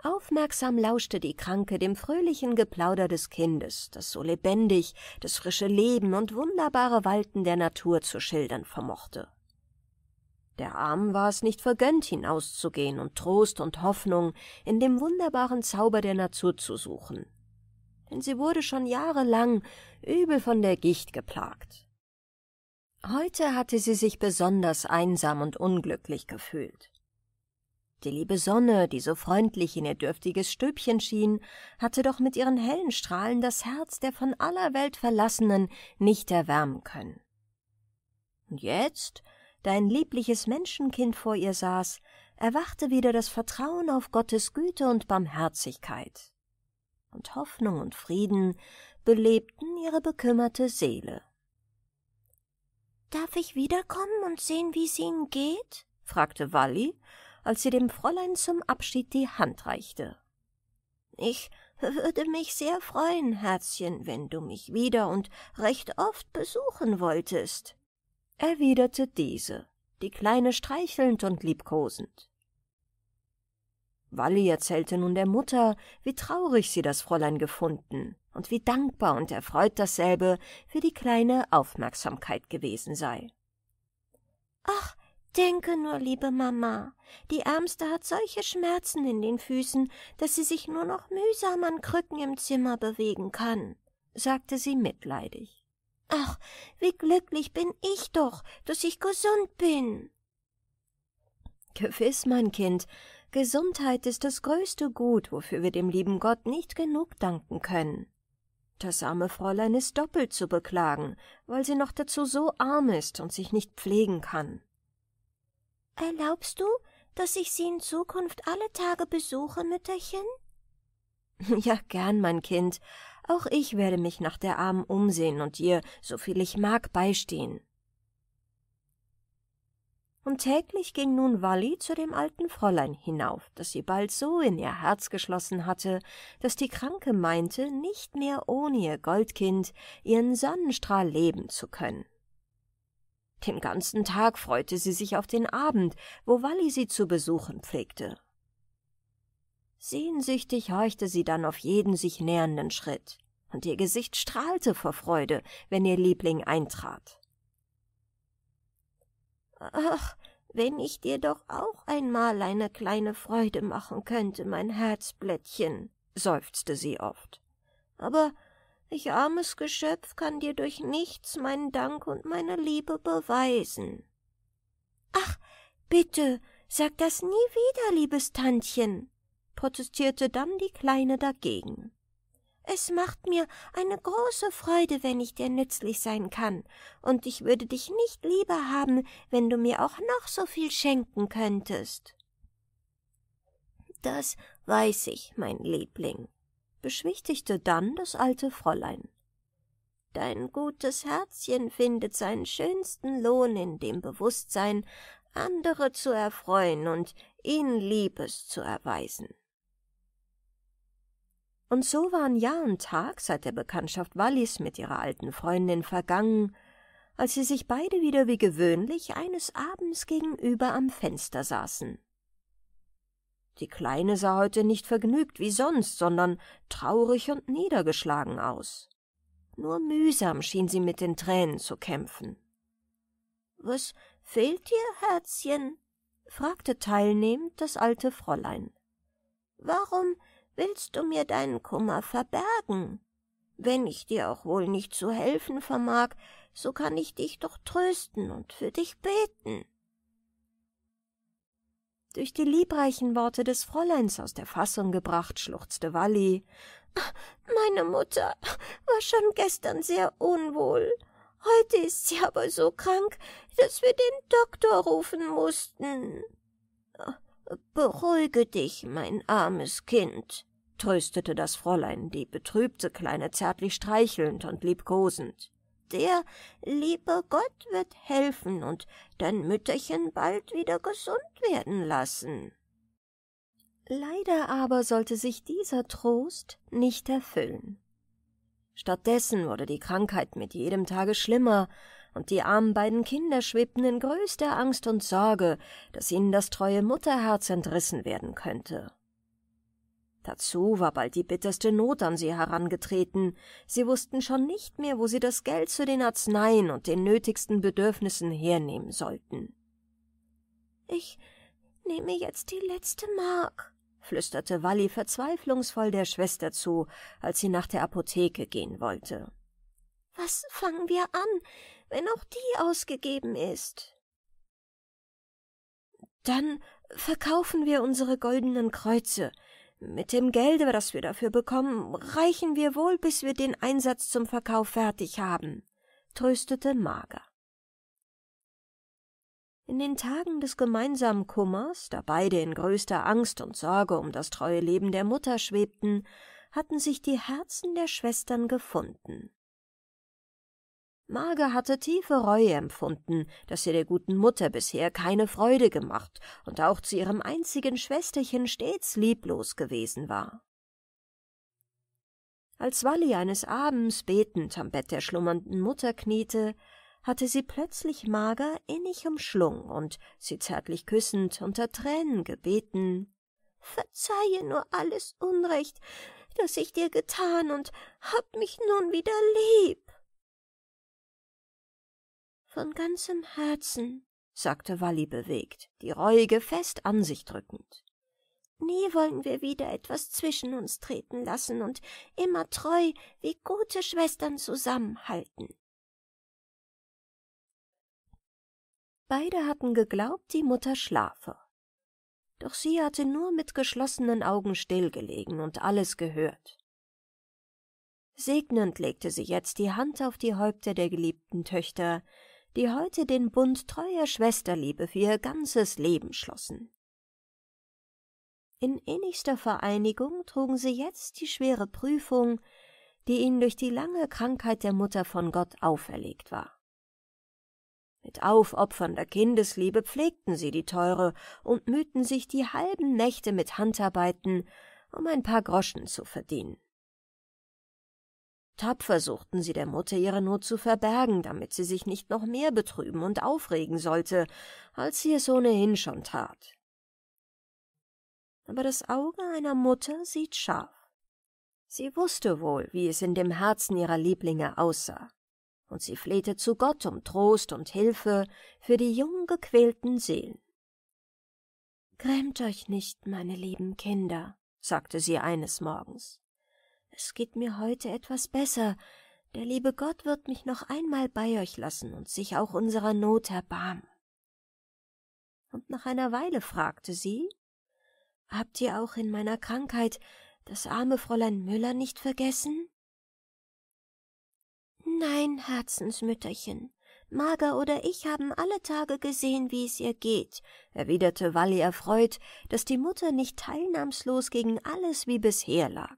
Aufmerksam lauschte die Kranke dem fröhlichen Geplauder des Kindes, das so lebendig das frische Leben und wunderbare Walten der Natur zu schildern vermochte der Armen war es nicht vergönnt, hinauszugehen und Trost und Hoffnung in dem wunderbaren Zauber der Natur zu suchen. Denn sie wurde schon jahrelang übel von der Gicht geplagt. Heute hatte sie sich besonders einsam und unglücklich gefühlt. Die liebe Sonne, die so freundlich in ihr dürftiges Stübchen schien, hatte doch mit ihren hellen Strahlen das Herz der von aller Welt Verlassenen nicht erwärmen können. Und jetzt da ein liebliches Menschenkind vor ihr saß, erwachte wieder das Vertrauen auf Gottes Güte und Barmherzigkeit. Und Hoffnung und Frieden belebten ihre bekümmerte Seele. Darf ich wiederkommen und sehen, wie es Ihnen geht? fragte Walli, als sie dem Fräulein zum Abschied die Hand reichte. Ich würde mich sehr freuen, Herzchen, wenn du mich wieder und recht oft besuchen wolltest, erwiderte diese, die Kleine streichelnd und liebkosend. Walli erzählte nun der Mutter, wie traurig sie das Fräulein gefunden und wie dankbar und erfreut dasselbe für die kleine Aufmerksamkeit gewesen sei. Ach, denke nur, liebe Mama, die Ärmste hat solche Schmerzen in den Füßen, dass sie sich nur noch mühsam an Krücken im Zimmer bewegen kann, sagte sie mitleidig. Ach, wie glücklich bin ich doch, dass ich gesund bin. Gewiss, mein Kind, Gesundheit ist das größte Gut, wofür wir dem lieben Gott nicht genug danken können. Das arme Fräulein ist doppelt zu beklagen, weil sie noch dazu so arm ist und sich nicht pflegen kann. Erlaubst du, dass ich sie in Zukunft alle Tage besuche, Mütterchen? (laughs) Ja, gern, mein Kind, auch ich werde mich nach der Armen umsehen und ihr, so viel ich mag, beistehen. Und täglich ging nun Walli zu dem alten Fräulein hinauf, das sie bald so in ihr Herz geschlossen hatte, dass die Kranke meinte, nicht mehr ohne ihr Goldkind ihren Sonnenstrahl leben zu können. Den ganzen Tag freute sie sich auf den Abend, wo Walli sie zu besuchen pflegte. Sehnsüchtig horchte sie dann auf jeden sich nähernden Schritt, und ihr Gesicht strahlte vor Freude, wenn ihr Liebling eintrat. Ach, wenn ich dir doch auch einmal eine kleine Freude machen könnte, mein Herzblättchen, seufzte sie oft. Aber ich armes Geschöpf kann dir durch nichts meinen Dank und meine Liebe beweisen. Ach, bitte, sag das nie wieder, liebes Tantchen, protestierte dann die Kleine dagegen. Es macht mir eine große Freude, wenn ich dir nützlich sein kann, und ich würde dich nicht lieber haben, wenn du mir auch noch so viel schenken könntest. Das weiß ich, mein Liebling, beschwichtigte dann das alte Fräulein. Dein gutes Herzchen findet seinen schönsten Lohn in dem Bewusstsein, andere zu erfreuen und ihnen Liebes zu erweisen. Und so waren Jahr und Tag seit der Bekanntschaft Wallis mit ihrer alten Freundin vergangen, als sie sich beide wieder wie gewöhnlich eines Abends gegenüber am Fenster saßen. Die Kleine sah heute nicht vergnügt wie sonst, sondern traurig und niedergeschlagen aus. Nur mühsam schien sie mit den Tränen zu kämpfen. Was fehlt dir, Herzchen? fragte teilnehmend das alte Fräulein. Warum willst du mir deinen Kummer verbergen? Wenn ich dir auch wohl nicht zu helfen vermag, so kann ich dich doch trösten und für dich beten. Durch die liebreichen Worte des Fräuleins aus der Fassung gebracht, schluchzte Walli. (laughs) Meine Mutter war schon gestern sehr unwohl. Heute ist sie aber so krank, dass wir den Doktor rufen mussten. Beruhige dich, mein armes Kind, tröstete das Fräulein die betrübte Kleine zärtlich streichelnd und liebkosend. Der liebe Gott wird helfen und dein Mütterchen bald wieder gesund werden lassen. Leider aber sollte sich dieser Trost nicht erfüllen. Stattdessen wurde die Krankheit mit jedem Tage schlimmer, und die armen beiden Kinder schwebten in größter Angst und Sorge, dass ihnen das treue Mutterherz entrissen werden könnte. Dazu war bald die bitterste Not an sie herangetreten. Sie wussten schon nicht mehr, wo sie das Geld zu den Arzneien und den nötigsten Bedürfnissen hernehmen sollten. Ich nehme jetzt die letzte Mark, flüsterte Walli verzweiflungsvoll der Schwester zu, als sie nach der Apotheke gehen wollte. Was fangen wir an, wenn auch die ausgegeben ist? Dann verkaufen wir unsere goldenen Kreuze, mit dem Gelde, das wir dafür bekommen, reichen wir wohl, bis wir den Einsatz zum Verkauf fertig haben, tröstete Mager. In den Tagen des gemeinsamen Kummers, da beide in größter Angst und Sorge um das treue Leben der Mutter schwebten, hatten sich die Herzen der Schwestern gefunden. Marga hatte tiefe Reue empfunden, dass sie der guten Mutter bisher keine Freude gemacht und auch zu ihrem einzigen Schwesterchen stets lieblos gewesen war. Als Walli eines Abends betend am Bett der schlummernden Mutter kniete, hatte sie plötzlich Marga innig umschlungen und sie zärtlich küssend unter Tränen gebeten Verzeihe nur alles Unrecht, das ich dir getan und hab mich nun wieder lieb. Von ganzem Herzen, sagte Walli bewegt, die Reuige fest an sich drückend. Nie wollen wir wieder etwas zwischen uns treten lassen und immer treu wie gute Schwestern zusammenhalten. Beide hatten geglaubt, die Mutter schlafe. Doch sie hatte nur mit geschlossenen Augen stillgelegen und alles gehört. Segnend legte sie jetzt die Hand auf die Häupter der geliebten Töchter, die heute den Bund treuer Schwesterliebe für ihr ganzes Leben schlossen. In innigster Vereinigung trugen sie jetzt die schwere Prüfung, die ihnen durch die lange Krankheit der Mutter von Gott auferlegt war. Mit aufopfernder Kindesliebe pflegten sie die Teure und mühten sich die halben Nächte mit Handarbeiten, um ein paar Groschen zu verdienen. Tapfer suchten sie der Mutter ihre Not zu verbergen, damit sie sich nicht noch mehr betrüben und aufregen sollte, als sie es ohnehin schon tat. Aber das Auge einer Mutter sieht scharf. Sie wusste wohl, wie es in dem Herzen ihrer Lieblinge aussah, und sie flehte zu Gott um Trost und Hilfe für die jungen gequälten Seelen. Grämt euch nicht, meine lieben Kinder, sagte sie eines Morgens. Es geht mir heute etwas besser. Der liebe Gott wird mich noch einmal bei euch lassen und sich auch unserer Not erbarmen. Und nach einer Weile fragte sie, Habt ihr auch in meiner Krankheit das arme Fräulein Müller nicht vergessen? Nein, Herzensmütterchen, Marga oder ich haben alle Tage gesehen, wie es ihr geht, erwiderte Walli erfreut, daß die Mutter nicht teilnahmslos gegen alles wie bisher lag.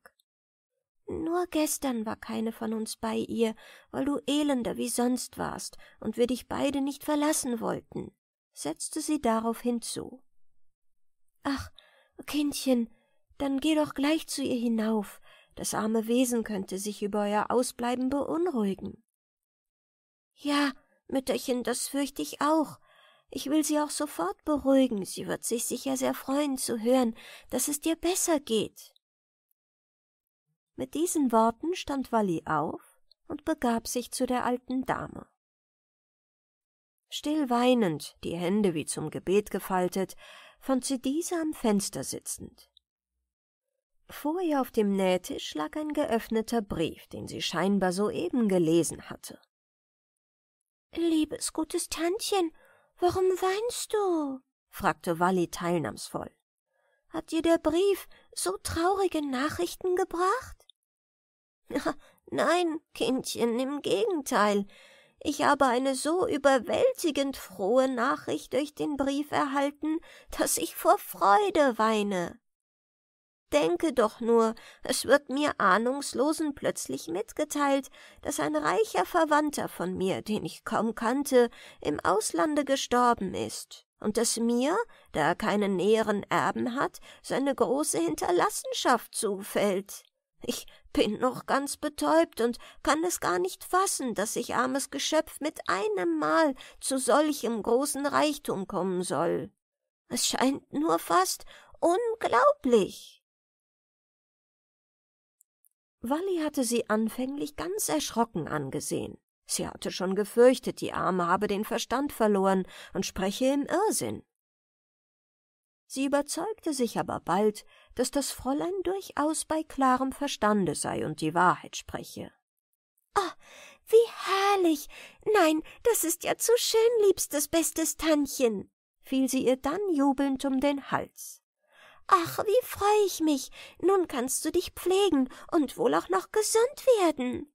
Nur gestern war keine von uns bei ihr, weil du elender wie sonst warst und wir dich beide nicht verlassen wollten, setzte sie darauf hinzu. Ach, Kindchen, dann geh doch gleich zu ihr hinauf, das arme Wesen könnte sich über euer Ausbleiben beunruhigen. Ja, Mütterchen, das fürchte ich auch. Ich will sie auch sofort beruhigen, sie wird sich sicher sehr freuen zu hören, dass es dir besser geht. Mit diesen Worten stand Walli auf und begab sich zu der alten Dame. Still weinend, die Hände wie zum Gebet gefaltet, fand sie diese am Fenster sitzend. Vor ihr auf dem Nähtisch lag ein geöffneter Brief, den sie scheinbar soeben gelesen hatte. Liebes gutes Tantchen, warum weinst du? fragte Walli teilnahmsvoll. Hat dir der Brief so traurige Nachrichten gebracht? (laughs) Nein, Kindchen, im Gegenteil. Ich habe eine so überwältigend frohe Nachricht durch den Brief erhalten, dass ich vor Freude weine. Denke doch nur, es wird mir ahnungslosen plötzlich mitgeteilt, dass ein reicher Verwandter von mir, den ich kaum kannte, im Auslande gestorben ist, und dass mir, da er keinen näheren Erben hat, seine große Hinterlassenschaft zufällt. Ich bin noch ganz betäubt und kann es gar nicht fassen, dass ich armes Geschöpf mit einem Mal zu solchem großen Reichtum kommen soll. Es scheint nur fast unglaublich. Walli hatte sie anfänglich ganz erschrocken angesehen. Sie hatte schon gefürchtet, die Arme habe den Verstand verloren und spreche im Irrsinn. Sie überzeugte sich aber bald, dass das Fräulein durchaus bei klarem Verstande sei und die Wahrheit spreche. Oh, wie herrlich! Nein, das ist ja zu schön, liebstes, bestes Tantchen! fiel sie ihr dann jubelnd um den Hals. Ach, wie freu ich mich! Nun kannst du dich pflegen und wohl auch noch gesund werden!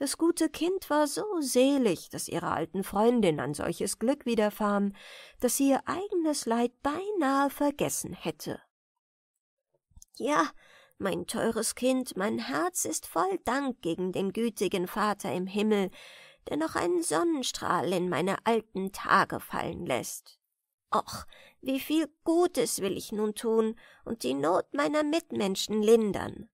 Das gute Kind war so selig, dass ihrer alten Freundin ein solches Glück widerfahren, dass sie ihr eigenes Leid beinahe vergessen hätte. Ja, mein teures Kind, mein Herz ist voll Dank gegen den gütigen Vater im Himmel, der noch einen Sonnenstrahl in meine alten Tage fallen lässt. Och, wie viel Gutes will ich nun tun und die Not meiner Mitmenschen lindern.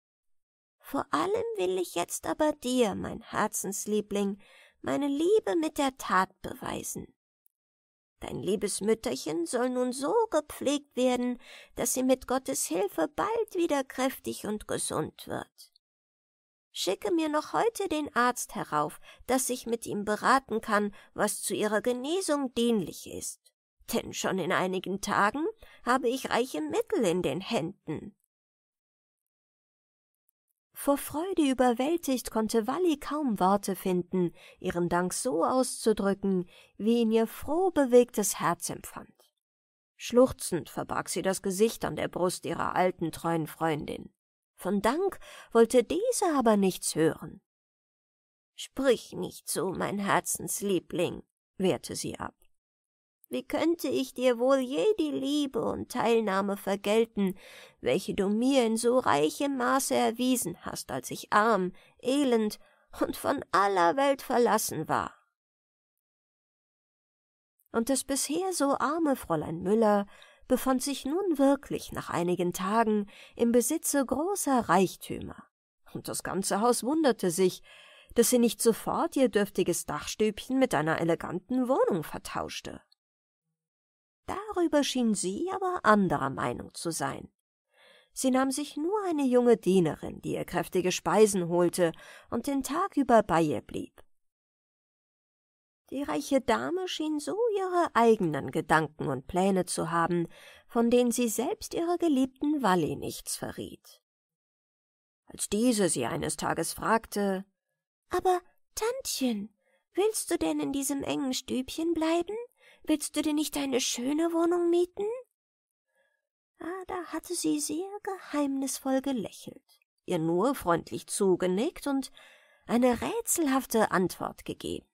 Vor allem will ich jetzt aber dir, mein Herzensliebling, meine Liebe mit der Tat beweisen. Dein liebes Mütterchen soll nun so gepflegt werden, dass sie mit Gottes Hilfe bald wieder kräftig und gesund wird. Schicke mir noch heute den Arzt herauf, dass ich mit ihm beraten kann, was zu ihrer Genesung dienlich ist. Denn schon in einigen Tagen habe ich reiche Mittel in den Händen. Vor Freude überwältigt konnte Walli kaum Worte finden, ihren Dank so auszudrücken, wie ihn ihr froh bewegtes Herz empfand. Schluchzend verbarg sie das Gesicht an der Brust ihrer alten, treuen Freundin. Von Dank wollte diese aber nichts hören. Sprich nicht so, mein Herzensliebling, wehrte sie ab. Wie könnte ich dir wohl je die Liebe und Teilnahme vergelten, welche du mir in so reichem Maße erwiesen hast, als ich arm, elend und von aller Welt verlassen war? Und das bisher so arme Fräulein Müller befand sich nun wirklich nach einigen Tagen im Besitze großer Reichtümer, und das ganze Haus wunderte sich, dass sie nicht sofort ihr dürftiges Dachstübchen mit einer eleganten Wohnung vertauschte. Darüber schien sie aber anderer Meinung zu sein. Sie nahm sich nur eine junge Dienerin, die ihr kräftige Speisen holte und den Tag über bei ihr blieb. Die reiche Dame schien so ihre eigenen Gedanken und Pläne zu haben, von denen sie selbst ihrer geliebten Walli nichts verriet. Als diese sie eines Tages fragte, »Aber, Tantchen, willst du denn in diesem engen Stübchen bleiben?« Willst du dir nicht eine schöne Wohnung mieten? Ah, da hatte sie sehr geheimnisvoll gelächelt, ihr nur freundlich zugenickt und eine rätselhafte Antwort gegeben.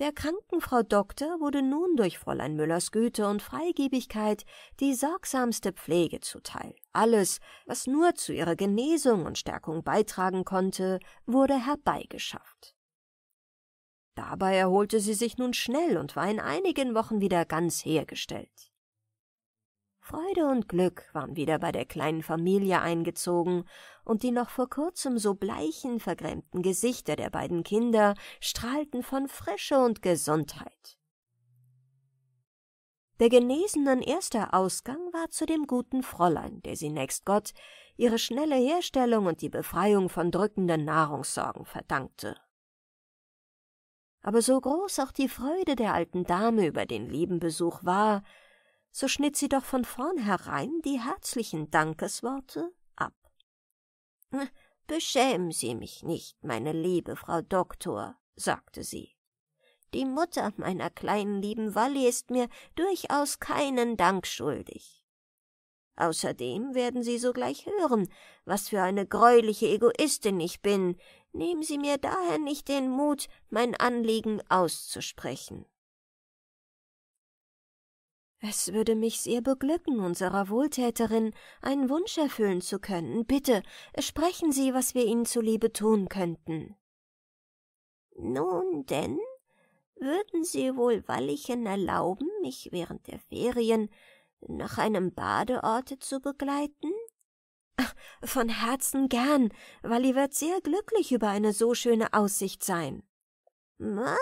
Der kranken Frau Doktor wurde nun durch Fräulein Müllers Güte und Freigebigkeit die sorgsamste Pflege zuteil. Alles, was nur zu ihrer Genesung und Stärkung beitragen konnte, wurde herbeigeschafft. Dabei erholte sie sich nun schnell und war in einigen Wochen wieder ganz hergestellt. Freude und Glück waren wieder bei der kleinen Familie eingezogen, und die noch vor kurzem so bleichen, vergrämten Gesichter der beiden Kinder strahlten von Frische und Gesundheit. Der Genesenen erster Ausgang war zu dem guten Fräulein, der sie nächst Gott ihre schnelle Herstellung und die Befreiung von drückenden Nahrungssorgen verdankte aber so groß auch die Freude der alten Dame über den lieben Besuch war, so schnitt sie doch von vornherein die herzlichen Dankesworte ab. (laughs) Beschämen Sie mich nicht, meine liebe Frau Doktor, sagte sie. Die Mutter meiner kleinen lieben Walli ist mir durchaus keinen Dank schuldig. Außerdem werden Sie sogleich hören, was für eine greuliche Egoistin ich bin, Nehmen Sie mir daher nicht den Mut, mein Anliegen auszusprechen. Es würde mich sehr beglücken, unserer Wohltäterin einen Wunsch erfüllen zu können. Bitte, sprechen Sie, was wir Ihnen zuliebe tun könnten. Nun denn, würden Sie wohl Wallichen erlauben, mich während der Ferien nach einem Badeorte zu begleiten? Von Herzen gern, Wally wird sehr glücklich über eine so schöne Aussicht sein. Na,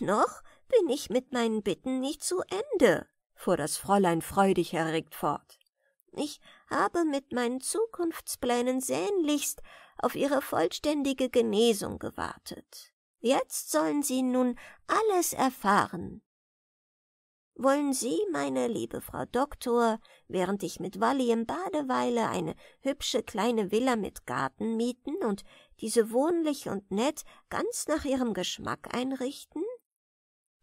noch bin ich mit meinen Bitten nicht zu Ende, fuhr das Fräulein freudig erregt fort. Ich habe mit meinen Zukunftsplänen sehnlichst auf ihre vollständige Genesung gewartet. Jetzt sollen sie nun alles erfahren wollen Sie, meine liebe Frau Doktor, während ich mit Walli im Badeweile eine hübsche kleine Villa mit Garten mieten und diese wohnlich und nett ganz nach Ihrem Geschmack einrichten?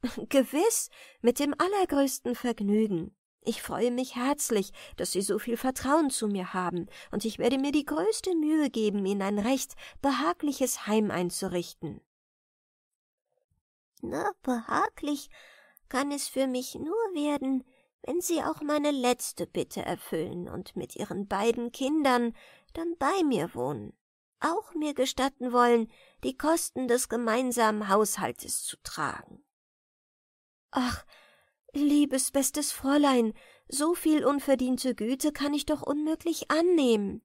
(laughs) Gewiss, mit dem allergrößten Vergnügen. Ich freue mich herzlich, dass Sie so viel Vertrauen zu mir haben, und ich werde mir die größte Mühe geben, Ihnen ein recht behagliches Heim einzurichten. Na, behaglich kann es für mich nur werden, wenn Sie auch meine letzte Bitte erfüllen und mit Ihren beiden Kindern dann bei mir wohnen, auch mir gestatten wollen, die Kosten des gemeinsamen Haushaltes zu tragen. Ach, liebes bestes Fräulein, so viel unverdiente Güte kann ich doch unmöglich annehmen.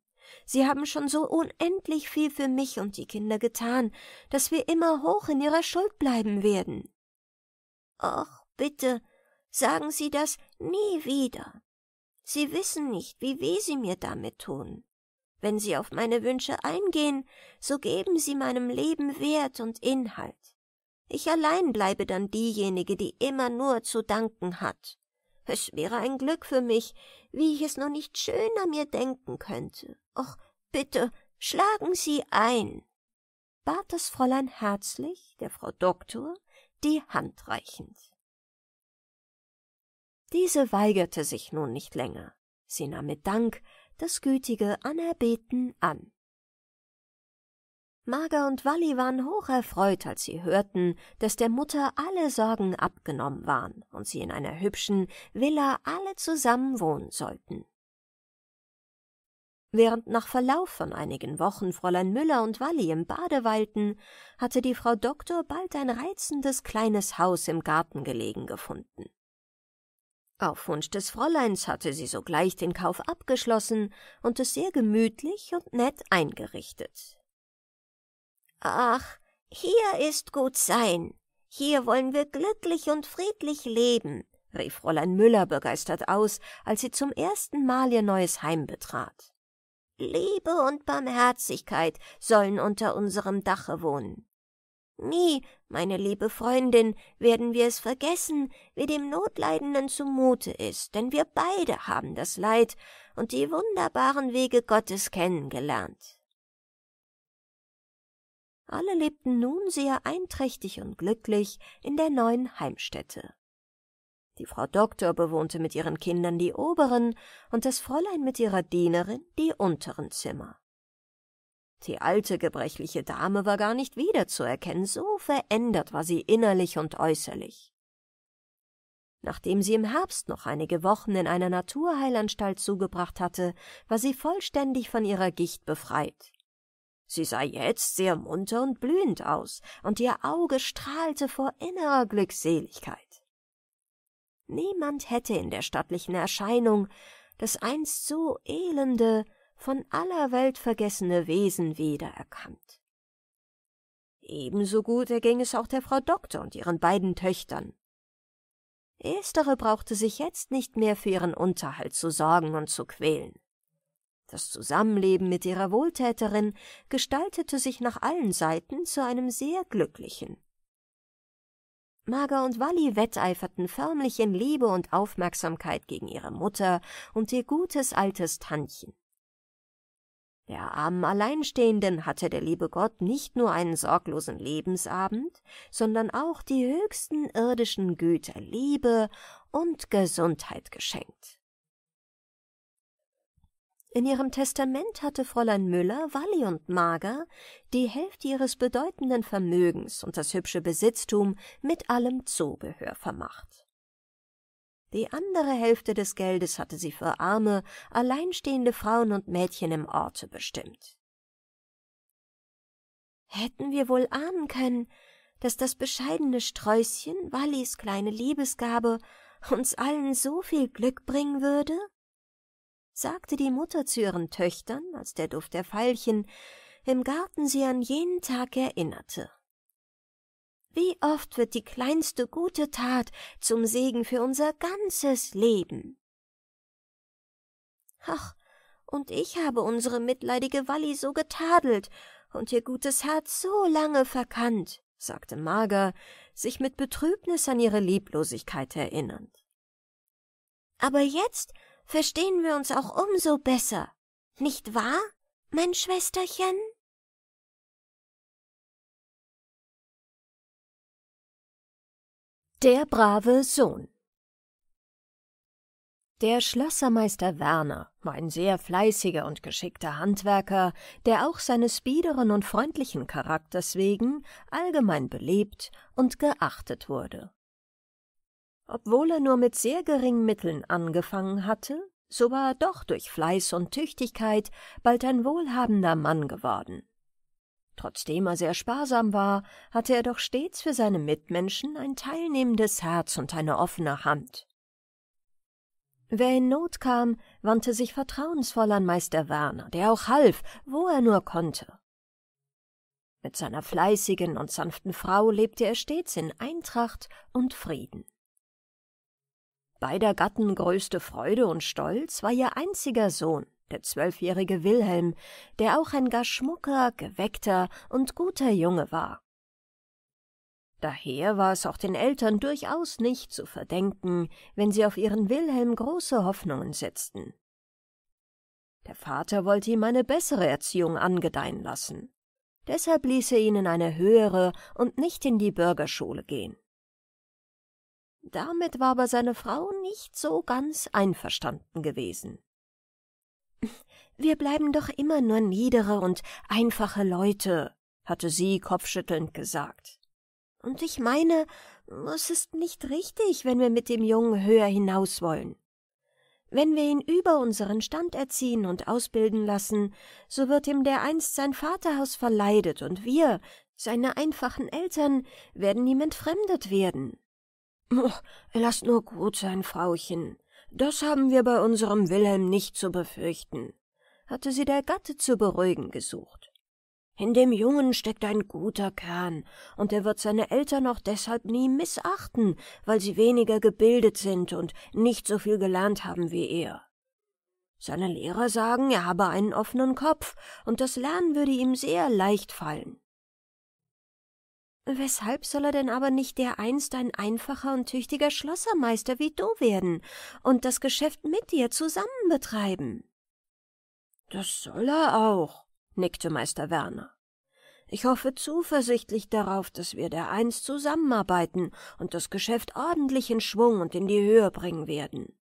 Sie haben schon so unendlich viel für mich und die Kinder getan, dass wir immer hoch in ihrer Schuld bleiben werden. Och, Bitte sagen Sie das nie wieder. Sie wissen nicht, wie weh Sie mir damit tun. Wenn Sie auf meine Wünsche eingehen, so geben Sie meinem Leben Wert und Inhalt. Ich allein bleibe dann diejenige, die immer nur zu danken hat. Es wäre ein Glück für mich, wie ich es noch nicht schöner mir denken könnte. Och, bitte, schlagen Sie ein! bat das Fräulein herzlich, der Frau Doktor, die Hand reichend. Diese weigerte sich nun nicht länger. Sie nahm mit Dank das gütige Anerbeten an. Marga und Walli waren hocherfreut, als sie hörten, dass der Mutter alle Sorgen abgenommen waren und sie in einer hübschen Villa alle zusammen wohnen sollten. Während nach Verlauf von einigen Wochen Fräulein Müller und Walli im Bade weilten, hatte die Frau Doktor bald ein reizendes kleines Haus im Garten gelegen gefunden. Auf Wunsch des Fräuleins hatte sie sogleich den Kauf abgeschlossen und es sehr gemütlich und nett eingerichtet. Ach, hier ist gut sein. Hier wollen wir glücklich und friedlich leben, rief Fräulein Müller begeistert aus, als sie zum ersten Mal ihr neues Heim betrat. Liebe und Barmherzigkeit sollen unter unserem Dache wohnen. Nie, meine liebe Freundin, werden wir es vergessen, wie dem Notleidenden zumute ist, denn wir beide haben das Leid und die wunderbaren Wege Gottes kennengelernt. Alle lebten nun sehr einträchtig und glücklich in der neuen Heimstätte. Die Frau Doktor bewohnte mit ihren Kindern die oberen und das Fräulein mit ihrer Dienerin die unteren Zimmer. Die alte, gebrechliche Dame war gar nicht wiederzuerkennen, so verändert war sie innerlich und äußerlich. Nachdem sie im Herbst noch einige Wochen in einer Naturheilanstalt zugebracht hatte, war sie vollständig von ihrer Gicht befreit. Sie sah jetzt sehr munter und blühend aus, und ihr Auge strahlte vor innerer Glückseligkeit. Niemand hätte in der stattlichen Erscheinung das einst so elende, von aller Welt vergessene Wesen wiedererkannt. Ebenso gut erging es auch der Frau Doktor und ihren beiden Töchtern. Erstere brauchte sich jetzt nicht mehr für ihren Unterhalt zu sorgen und zu quälen. Das Zusammenleben mit ihrer Wohltäterin gestaltete sich nach allen Seiten zu einem sehr glücklichen. Marga und Walli wetteiferten förmlich in Liebe und Aufmerksamkeit gegen ihre Mutter und ihr gutes altes Tantchen. Der armen Alleinstehenden hatte der liebe Gott nicht nur einen sorglosen Lebensabend, sondern auch die höchsten irdischen Güter Liebe und Gesundheit geschenkt. In ihrem Testament hatte Fräulein Müller, Walli und Mager die Hälfte ihres bedeutenden Vermögens und das hübsche Besitztum mit allem Zubehör vermacht. Die andere Hälfte des Geldes hatte sie für arme, alleinstehende Frauen und Mädchen im Orte bestimmt. Hätten wir wohl ahnen können, dass das bescheidene Sträußchen, Wallis kleine Liebesgabe, uns allen so viel Glück bringen würde? sagte die Mutter zu ihren Töchtern, als der Duft der Veilchen im Garten sie an jenen Tag erinnerte. Wie oft wird die kleinste gute Tat zum Segen für unser ganzes Leben? Ach, und ich habe unsere mitleidige Walli so getadelt und ihr gutes Herz so lange verkannt, sagte Marga, sich mit Betrübnis an ihre Lieblosigkeit erinnernd. Aber jetzt verstehen wir uns auch umso besser, nicht wahr, mein Schwesterchen? Der brave Sohn Der Schlossermeister Werner, war ein sehr fleißiger und geschickter Handwerker, der auch seines biederen und freundlichen Charakters wegen allgemein belebt und geachtet wurde. Obwohl er nur mit sehr geringen Mitteln angefangen hatte, so war er doch durch Fleiß und Tüchtigkeit bald ein wohlhabender Mann geworden. Trotzdem er sehr sparsam war, hatte er doch stets für seine Mitmenschen ein teilnehmendes Herz und eine offene Hand. Wer in Not kam, wandte sich vertrauensvoll an Meister Werner, der auch half, wo er nur konnte. Mit seiner fleißigen und sanften Frau lebte er stets in Eintracht und Frieden. Beider Gatten größte Freude und Stolz war ihr einziger Sohn, der zwölfjährige Wilhelm, der auch ein gar schmucker, geweckter und guter Junge war. Daher war es auch den Eltern durchaus nicht zu verdenken, wenn sie auf ihren Wilhelm große Hoffnungen setzten. Der Vater wollte ihm eine bessere Erziehung angedeihen lassen. Deshalb ließ er ihn in eine höhere und nicht in die Bürgerschule gehen. Damit war aber seine Frau nicht so ganz einverstanden gewesen. Wir bleiben doch immer nur niedere und einfache Leute, hatte sie kopfschüttelnd gesagt. Und ich meine, es ist nicht richtig, wenn wir mit dem Jungen höher hinaus wollen. Wenn wir ihn über unseren Stand erziehen und ausbilden lassen, so wird ihm dereinst sein Vaterhaus verleidet und wir, seine einfachen Eltern, werden ihm entfremdet werden. Oh, lass nur gut sein, Frauchen. Das haben wir bei unserem Wilhelm nicht zu befürchten hatte sie der Gatte zu beruhigen gesucht. In dem Jungen steckt ein guter Kern, und er wird seine Eltern auch deshalb nie missachten, weil sie weniger gebildet sind und nicht so viel gelernt haben wie er. Seine Lehrer sagen, er habe einen offenen Kopf, und das Lernen würde ihm sehr leicht fallen. Weshalb soll er denn aber nicht dereinst ein einfacher und tüchtiger Schlossermeister wie du werden und das Geschäft mit dir zusammen betreiben? Das soll er auch, nickte Meister Werner. Ich hoffe zuversichtlich darauf, dass wir dereinst zusammenarbeiten und das Geschäft ordentlich in Schwung und in die Höhe bringen werden.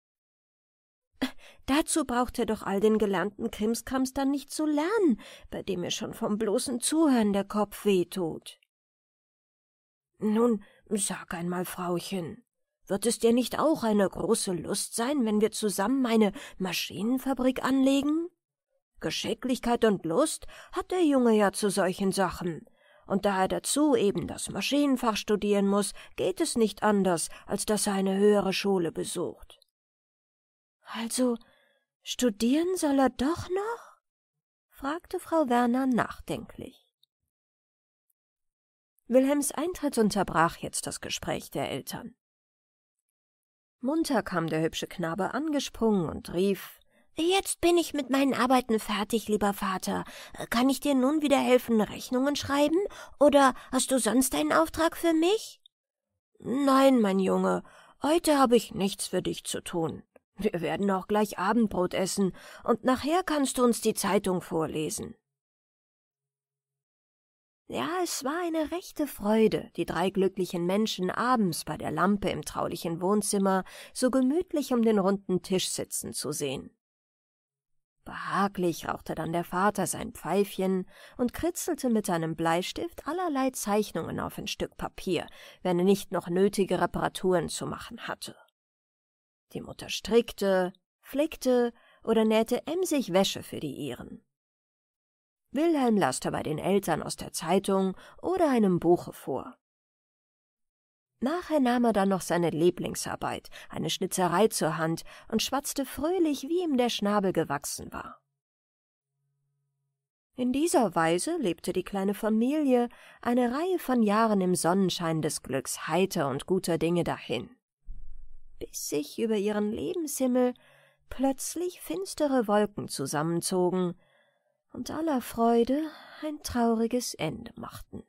(laughs) Dazu braucht er doch all den gelernten Krimskrams dann nicht zu lernen, bei dem mir schon vom bloßen Zuhören der Kopf weh tut. Nun, sag einmal, Frauchen, wird es dir nicht auch eine große Lust sein, wenn wir zusammen eine Maschinenfabrik anlegen? Geschicklichkeit und Lust hat der Junge ja zu solchen Sachen. Und da er dazu eben das Maschinenfach studieren muss, geht es nicht anders, als dass er eine höhere Schule besucht. Also, studieren soll er doch noch? fragte Frau Werner nachdenklich. Wilhelms Eintritt unterbrach jetzt das Gespräch der Eltern. Munter kam der hübsche Knabe angesprungen und rief Jetzt bin ich mit meinen Arbeiten fertig, lieber Vater. Kann ich dir nun wieder helfen, Rechnungen schreiben? Oder hast du sonst einen Auftrag für mich? Nein, mein Junge, heute habe ich nichts für dich zu tun. Wir werden auch gleich Abendbrot essen, und nachher kannst du uns die Zeitung vorlesen. Ja, es war eine rechte Freude, die drei glücklichen Menschen abends bei der Lampe im traulichen Wohnzimmer so gemütlich um den runden Tisch sitzen zu sehen. Behaglich rauchte dann der Vater sein Pfeifchen und kritzelte mit seinem Bleistift allerlei Zeichnungen auf ein Stück Papier, wenn er nicht noch nötige Reparaturen zu machen hatte. Die Mutter strickte, flickte oder nähte emsig Wäsche für die Ehren. Wilhelm las dabei den Eltern aus der Zeitung oder einem Buche vor. Nachher nahm er dann noch seine Lieblingsarbeit, eine Schnitzerei zur Hand, und schwatzte fröhlich, wie ihm der Schnabel gewachsen war. In dieser Weise lebte die kleine Familie eine Reihe von Jahren im Sonnenschein des Glücks heiter und guter Dinge dahin, bis sich über ihren Lebenshimmel plötzlich finstere Wolken zusammenzogen und aller Freude ein trauriges Ende machten.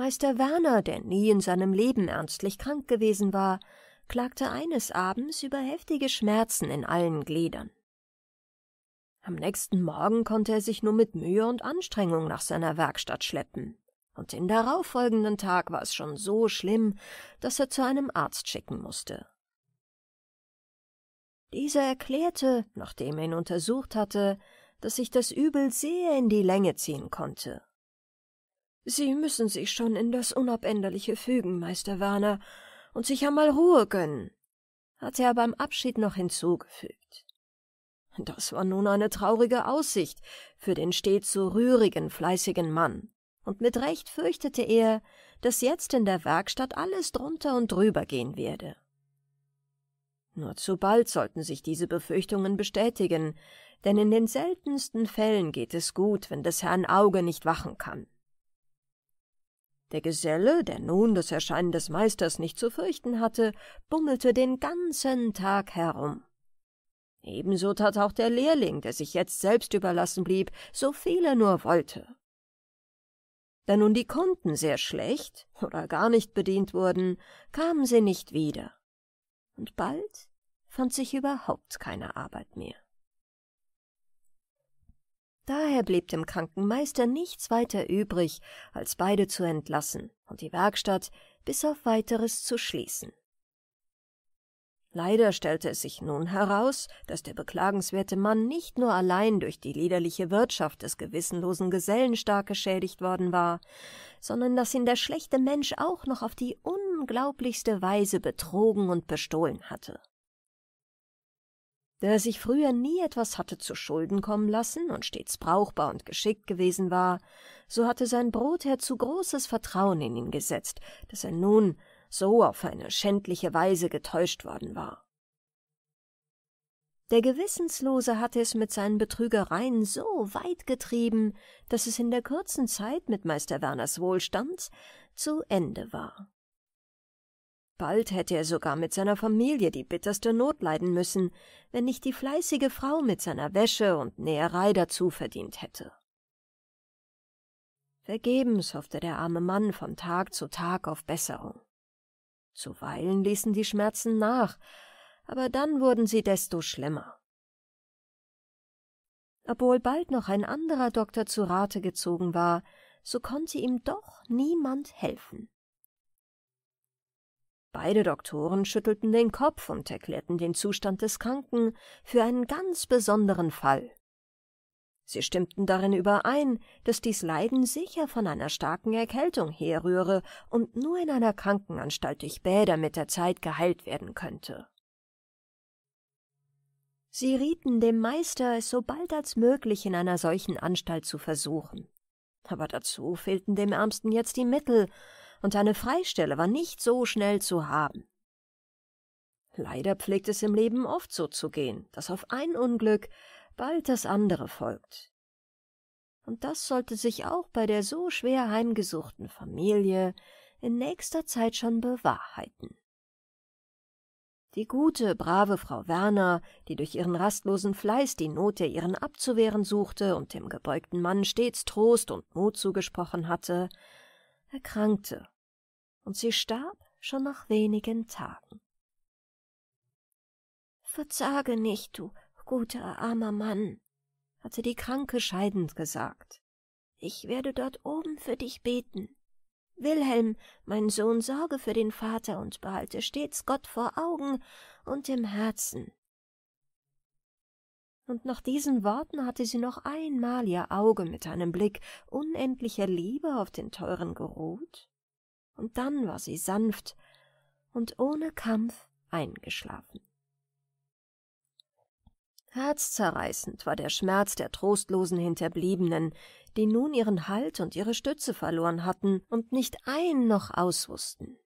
Meister Werner, der nie in seinem Leben ernstlich krank gewesen war, klagte eines Abends über heftige Schmerzen in allen Gliedern. Am nächsten Morgen konnte er sich nur mit Mühe und Anstrengung nach seiner Werkstatt schleppen, und den darauffolgenden Tag war es schon so schlimm, dass er zu einem Arzt schicken musste. Dieser erklärte, nachdem er ihn untersucht hatte, dass sich das Übel sehr in die Länge ziehen konnte Sie müssen sich schon in das Unabänderliche fügen, Meister Werner, und sich einmal Ruhe gönnen, hatte er beim Abschied noch hinzugefügt. Das war nun eine traurige Aussicht für den stets so rührigen, fleißigen Mann, und mit Recht fürchtete er, dass jetzt in der Werkstatt alles drunter und drüber gehen werde. Nur zu bald sollten sich diese Befürchtungen bestätigen, denn in den seltensten Fällen geht es gut, wenn das Herrn Auge nicht wachen kann. Der Geselle, der nun das Erscheinen des Meisters nicht zu fürchten hatte, bummelte den ganzen Tag herum. Ebenso tat auch der Lehrling, der sich jetzt selbst überlassen blieb, so viel er nur wollte. Da nun die Kunden sehr schlecht oder gar nicht bedient wurden, kamen sie nicht wieder. Und bald fand sich überhaupt keine Arbeit mehr. Daher blieb dem kranken Meister nichts weiter übrig, als beide zu entlassen und die Werkstatt bis auf weiteres zu schließen. Leider stellte es sich nun heraus, dass der beklagenswerte Mann nicht nur allein durch die liederliche Wirtschaft des gewissenlosen Gesellen stark geschädigt worden war, sondern dass ihn der schlechte Mensch auch noch auf die unglaublichste Weise betrogen und bestohlen hatte der sich früher nie etwas hatte zu Schulden kommen lassen und stets brauchbar und geschickt gewesen war, so hatte sein Brotherr zu großes Vertrauen in ihn gesetzt, dass er nun so auf eine schändliche Weise getäuscht worden war. Der Gewissenslose hatte es mit seinen Betrügereien so weit getrieben, dass es in der kurzen Zeit mit Meister Werners Wohlstand zu Ende war. Bald hätte er sogar mit seiner Familie die bitterste Not leiden müssen, wenn nicht die fleißige Frau mit seiner Wäsche und Näherei dazu verdient hätte. Vergebens hoffte der arme Mann von Tag zu Tag auf Besserung. Zuweilen ließen die Schmerzen nach, aber dann wurden sie desto schlimmer. Obwohl bald noch ein anderer Doktor zu Rate gezogen war, so konnte ihm doch niemand helfen. Beide Doktoren schüttelten den Kopf und erklärten den Zustand des Kranken für einen ganz besonderen Fall. Sie stimmten darin überein, dass dies Leiden sicher von einer starken Erkältung herrühre und nur in einer Krankenanstalt durch Bäder mit der Zeit geheilt werden könnte. Sie rieten dem Meister, es so bald als möglich in einer solchen Anstalt zu versuchen. Aber dazu fehlten dem Ärmsten jetzt die Mittel, und eine Freistelle war nicht so schnell zu haben. Leider pflegt es im Leben oft so zu gehen, dass auf ein Unglück bald das andere folgt. Und das sollte sich auch bei der so schwer heimgesuchten Familie in nächster Zeit schon bewahrheiten. Die gute, brave Frau Werner, die durch ihren rastlosen Fleiß die Not der ihren abzuwehren suchte und dem gebeugten Mann stets Trost und Mut zugesprochen hatte, erkrankte und sie starb schon nach wenigen Tagen. Verzage nicht, du guter armer Mann, hatte die Kranke scheidend gesagt. Ich werde dort oben für dich beten. Wilhelm, mein Sohn, sorge für den Vater und behalte stets Gott vor Augen und im Herzen und nach diesen Worten hatte sie noch einmal ihr Auge mit einem Blick unendlicher Liebe auf den Teuren geruht, und dann war sie sanft und ohne Kampf eingeschlafen. Herzzerreißend war der Schmerz der trostlosen Hinterbliebenen, die nun ihren Halt und ihre Stütze verloren hatten und nicht ein noch auswussten.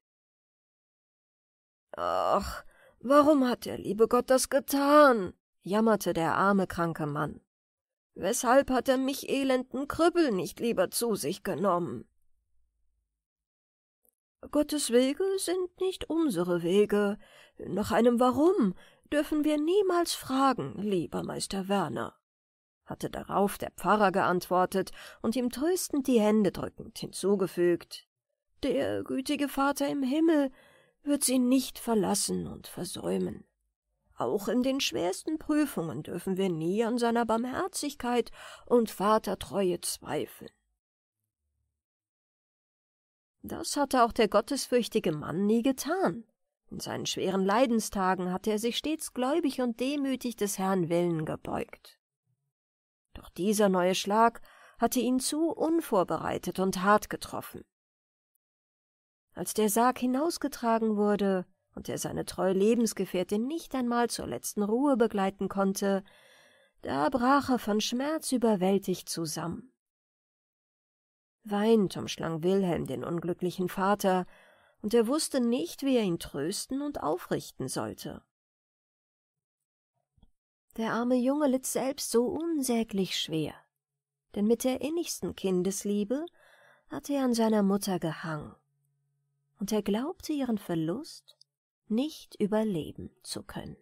Ach, warum hat der liebe Gott das getan? jammerte der arme kranke Mann. Weshalb hat er mich elenden Krüppel nicht lieber zu sich genommen? Gottes Wege sind nicht unsere Wege. Nach einem Warum dürfen wir niemals fragen, lieber Meister Werner, hatte darauf der Pfarrer geantwortet und ihm tröstend die Hände drückend hinzugefügt. Der gütige Vater im Himmel wird sie nicht verlassen und versäumen. Auch in den schwersten Prüfungen dürfen wir nie an seiner Barmherzigkeit und Vatertreue zweifeln. Das hatte auch der gottesfürchtige Mann nie getan. In seinen schweren Leidenstagen hatte er sich stets gläubig und demütig des Herrn Willen gebeugt. Doch dieser neue Schlag hatte ihn zu unvorbereitet und hart getroffen. Als der Sarg hinausgetragen wurde, und der seine treue Lebensgefährtin nicht einmal zur letzten Ruhe begleiten konnte, da brach er von Schmerz überwältigt zusammen. Weinend umschlang Wilhelm den unglücklichen Vater, und er wußte nicht, wie er ihn trösten und aufrichten sollte. Der arme Junge litt selbst so unsäglich schwer, denn mit der innigsten Kindesliebe hatte er an seiner Mutter gehangen, und er glaubte ihren Verlust nicht überleben zu können.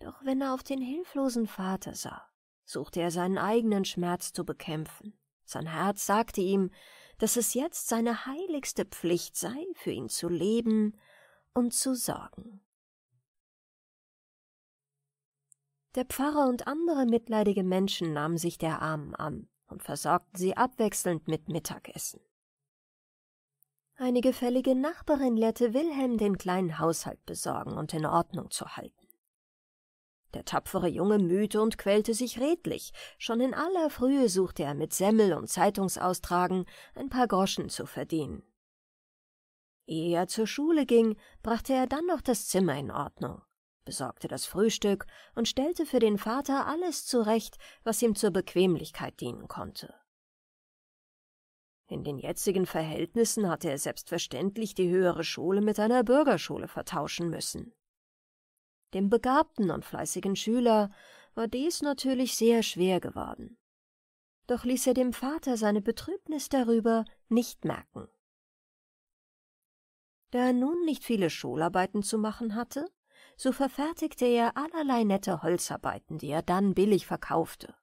Doch wenn er auf den hilflosen Vater sah, suchte er seinen eigenen Schmerz zu bekämpfen. Sein Herz sagte ihm, dass es jetzt seine heiligste Pflicht sei, für ihn zu leben und zu sorgen. Der Pfarrer und andere mitleidige Menschen nahmen sich der Armen an und versorgten sie abwechselnd mit Mittagessen. Eine gefällige Nachbarin lehrte Wilhelm, den kleinen Haushalt besorgen und in Ordnung zu halten. Der tapfere Junge mühte und quälte sich redlich. Schon in aller Frühe suchte er mit Semmel und Zeitungsaustragen ein paar Groschen zu verdienen. Ehe er zur Schule ging, brachte er dann noch das Zimmer in Ordnung, besorgte das Frühstück und stellte für den Vater alles zurecht, was ihm zur Bequemlichkeit dienen konnte. In den jetzigen Verhältnissen hatte er selbstverständlich die höhere Schule mit einer Bürgerschule vertauschen müssen. Dem begabten und fleißigen Schüler war dies natürlich sehr schwer geworden. Doch ließ er dem Vater seine Betrübnis darüber nicht merken. Da er nun nicht viele Schularbeiten zu machen hatte, so verfertigte er allerlei nette Holzarbeiten, die er dann billig verkaufte.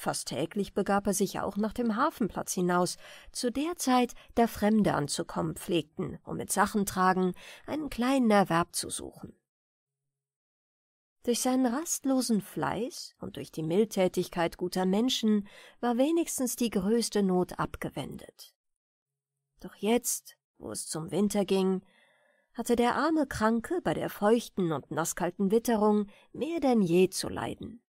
Fast täglich begab er sich auch nach dem Hafenplatz hinaus, zu der Zeit, da Fremde anzukommen pflegten, um mit Sachentragen einen kleinen Erwerb zu suchen. Durch seinen rastlosen Fleiß und durch die Mildtätigkeit guter Menschen war wenigstens die größte Not abgewendet. Doch jetzt, wo es zum Winter ging, hatte der arme Kranke bei der feuchten und nasskalten Witterung mehr denn je zu leiden.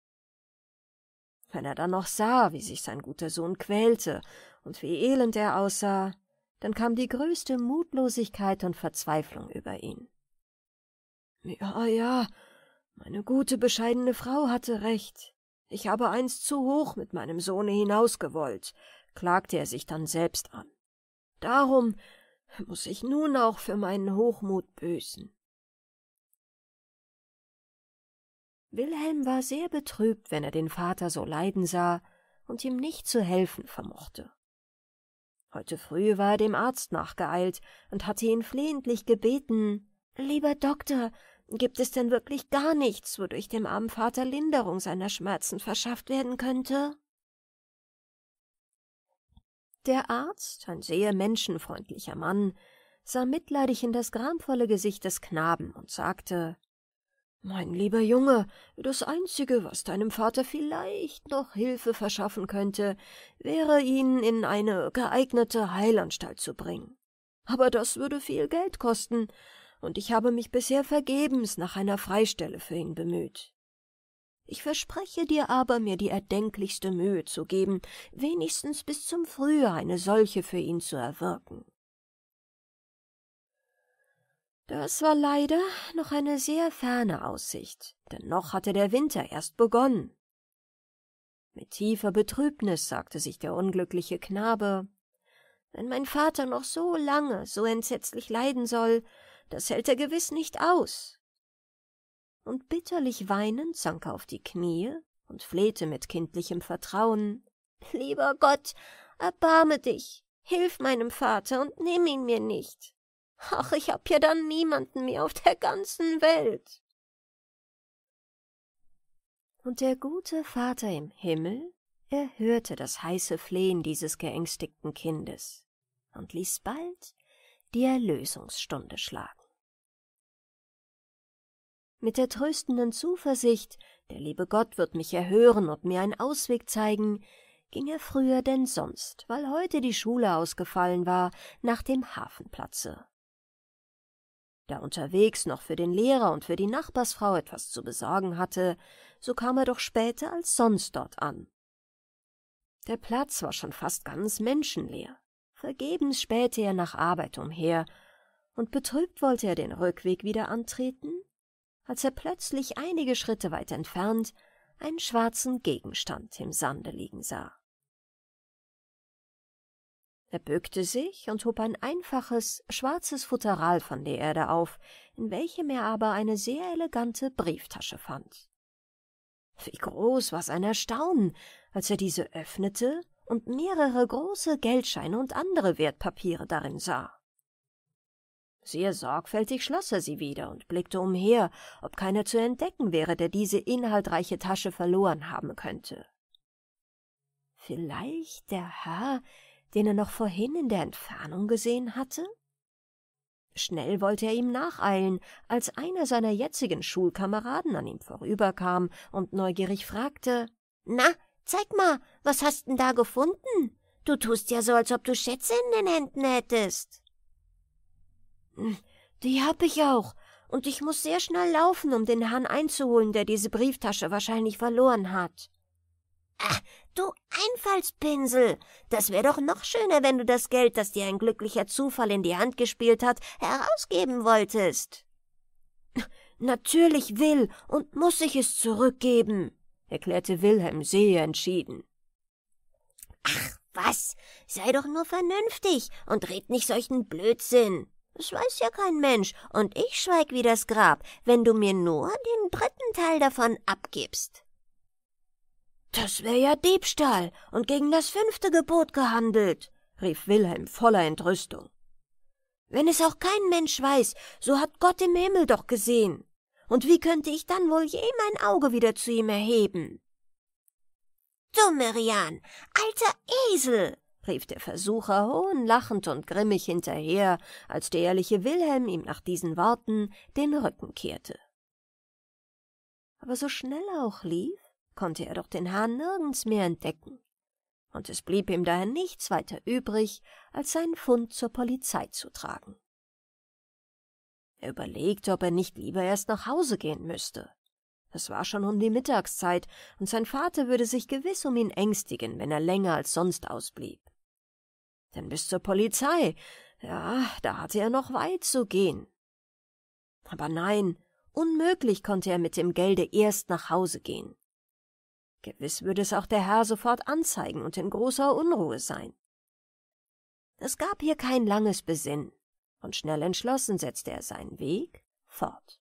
Wenn er dann noch sah, wie sich sein guter Sohn quälte und wie elend er aussah, dann kam die größte Mutlosigkeit und Verzweiflung über ihn. Ja, ja, meine gute, bescheidene Frau hatte recht. Ich habe einst zu hoch mit meinem Sohne hinausgewollt, klagte er sich dann selbst an. Darum muß ich nun auch für meinen Hochmut büßen. Wilhelm war sehr betrübt, wenn er den Vater so leiden sah und ihm nicht zu helfen vermochte. Heute früh war er dem Arzt nachgeeilt und hatte ihn flehentlich gebeten Lieber Doktor, gibt es denn wirklich gar nichts, wodurch dem armen Vater Linderung seiner Schmerzen verschafft werden könnte? Der Arzt, ein sehr menschenfreundlicher Mann, sah mitleidig in das gramvolle Gesicht des Knaben und sagte mein lieber Junge, das Einzige, was deinem Vater vielleicht noch Hilfe verschaffen könnte, wäre, ihn in eine geeignete Heilanstalt zu bringen. Aber das würde viel Geld kosten, und ich habe mich bisher vergebens nach einer Freistelle für ihn bemüht. Ich verspreche dir aber, mir die erdenklichste Mühe zu geben, wenigstens bis zum Frühjahr eine solche für ihn zu erwirken. Das war leider noch eine sehr ferne Aussicht, denn noch hatte der Winter erst begonnen. Mit tiefer Betrübnis sagte sich der unglückliche Knabe, wenn mein Vater noch so lange so entsetzlich leiden soll, das hält er gewiss nicht aus. Und bitterlich weinend sank er auf die Knie und flehte mit kindlichem Vertrauen, Lieber Gott, erbarme dich, hilf meinem Vater und nimm ihn mir nicht. Ach, ich hab ja dann niemanden mehr auf der ganzen Welt. Und der gute Vater im Himmel erhörte das heiße Flehen dieses geängstigten Kindes und ließ bald die Erlösungsstunde schlagen. Mit der tröstenden Zuversicht, der liebe Gott wird mich erhören und mir einen Ausweg zeigen, ging er früher denn sonst, weil heute die Schule ausgefallen war, nach dem Hafenplatze der unterwegs noch für den Lehrer und für die Nachbarsfrau etwas zu besorgen hatte, so kam er doch später als sonst dort an. Der Platz war schon fast ganz menschenleer. Vergebens spähte er nach Arbeit umher, und betrübt wollte er den Rückweg wieder antreten, als er plötzlich einige Schritte weit entfernt einen schwarzen Gegenstand im Sande liegen sah. Er bückte sich und hob ein einfaches, schwarzes Futteral von der Erde auf, in welchem er aber eine sehr elegante Brieftasche fand. Wie groß war sein Erstaunen, als er diese öffnete und mehrere große Geldscheine und andere Wertpapiere darin sah. Sehr sorgfältig schloss er sie wieder und blickte umher, ob keiner zu entdecken wäre, der diese inhaltreiche Tasche verloren haben könnte. Vielleicht der Herr, den er noch vorhin in der Entfernung gesehen hatte? Schnell wollte er ihm nacheilen, als einer seiner jetzigen Schulkameraden an ihm vorüberkam und neugierig fragte Na, zeig mal, was hast denn da gefunden? Du tust ja so, als ob du Schätze in den Händen hättest. Hm, die hab ich auch, und ich muß sehr schnell laufen, um den Herrn einzuholen, der diese Brieftasche wahrscheinlich verloren hat. Ach, Du Einfallspinsel! Das wäre doch noch schöner, wenn du das Geld, das dir ein glücklicher Zufall in die Hand gespielt hat, herausgeben wolltest. (laughs) Natürlich will und muss ich es zurückgeben, erklärte Wilhelm sehr entschieden. Ach was, sei doch nur vernünftig und red nicht solchen Blödsinn. Das weiß ja kein Mensch, und ich schweig wie das Grab, wenn du mir nur den dritten Teil davon abgibst. Das wäre ja Diebstahl und gegen das fünfte Gebot gehandelt, rief Wilhelm voller Entrüstung. Wenn es auch kein Mensch weiß, so hat Gott im Himmel doch gesehen. Und wie könnte ich dann wohl je mein Auge wieder zu ihm erheben? Du, Merian, alter Esel! rief der Versucher lachend und grimmig hinterher, als der ehrliche Wilhelm ihm nach diesen Worten den Rücken kehrte. Aber so schnell auch lief, konnte er doch den Hahn nirgends mehr entdecken, und es blieb ihm daher nichts weiter übrig, als seinen Fund zur Polizei zu tragen. Er überlegte, ob er nicht lieber erst nach Hause gehen müsste. Es war schon um die Mittagszeit, und sein Vater würde sich gewiss um ihn ängstigen, wenn er länger als sonst ausblieb. Denn bis zur Polizei, ja, da hatte er noch weit zu gehen. Aber nein, unmöglich konnte er mit dem Gelde erst nach Hause gehen. Gewiss würde es auch der Herr sofort anzeigen und in großer Unruhe sein. Es gab hier kein langes Besinnen, und schnell entschlossen setzte er seinen Weg fort.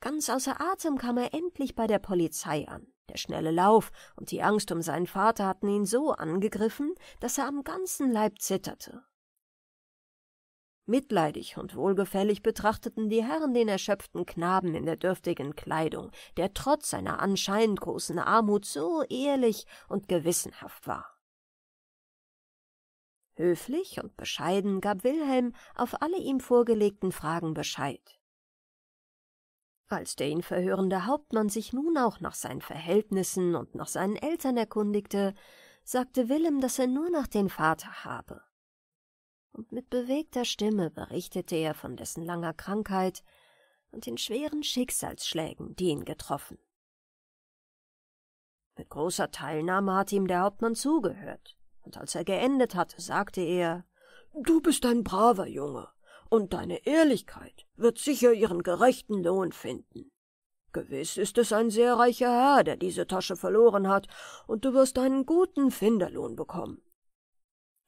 Ganz außer Atem kam er endlich bei der Polizei an. Der schnelle Lauf und die Angst um seinen Vater hatten ihn so angegriffen, dass er am ganzen Leib zitterte Mitleidig und wohlgefällig betrachteten die Herren den erschöpften Knaben in der dürftigen Kleidung, der trotz seiner anscheinend großen Armut so ehrlich und gewissenhaft war. Höflich und bescheiden gab Wilhelm auf alle ihm vorgelegten Fragen Bescheid. Als der ihn verhörende Hauptmann sich nun auch nach seinen Verhältnissen und nach seinen Eltern erkundigte, sagte Willem, dass er nur nach den Vater habe und mit bewegter Stimme berichtete er von dessen langer Krankheit und den schweren Schicksalsschlägen, die ihn getroffen. Mit großer Teilnahme hatte ihm der Hauptmann zugehört, und als er geendet hatte, sagte er Du bist ein braver Junge, und deine Ehrlichkeit wird sicher ihren gerechten Lohn finden. Gewiss ist es ein sehr reicher Herr, der diese Tasche verloren hat, und du wirst einen guten Finderlohn bekommen.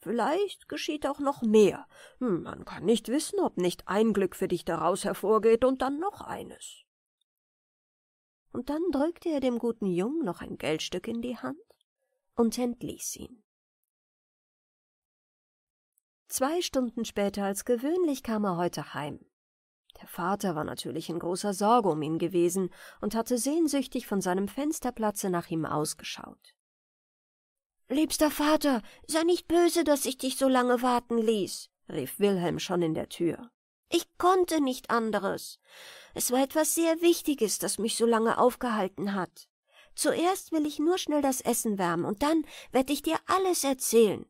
Vielleicht geschieht auch noch mehr. Hm, man kann nicht wissen, ob nicht ein Glück für dich daraus hervorgeht und dann noch eines. Und dann drückte er dem guten Jungen noch ein Geldstück in die Hand und entließ ihn. Zwei Stunden später als gewöhnlich kam er heute heim. Der Vater war natürlich in großer Sorge um ihn gewesen und hatte sehnsüchtig von seinem Fensterplatze nach ihm ausgeschaut. Liebster Vater, sei nicht böse, dass ich dich so lange warten ließ, rief Wilhelm schon in der Tür. Ich konnte nicht anderes. Es war etwas sehr Wichtiges, das mich so lange aufgehalten hat. Zuerst will ich nur schnell das Essen wärmen, und dann werde ich dir alles erzählen.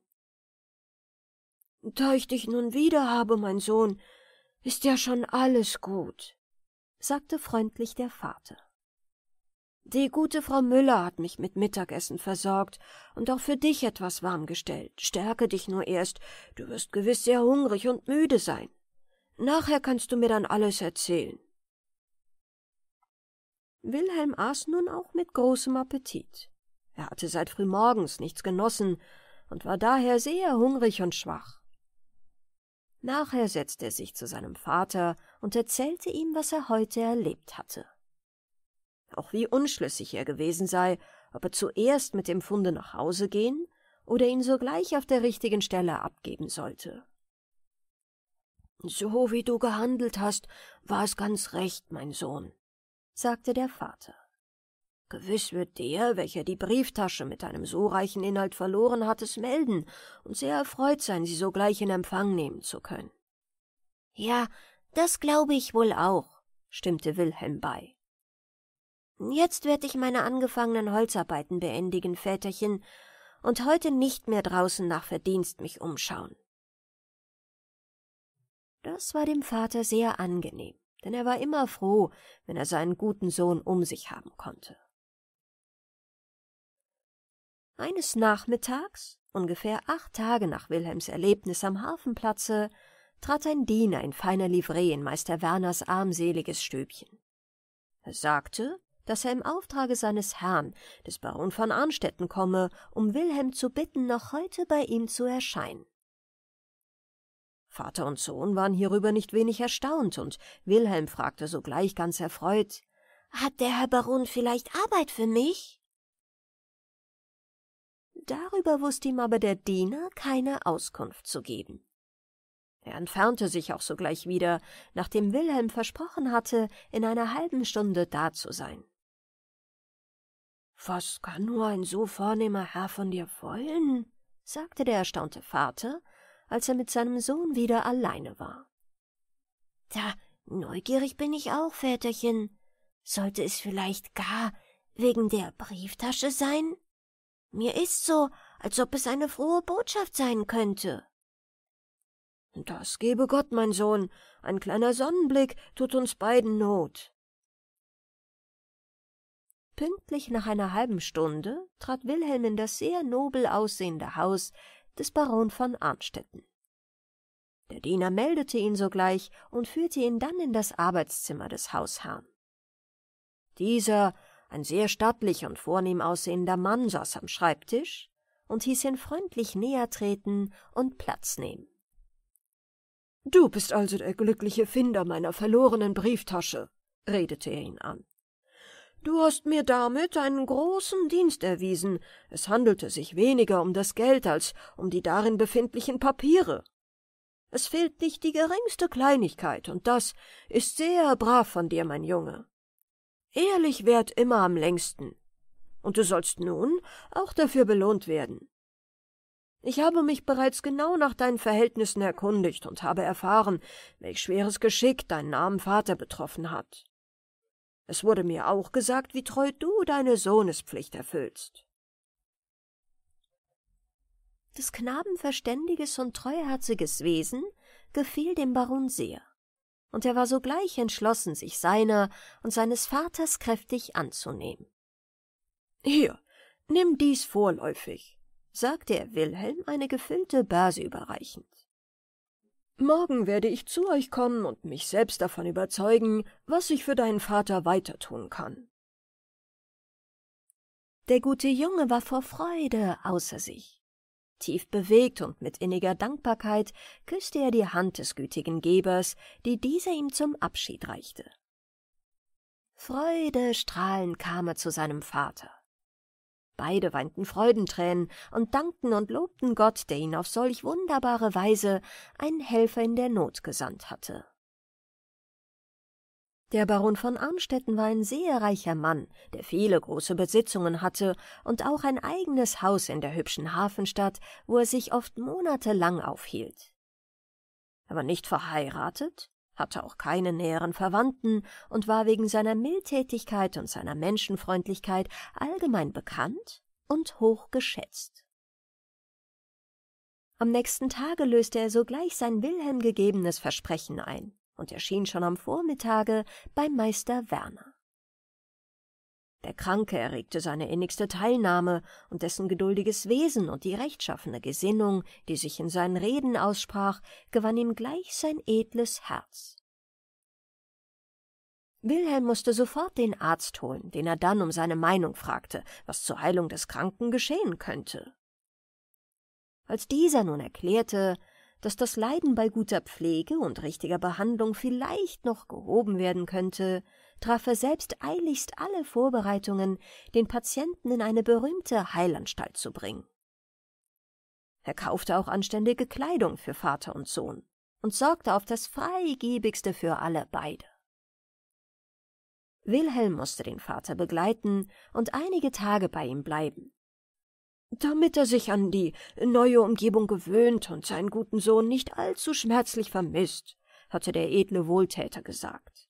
Da ich dich nun wieder habe, mein Sohn, ist ja schon alles gut, sagte freundlich der Vater. Die gute Frau Müller hat mich mit Mittagessen versorgt und auch für dich etwas warm gestellt. Stärke dich nur erst, du wirst gewiss sehr hungrig und müde sein. Nachher kannst du mir dann alles erzählen. Wilhelm aß nun auch mit großem Appetit. Er hatte seit frühmorgens nichts genossen und war daher sehr hungrig und schwach. Nachher setzte er sich zu seinem Vater und erzählte ihm, was er heute erlebt hatte auch wie unschlüssig er gewesen sei, ob er zuerst mit dem Funde nach Hause gehen oder ihn sogleich auf der richtigen Stelle abgeben sollte. So wie du gehandelt hast, war es ganz recht, mein Sohn, sagte der Vater. Gewiss wird der, welcher die Brieftasche mit einem so reichen Inhalt verloren hat, es melden und sehr erfreut sein, sie sogleich in Empfang nehmen zu können. Ja, das glaube ich wohl auch, stimmte Wilhelm bei. Jetzt werde ich meine angefangenen Holzarbeiten beendigen, Väterchen, und heute nicht mehr draußen nach Verdienst mich umschauen. Das war dem Vater sehr angenehm, denn er war immer froh, wenn er seinen guten Sohn um sich haben konnte. Eines Nachmittags, ungefähr acht Tage nach Wilhelms Erlebnis am Hafenplatze, trat ein Diener in feiner Livree in Meister Werners armseliges Stübchen. Er sagte, dass er im Auftrage seines Herrn, des Baron von Arnstetten, komme, um Wilhelm zu bitten, noch heute bei ihm zu erscheinen. Vater und Sohn waren hierüber nicht wenig erstaunt, und Wilhelm fragte sogleich ganz erfreut Hat der Herr Baron vielleicht Arbeit für mich? Darüber wußte ihm aber der Diener keine Auskunft zu geben. Er entfernte sich auch sogleich wieder, nachdem Wilhelm versprochen hatte, in einer halben Stunde da zu sein. Was kann nur ein so vornehmer Herr von dir wollen? sagte der erstaunte Vater, als er mit seinem Sohn wieder alleine war. Da neugierig bin ich auch, Väterchen. Sollte es vielleicht gar wegen der Brieftasche sein? Mir ist so, als ob es eine frohe Botschaft sein könnte. Das gebe Gott, mein Sohn, ein kleiner Sonnenblick tut uns beiden Not. Pünktlich nach einer halben Stunde trat Wilhelm in das sehr nobel aussehende Haus des Baron von Arnstetten. Der Diener meldete ihn sogleich und führte ihn dann in das Arbeitszimmer des Hausherrn. Dieser, ein sehr stattlich und vornehm aussehender Mann, saß am Schreibtisch und hieß ihn freundlich näher treten und Platz nehmen. Du bist also der glückliche Finder meiner verlorenen Brieftasche, redete er ihn an. Du hast mir damit einen großen Dienst erwiesen. Es handelte sich weniger um das Geld als um die darin befindlichen Papiere. Es fehlt nicht die geringste Kleinigkeit, und das ist sehr brav von dir, mein Junge. Ehrlich währt immer am längsten, und du sollst nun auch dafür belohnt werden. Ich habe mich bereits genau nach deinen Verhältnissen erkundigt und habe erfahren, welch schweres Geschick deinen armen Vater betroffen hat. Es wurde mir auch gesagt, wie treu du deine Sohnespflicht erfüllst. Des Knaben verständiges und treuherziges Wesen gefiel dem Baron sehr, und er war sogleich entschlossen, sich seiner und seines Vaters kräftig anzunehmen. Hier, nimm dies vorläufig, sagte er Wilhelm eine gefüllte Börse überreichend. Morgen werde ich zu euch kommen und mich selbst davon überzeugen, was ich für deinen Vater weiter tun kann. Der gute Junge war vor Freude außer sich. Tief bewegt und mit inniger Dankbarkeit küßte er die Hand des gütigen Gebers, die dieser ihm zum Abschied reichte. Freudestrahlend kam er zu seinem Vater. Beide weinten Freudentränen und dankten und lobten Gott, der ihnen auf solch wunderbare Weise einen Helfer in der Not gesandt hatte. Der Baron von Arnstetten war ein sehr reicher Mann, der viele große Besitzungen hatte und auch ein eigenes Haus in der hübschen Hafenstadt, wo er sich oft monatelang aufhielt. Er war nicht verheiratet, hatte auch keine näheren Verwandten und war wegen seiner Mildtätigkeit und seiner Menschenfreundlichkeit allgemein bekannt und hoch geschätzt. Am nächsten Tage löste er sogleich sein Wilhelm gegebenes Versprechen ein und erschien schon am Vormittage beim Meister Werner. Der Kranke erregte seine innigste Teilnahme, und dessen geduldiges Wesen und die rechtschaffene Gesinnung, die sich in seinen Reden aussprach, gewann ihm gleich sein edles Herz. Wilhelm musste sofort den Arzt holen, den er dann um seine Meinung fragte, was zur Heilung des Kranken geschehen könnte. Als dieser nun erklärte, dass das Leiden bei guter Pflege und richtiger Behandlung vielleicht noch gehoben werden könnte, traf er selbst eiligst alle Vorbereitungen, den Patienten in eine berühmte Heilanstalt zu bringen. Er kaufte auch anständige Kleidung für Vater und Sohn und sorgte auf das Freigebigste für alle beide. Wilhelm musste den Vater begleiten und einige Tage bei ihm bleiben. Damit er sich an die neue Umgebung gewöhnt und seinen guten Sohn nicht allzu schmerzlich vermisst, hatte der edle Wohltäter gesagt.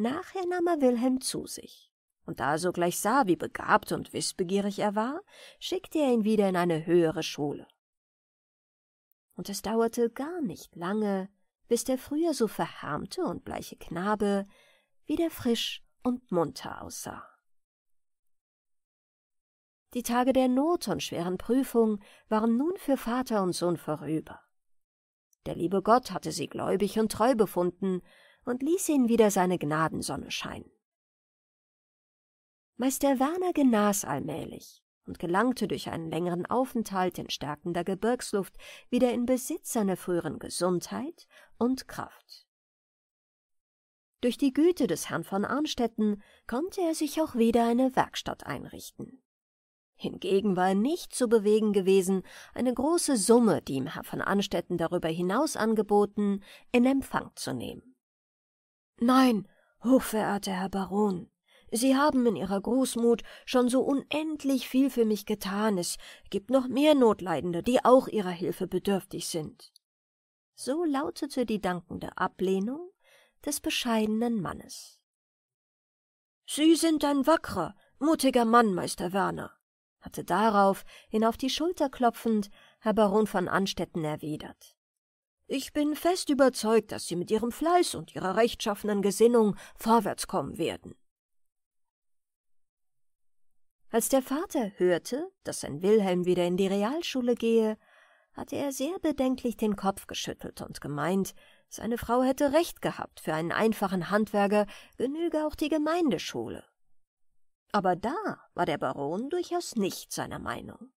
Nachher nahm er Wilhelm zu sich. Und da er sogleich sah, wie begabt und wissbegierig er war, schickte er ihn wieder in eine höhere Schule. Und es dauerte gar nicht lange, bis der früher so verhärmte und bleiche Knabe wieder frisch und munter aussah. Die Tage der Not und schweren Prüfung waren nun für Vater und Sohn vorüber. Der liebe Gott hatte sie gläubig und treu befunden und ließ ihn wieder seine Gnadensonne scheinen. Meister Werner genas allmählich und gelangte durch einen längeren Aufenthalt in stärkender Gebirgsluft wieder in Besitz seiner früheren Gesundheit und Kraft. Durch die Güte des Herrn von Arnstetten konnte er sich auch wieder eine Werkstatt einrichten. Hingegen war er nicht zu bewegen gewesen, eine große Summe, die ihm Herr von Arnstetten darüber hinaus angeboten, in Empfang zu nehmen. Nein, hochverehrter Herr Baron, Sie haben in Ihrer Großmut schon so unendlich viel für mich getan. Es gibt noch mehr Notleidende, die auch Ihrer Hilfe bedürftig sind. So lautete die dankende Ablehnung des bescheidenen Mannes. Sie sind ein wackrer, mutiger Mann, Meister Werner, hatte darauf, ihn auf die Schulter klopfend, Herr Baron von Anstetten erwidert. Ich bin fest überzeugt, dass Sie mit Ihrem Fleiß und Ihrer rechtschaffenen Gesinnung vorwärtskommen werden. Als der Vater hörte, dass sein Wilhelm wieder in die Realschule gehe, hatte er sehr bedenklich den Kopf geschüttelt und gemeint, seine Frau hätte recht gehabt, für einen einfachen Handwerker genüge auch die Gemeindeschule. Aber da war der Baron durchaus nicht seiner Meinung.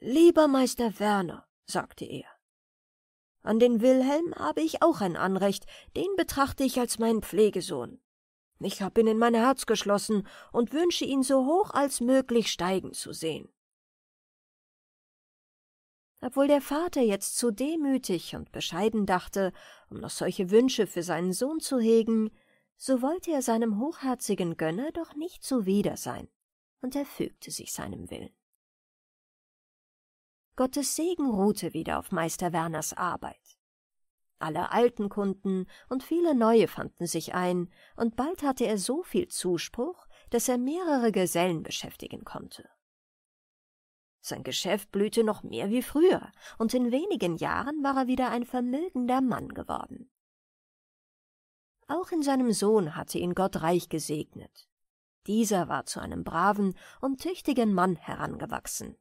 Lieber Meister Werner, sagte er, an den Wilhelm habe ich auch ein Anrecht, den betrachte ich als meinen Pflegesohn. Ich habe ihn in mein Herz geschlossen und wünsche ihn so hoch als möglich steigen zu sehen. Obwohl der Vater jetzt zu demütig und bescheiden dachte, um noch solche Wünsche für seinen Sohn zu hegen, so wollte er seinem hochherzigen Gönner doch nicht zuwider sein, und er fügte sich seinem Willen. Gottes Segen ruhte wieder auf Meister Werners Arbeit. Alle alten Kunden und viele neue fanden sich ein, und bald hatte er so viel Zuspruch, dass er mehrere Gesellen beschäftigen konnte. Sein Geschäft blühte noch mehr wie früher, und in wenigen Jahren war er wieder ein vermögender Mann geworden. Auch in seinem Sohn hatte ihn Gott reich gesegnet. Dieser war zu einem braven und tüchtigen Mann herangewachsen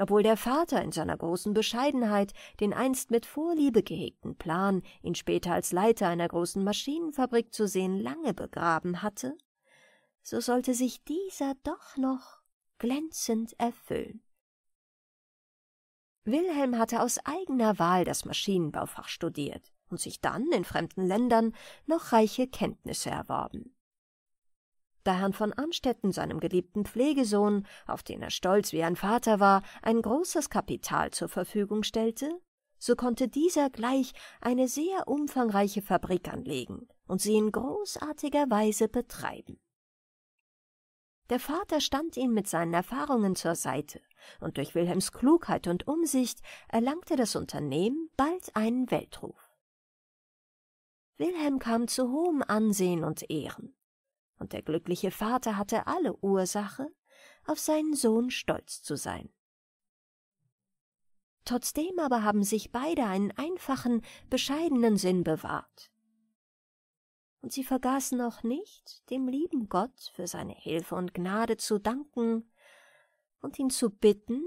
obwohl der Vater in seiner großen Bescheidenheit den einst mit Vorliebe gehegten Plan, ihn später als Leiter einer großen Maschinenfabrik zu sehen, lange begraben hatte, so sollte sich dieser doch noch glänzend erfüllen. Wilhelm hatte aus eigener Wahl das Maschinenbaufach studiert und sich dann in fremden Ländern noch reiche Kenntnisse erworben. Kanzler Herrn von Amstetten, seinem geliebten Pflegesohn, auf den er stolz wie ein Vater war, ein großes Kapital zur Verfügung stellte, so konnte dieser gleich eine sehr umfangreiche Fabrik anlegen und sie in großartiger Weise betreiben. Der Vater stand ihm mit seinen Erfahrungen zur Seite, und durch Wilhelms Klugheit und Umsicht erlangte das Unternehmen bald einen Weltruf. Wilhelm kam zu hohem Ansehen und Ehren und der glückliche Vater hatte alle Ursache, auf seinen Sohn stolz zu sein. Trotzdem aber haben sich beide einen einfachen, bescheidenen Sinn bewahrt. Und sie vergaßen auch nicht, dem lieben Gott für seine Hilfe und Gnade zu danken und ihn zu bitten,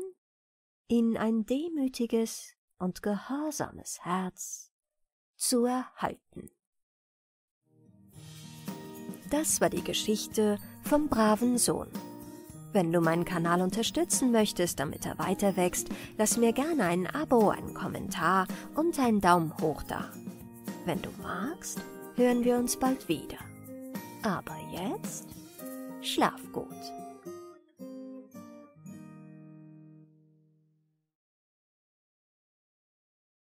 ihnen ein demütiges und gehorsames Herz zu erhalten. Das war die Geschichte vom braven Sohn. Wenn du meinen Kanal unterstützen möchtest, damit er weiter wächst, lass mir gerne ein Abo, einen Kommentar und einen Daumen hoch da. Wenn du magst, hören wir uns bald wieder. Aber jetzt schlaf gut.